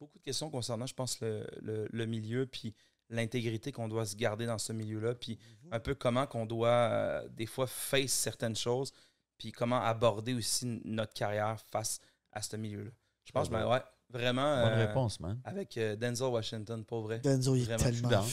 Beaucoup de questions concernant, je pense, le, milieu, puis l'intégrité qu'on doit se garder dans ce milieu-là, puis mhm. un peu comment qu'on doit, euh, des fois, face certaines choses, puis comment aborder aussi notre carrière face à ce milieu-là. Je pense, ben ouais, Vraiment. Bonne euh, réponse, man. Avec euh, Denzel Washington, pas vrai. Denzel, il est tellement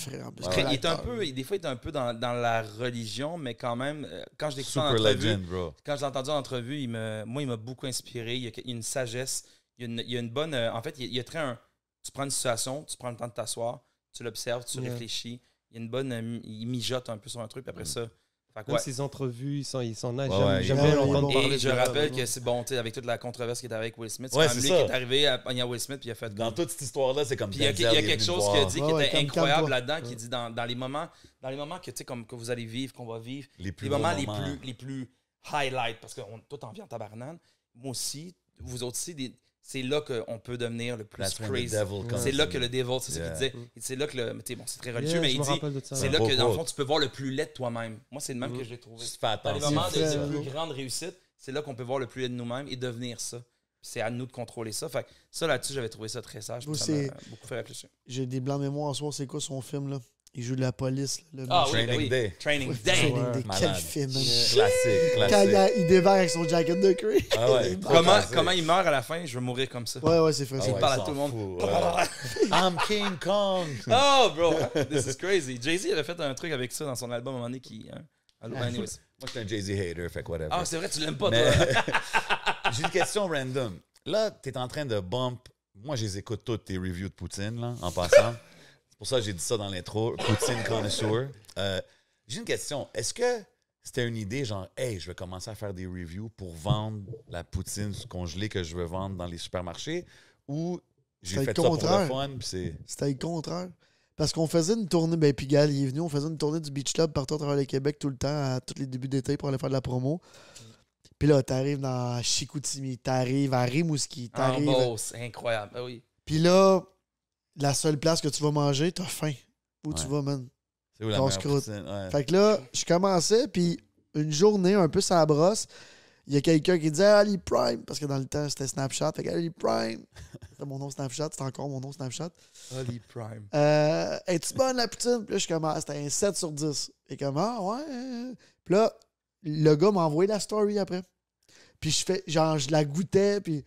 Il est un peu, des fois, il est un peu dans, la religion, mais quand même, euh, quand je quand je l'ai entendu en entrevue, il me, moi, il m'a beaucoup inspiré. Il y a une sagesse, il y a une, bonne. en fait, il y a, très un. Tu prends une situation, tu prends le temps de t'asseoir, tu l'observes, tu réfléchis. Il y a une bonne. Il mijote un peu sur un truc, puis après mm. ça fait ces entrevues, ils s'en ils sont a jamais, Et je rappelle que c'est bon, tu avec toute la controverse qui est avec Will Smith, c'est qui est arrivé à pogner Will Smith puis il a fait. Dans toute cette histoire-là, c'est comme il y a, quelque chose qui a dit qui était incroyable là-dedans, qui dit dans, dans les moments, dans les moments que tu sais comme que vous allez vivre, qu'on va vivre, les, moments, les plus les plus highlight parce que tout en vient en tabarnane. Moi aussi, vous autres aussi, des, c'est là qu'on peut devenir le plus crazy. C'est là que le devil, c'est ce qu'il disait. C'est là que le. Bon, c'est très religieux, mais il dit. C'est là que, dans le fond, tu peux voir le plus laid de toi-même. Moi, c'est le même mm. que j'ai trouvé. Dans les moments de, de plus grande réussite, c'est là qu'on peut voir le plus laid de nous-mêmes et devenir ça. C'est à nous de contrôler ça. Fait ça, là-dessus, j'avais trouvé ça très sage. ça m'a beaucoup fait réfléchir. J'ai des blancs mémoires en soi. C'est quoi son film, là? Il joue de la police. le ah, oui, ben Training Day. Training Day. Quel film. Classique, classique. Quand il, débarque avec son jacket de cuir. Ah comment, il meurt à la fin, je vais mourir comme ça. Ouais, ouais, c'est vrai. Ah il parle à tout le monde. I'm King Kong. Oh, bro, this is crazy. Jay-Z, avait fait un truc avec ça dans son album à un moment donné qui... Hein, Moi, je suis un Jay-Z hater, fait whatever. Ah, c'est vrai, tu l'aimes pas, toi. J'ai une question random. Là, t'es en train de bump... Moi, je les écoute toutes tes reviews de Poutine, là, en passant. C'est pour ça que j'ai dit ça dans l'intro. Poutine connoisseur. j'ai une question. Est-ce que c'était une idée genre, hey, je vais commencer à faire des reviews pour vendre la poutine congelée que je veux vendre dans les supermarchés ou j'ai fait ça pour le fun? C'était le contraire. Parce qu'on faisait une tournée, ben Pigalle, il est venu, on faisait une tournée du Beach Club partout à travers le Québec tout le temps, à tous les débuts d'été pour aller faire de la promo. Puis là, t'arrives dans Chicoutimi, t'arrives à Rimouski, ah, t'arrives. En oh, c'est incroyable, ah oui. Puis là, la seule place que tu vas manger, t'as faim. Où tu vas, man? C'est où la ouais. Fait que là, je commençais, puis une journée, un peu la brosse, il y a quelqu'un qui disait Ali Prime, parce que dans le temps, c'était Snapchat. Fait que Ali Prime, c'était mon nom Snapchat, c'est encore mon nom Snapchat. Ali Prime. Euh, Es-tu bonne la poutine? Puis là, je commence, c'était un 7 sur 10. Et comme Ah, ouais. Puis là, le gars m'a envoyé la story après. Puis je fais, genre, je la goûtais, puis.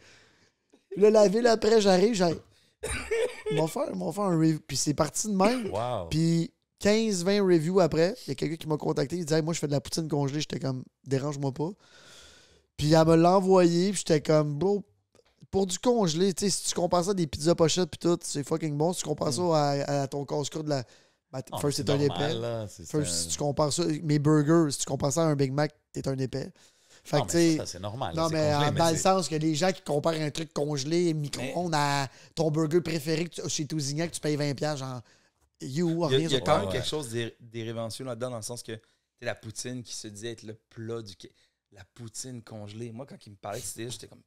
puis là, la ville après, j'arrive, j'arrive. ils m'ont fait, un review. Puis c'est parti de même. Puis 15-20 reviews après, il y a quelqu'un qui m'a contacté. Il disait Moi, je fais de la poutine congelée. J'étais comme Dérange-moi pas. Puis elle me l'a envoyé. Puis j'étais comme Bro, pour du congelé, tu sais, si tu compares ça à des pizzas pochettes puis tout, c'est fucking bon. Si tu compares hmm. ça à, ton casse de la. Bah, ah, first, c'est un épais. si tu compares ça. Mes burgers, si tu compares ça à un Big Mac, t'es un épais mais ça, c'est normal. Non, euh, mais, dans le sens que les gens qui comparent un truc congelé, micro-ondes, à ton burger préféré chez Tousignac, que tu payes 20$, genre, you, Il y a, il y a quand même quelque chose d'éréventieux là-dedans, dans le sens que c'est la poutine qui se dit être le plat du. La poutine congelée. Moi, quand il me parlait de ça, j'étais comme,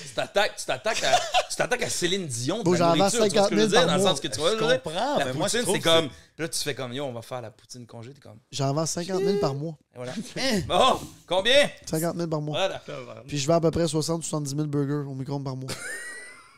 tu t'attaques, tu t'attaques à, tu t'attaques à Céline Dion. Bon, ce que 50 veux dire Dans le sens que tu vois, je là, comprends. La moi, c'est comme. là, tu fais comme, yo, on va faire la poutine congé. T'es comme. J'en vends 50 000 par mois. voilà. Hein? bon, combien 50 000 par mois. Voilà. Puis je vends à peu près 60 70 000 burgers au micro par mois.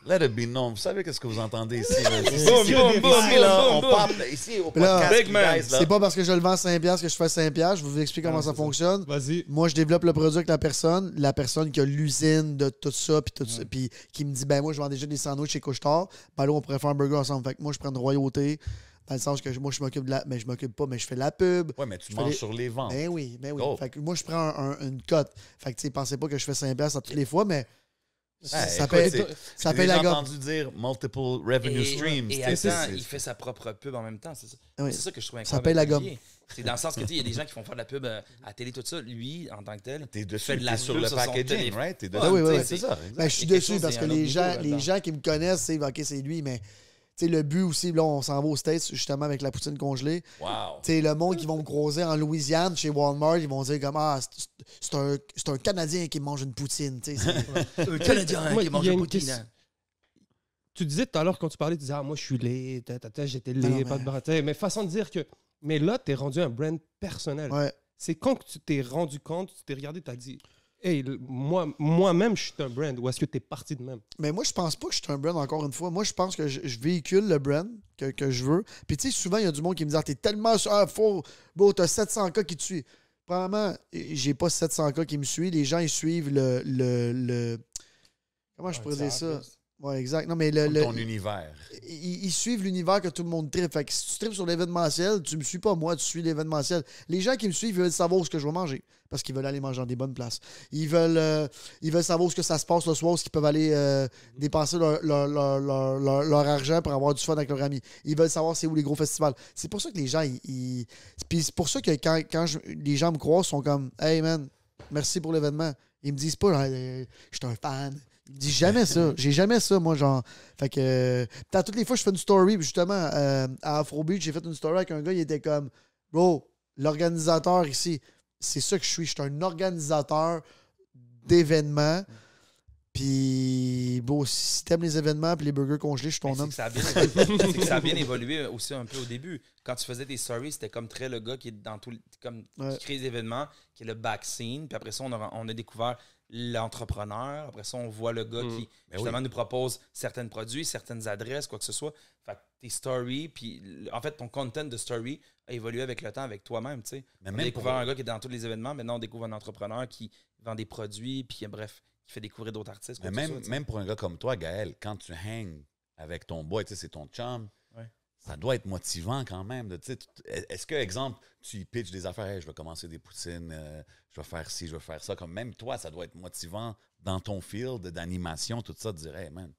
Let it be Vous savez qu'est-ce que vous entendez ici? on parle ici au podcast. c'est pas parce que je le vends 5 que je fais 5 Je vous explique comment ça fonctionne. Vas-y. Moi, je développe le produit avec la personne, la personne qui a l'usine de tout ça, puis tout ça, puis qui me dit, ben moi, je vends déjà des sandwichs chez Couchetard. Ben là, on pourrait faire un burger ensemble. Fait que moi, je prends une royauté dans le sens que moi je m'occupe de la mais je m'occupe pas mais je fais la pub ouais mais tu manges sur les ventes ben oui ben oui fait que moi je prends un, une cote fait que tu pensez pas que je fais 5 à toutes les fois mais ça s'appelle ça la gomme. J'ai entendu dire multiple revenue streams. Et attends, il fait sa propre pub en même temps. C'est ça. C'est ça que je trouve incroyable. Ça s'appelle la gomme. C'est dans le sens que tu il y a des gens qui font faire de la pub euh, à télé, tout ça. Lui, en tant que tel, es dessus, fait de la sur le packaging, right? Es dessus. oui, oui, c'est ça. Ben, je suis dessus parce que les gens, les gens qui me connaissent, c'est OK, c'est lui, mais le but aussi, là, on s'en va au States, justement, avec la poutine congelée. Tu le monde qui vont me croiser en Louisiane, chez Walmart, ils vont dire comme, ah, c'est un, Canadien qui mange une poutine, tu un Canadien qui mange une poutine. Tu disais tout à l'heure, quand tu parlais, tu disais, ah, moi, je suis laid, j'étais laid, pas de bras. Mais façon de dire que, mais là, t'es rendu un brand personnel. C'est quand que tu t'es rendu compte, tu t'es regardé, tu as dit, moi, moi-même, je suis un brand ou est-ce que tu es parti de même? Mais moi, je pense pas que je suis un brand, encore une fois. Moi, je pense que je, véhicule le brand que, je veux. Puis, tu sais, souvent, il y a du monde qui me dit ah, T'es tellement ah, faux, beau, t'as 700 cas qui te suivent. Premièrement, j'ai pas 700 cas qui me suivent. Les gens, ils suivent le. le, Comment je pourrais dire ça? Oui, exact. Non, mais le. ton univers. Ils, suivent l'univers que tout le monde tripe. Fait que si tu tripes sur l'événementiel, tu me suis pas moi, tu suis l'événementiel. Les gens qui me suivent, ils veulent savoir ce que je vais manger. Parce qu'ils veulent aller manger dans des bonnes places. Ils veulent, euh, ils veulent savoir ce que ça se passe le soir, ce qu'ils peuvent aller euh, dépenser leur, argent pour avoir du fun avec leurs amis. Ils veulent savoir c'est où les gros festivals. C'est pour ça que les gens, ils. c'est pour ça que quand, quand les gens me croient, ils sont comme Hey man, merci pour l'événement. Ils me disent pas, ah, euh, je suis un fan dit jamais ça. J'ai jamais ça, moi, genre. Fait que. Euh, as, toutes les fois, je fais une story, justement, euh, à Afrobeat, j'ai fait une story avec un gars, il était comme Bro, l'organisateur ici, c'est ça que je suis. Je suis un organisateur d'événements. Puis, bon, si t'aimes les événements puis les burgers congelés, je suis ton homme. C'est que, ça a bien évolué aussi un peu au début. Quand tu faisais tes stories, c'était comme très le gars qui est dans tout, comme, qui crée les événements, qui est le back scene. Puis après ça, on a, on a découvert l'entrepreneur. Après ça, on voit le gars mm. qui ben justement nous propose certains produits, certaines adresses, quoi que ce soit. Fait tes stories, puis en fait, ton content de story a évolué avec le temps, avec toi-même. Tu sais. on découvre un gars qui est dans tous les événements, maintenant on découvre un entrepreneur qui vend des produits, puis euh, bref, qui fait découvrir d'autres artistes. même, même pour un gars comme toi, Gaël, quand tu hangs avec ton boy, c'est ton chum, ça doit être motivant quand même. De, est-ce que, exemple, tu pitches des affaires, je vais commencer des poutines, euh, je vais faire ci, je vais faire ça, comme même toi, ça doit être motivant dans ton field d'animation, tout ça, de dire, man,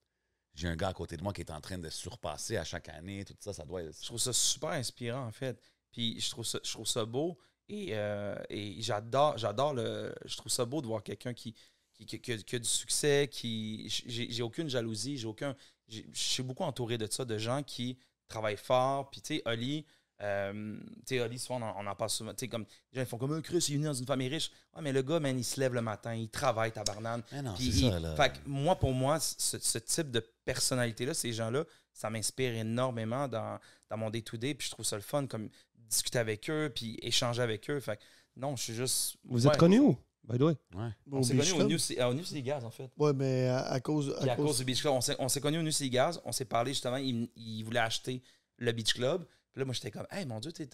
j'ai un gars à côté de moi qui est en train de surpasser à chaque année, tout ça, ça doit être. Je trouve ça super inspirant, en fait. Puis je trouve ça, je trouve ça beau et, euh, j'adore, j'adore le. Je trouve ça beau de voir quelqu'un qui, qui, a, du succès, qui. J'ai aucune jalousie, j'ai aucun. Je suis beaucoup entouré de ça, de gens qui travaille fort. Puis, tu sais, Oli, euh, Oli, souvent, on, en, parle passe souvent. Tu sais, comme, les gens, ils font comme, un euh, Chris, il est venu dans une famille riche. Ouais, mais le gars, man, il se lève le matin, il travaille, tabarnane. Mais non, c'est ça, Fait que moi, pour moi, ce, type de personnalité-là, ces gens-là, ça m'inspire énormément dans, mon day-to-day. puis, je trouve ça le fun, comme, discuter avec eux, puis échanger avec eux. Fait que, non, je suis juste. Vous êtes connu où? On s'est connu au New City Gaz, en fait. Oui, mais à, cause. À, cause... du Beach Club. On s'est connu au New City Gaz. On s'est parlé justement. Il, il, voulait acheter le Beach Club. Puis là, moi, j'étais comme, hey, mon Dieu, t'es.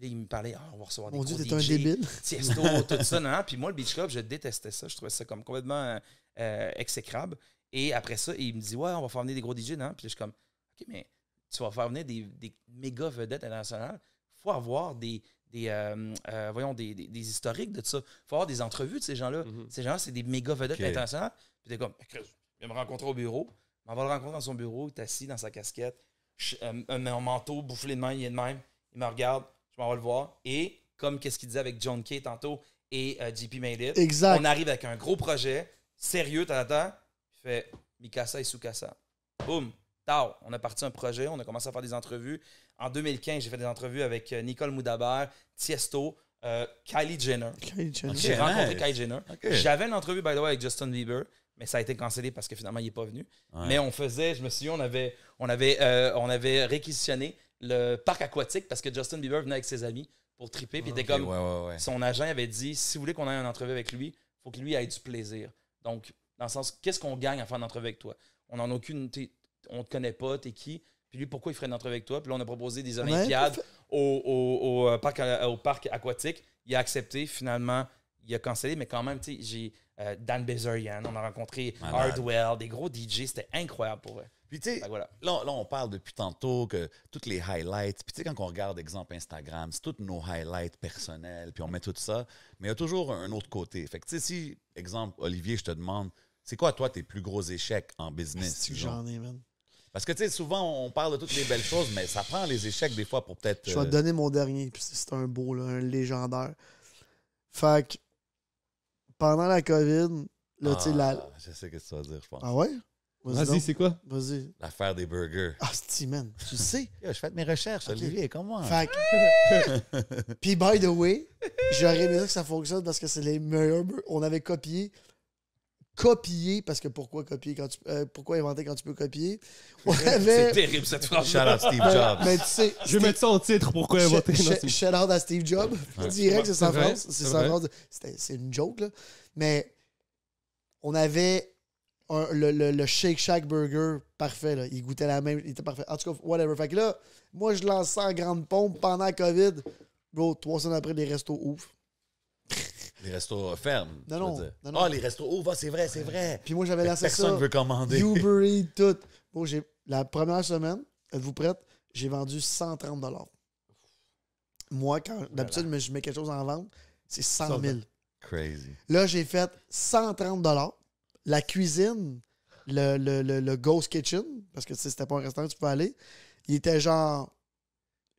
Il me parlait, ah, on va recevoir des Mon Dieu, t'es un débile. Tiesto, tout ça. Non, Puis moi, le Beach Club, je détestais ça. Je trouvais ça comme complètement euh, exécrable. Et après ça, il me dit, ouais, on va faire venir des gros DJ, non? Puis là, je suis comme, OK, mais tu vas faire venir des, des méga vedettes internationales. Il faut avoir des, des, euh, euh, voyons, des, historiques de tout ça. Il faut avoir des entrevues de ces gens-là. Mhm. Ces gens-là, c'est des méga vedettes internationales. Puis t'es comme, je eh, me rencontrer au bureau. On va le rencontrer dans son bureau, il est assis dans sa casquette, euh, un manteau bouffé de main, il est de même. Il me regarde, je m'en vais le voir. Et comme qu'est-ce qu'il disait avec John Kay tantôt et JP Made on arrive avec un gros projet, sérieux, t'as Il fait Mikasa et Sukasa. Boum, on a parti un projet, on a commencé à faire des entrevues. En 2015, j'ai fait des entrevues avec euh, Nicole Moudaber, Tiesto, euh, Kylie Jenner. J'ai rencontré Kylie Jenner. J'avais une entrevue, by the way, avec Justin Bieber, mais ça a été cancellé parce que finalement, il n'est pas venu. Mais on faisait, je me souviens, on avait, on avait, euh, on avait réquisitionné le parc aquatique parce que Justin Bieber venait avec ses amis pour triper. Puis comme. son agent avait dit si vous voulez qu'on ait une entrevue avec lui, il faut que lui ait du plaisir. Donc, dans le sens, qu'est-ce qu'on gagne à faire une entrevue avec toi On n'en a aucune on te connaît pas, t'es qui? Puis lui, pourquoi il ferait une entrevue avec toi? Puis là, on a proposé des Olympiades au, euh, euh, au, parc, aquatique. Il a accepté. Finalement, il a cancellé, mais quand même, tu sais, j'ai euh, Dan Bezerian, on a rencontré Hardwell, des gros DJ, c'était incroyable pour eux. Puis, tu sais, là, on parle depuis tantôt que toutes les highlights, puis tu sais, quand on regarde, exemple, Instagram, c'est tous nos highlights personnels, puis on met tout ça, mais il y a toujours un autre côté. Fait que, tu sais, si, exemple, Olivier, je te demande, c'est quoi, toi, tes plus gros échecs en business? J'en ai, man. Parce que, tu sais, souvent, on parle de toutes les belles choses, mais ça prend les échecs des fois pour peut-être. Je vais euh, te donner mon dernier, puis c'est un beau, là, un légendaire. Fait que, pendant la COVID, là, tu sais, la. Ah, je sais ce que tu vas dire, je pense. Ah ouais? Vas-y, c'est quoi? Vas-y. L'affaire des burgers. Ah, c'est man. Tu sais. je fais mes recherches, Olivier, comment? Fait que... Puis, by the way, j'aurais aimé que ça fonctionne parce que c'est les meilleurs burgers. On avait copié copier, parce que pourquoi copier quand tu, euh, pourquoi inventer quand tu peux copier? C'est terrible cette phrase. Shout out Steve ben, Jobs. Mais, ben, tu sais, je vais mettre ça en titre, pourquoi inventer? Sh shout out à Steve Jobs. Ouais. Direct, c'est sans C'est sans France. C'est une joke, là. Mais on avait le, le, Shake Shack Burger parfait. Là. Il goûtait la même, il était parfait. En tout cas, whatever. Fait que là, moi, je lance ça en grande pompe pendant la COVID. Bro, trois semaines après, les restos ouf. Les restos fermes. Non, non, Ah, les restos oh oh, c'est vrai, c'est vrai. Puis moi, j'avais lancé personne ça. Personne veut commander. Uber tout. la première semaine, êtes-vous prête? J'ai vendu 130 Moi, quand d'habitude, je mets quelque chose en vente, c'est 100 000 Crazy. Là, j'ai fait 130 La cuisine, le, Ghost Kitchen, parce que c'était pas un restaurant tu peux aller, il était genre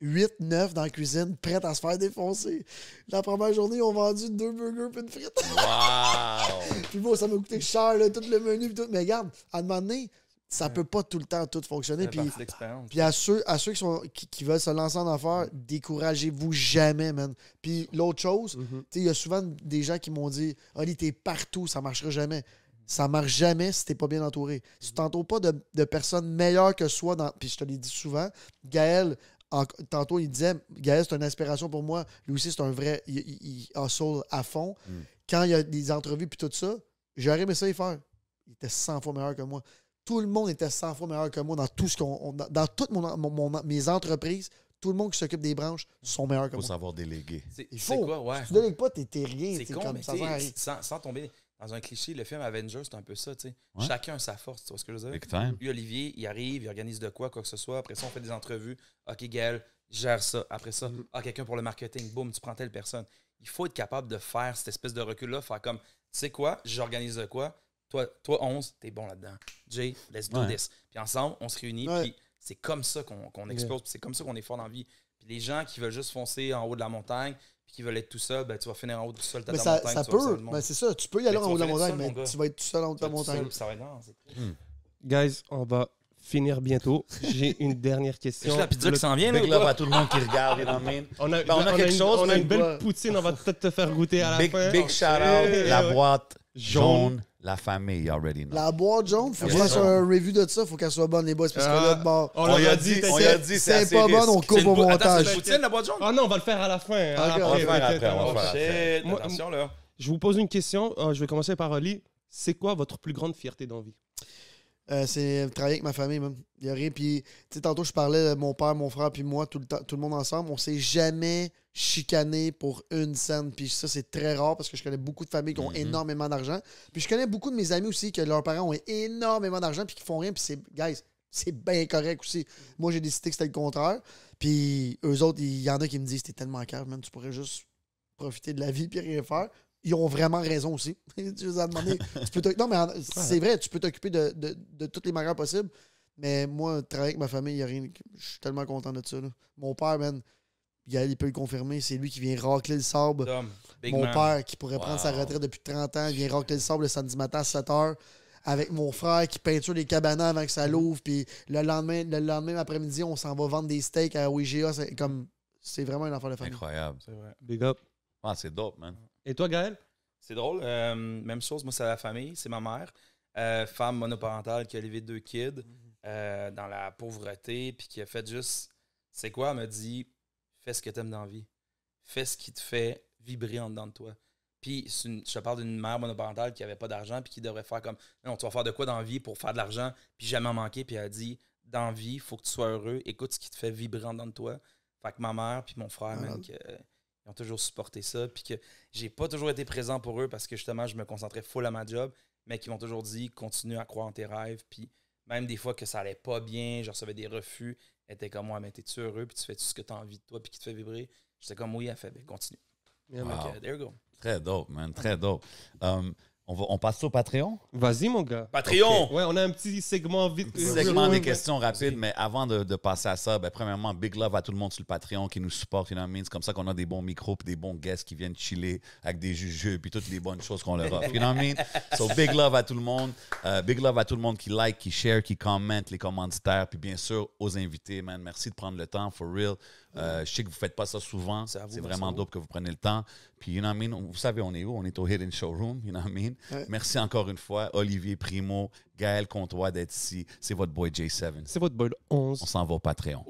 8-9 dans la cuisine, prête à se faire défoncer. La première journée, ils ont vendu deux burgers et une frite. puis bon, ça m'a coûté cher, tout le menu, tout. Mais regarde, à un moment donné, ça peut pas tout le temps tout fonctionner. Puis, puis à ceux, qui, sont, veulent se lancer en affaires, découragez-vous jamais, man. Puis l'autre chose, mm-hmm. il y a souvent des gens qui m'ont dit Oli, t'es partout, ça marchera jamais. Ça marche jamais si t'es pas bien entouré. Si tu t'entoures pas de, personnes meilleures que soi, dans, puis je te l'ai dit souvent, Gaël, tantôt, il disait Gaël, c'est une inspiration pour moi. Lui aussi, c'est un vrai. Il, il, à fond. Mm. Quand il y a des entrevues puis tout ça, j'aurais aimé ça y faire. Il était 100 fois meilleur que moi. Tout le monde était 100 fois meilleur que moi dans tout ce qu'on. Dans, toutes mon, mon, mes entreprises, tout le monde qui s'occupe des branches sont meilleurs que moi. Il faut savoir déléguer. Il faut. ouais. tu délègues pas, t'es rien. C'est comme, ça sans tomber dans un cliché, le film Avengers, c'est un peu ça, tu sais. Chacun sa force, tu vois ce que je veux dire? Lui, Olivier, il arrive, il organise de quoi, quoi que ce soit. Après ça, on fait des entrevues. OK, Gaël, gère ça. Après ça, mm. ah, quelqu'un pour le marketing, boum, tu prends telle personne. Il faut être capable de faire cette espèce de recul-là, faire comme, tu sais quoi, j'organise de quoi. Toi, toi 11, t'es bon là-dedans. Jay, let's do this. Puis ensemble, on se réunit, puis c'est comme ça qu'on explose, puis c'est comme ça qu'on est fort dans la vie. Puis les gens qui veulent juste foncer en haut de la montagne, qui veulent être tout seul, ben, tu vas finir en haut tout seul, montagne. ta ça, montagne, ça peut, ben, c'est ça, tu peux y aller en haut de la montagne, mais tu vas être tout seul en haut de la montagne. ça va être... non, hmm. Guys, on va finir bientôt. J'ai une dernière question. la pizza qui s'en vient, à tout le monde qui regarde On a, quelque ben, chose. On a une belle poutine, on va peut-être te faire goûter à la fin. Big oh, shout out, la boîte jaune. La famille, already La boîte jaune, faut que fasse un review de ça, faut qu'elle soit bonne, les boys, parce que euh, là, de bord. On, a dit, on a dit, c'est pas bon, on coupe au montage. Vous la boîte jaune? Ah non, on va le faire à la fin. Hein. Ah, on va après, oh, Attention, là. Je vous pose une question, euh, je vais commencer par Oli. Euh, c'est quoi votre plus grande fierté d'envie euh, c'est travailler avec ma famille, même. Il y a rien. Puis, tu sais, tantôt, je parlais de mon père, mon frère, puis moi, tout le, monde ensemble. On s'est jamais chicané pour une scène. Puis ça, c'est très rare parce que je connais beaucoup de familles qui ont mm-hmm. énormément d'argent. Puis je connais beaucoup de mes amis aussi que leurs parents ont énormément d'argent puis qui font rien. Puis c'est, guys, c'est bien correct aussi. Moi, j'ai décidé que c'était le contraire. Puis eux autres, il y en a qui me disent, t'es tellement calme, même, tu pourrais juste profiter de la vie puis rien faire ils ont vraiment raison aussi. tu les as demandé. non, mais c'est vrai, tu peux t'occuper de, toutes les manières possibles. Mais moi, travailler avec ma famille, il a rien. Je suis tellement content de ça. Mon père, man, il, peut le confirmer, c'est lui qui vient racler le sable. mon père, qui pourrait prendre sa retraite depuis 30 ans, vient racler le sable le samedi matin à 7 h. Avec mon frère qui peinture les cabanas avant que ça mm. l'ouvre. Puis le lendemain, le lendemain après-midi, on s'en va vendre des steaks à Ouija. C'est comme. C'est vraiment une enfant de famille. Incroyable. C'est vrai. Big up. Ah, c'est dope, man. Et toi, Gaël? C'est drôle. Euh, même chose, moi, c'est la famille, c'est ma mère. Euh, femme monoparentale qui a élevé deux kids euh, dans la pauvreté, puis qui a fait juste. C'est quoi? Elle m'a dit fais ce que aimes dans la vie. Fais ce qui te fait vibrer en dedans de toi. Puis je parle d'une mère monoparentale qui n'avait pas d'argent, puis qui devrait faire comme Non, tu vas faire de quoi dans la vie pour faire de l'argent, puis jamais en manquer. Puis elle a dit Dans la vie, il faut que tu sois heureux, écoute ce qui te fait vibrer en de toi. Fait que ma mère, puis mon frère, même, toujours supporté ça. Puis que j'ai pas toujours été présent pour eux parce que justement, je me concentrais full à ma job, mais qui m'ont toujours dit continue à croire en tes rêves. Puis même des fois que ça allait pas bien, je recevais des refus, était comme moi, mais t'es-tu heureux, puis tu fais tout ce que t'as envie de toi, puis qui te fait vibrer. J'étais comme oui, elle fait, ben, continue. there go. Très dope, man, très dope. Um, on, passe au Patreon? Vas-y, mon gars. Patreon! Ouais, on a un petit segment vite. Euh, segment des questions rapides, mais avant de, passer à ça, ben, premièrement, big love à tout le monde sur le Patreon qui nous supporte. You C'est comme ça qu'on a des bons micros des bons guests qui viennent chiller avec des jugeux puis toutes les bonnes choses qu'on leur offre. So, big love à tout le monde. Euh, big love à tout le monde qui like, qui share, qui commente, les commanditaires, puis bien sûr, aux invités, man. Merci de prendre le temps, for real. Euh, je sais que vous ne faites pas ça souvent. C'est vraiment dope que vous prenez le temps. Puis, you know what I mean? Vous savez, on est où? On est au Hidden Showroom, you know what I mean? Merci encore une fois, Olivier Primo, Gaël Contois d'être ici. C'est votre boy J7. C'est votre boy 11. On s'en va au Patreon.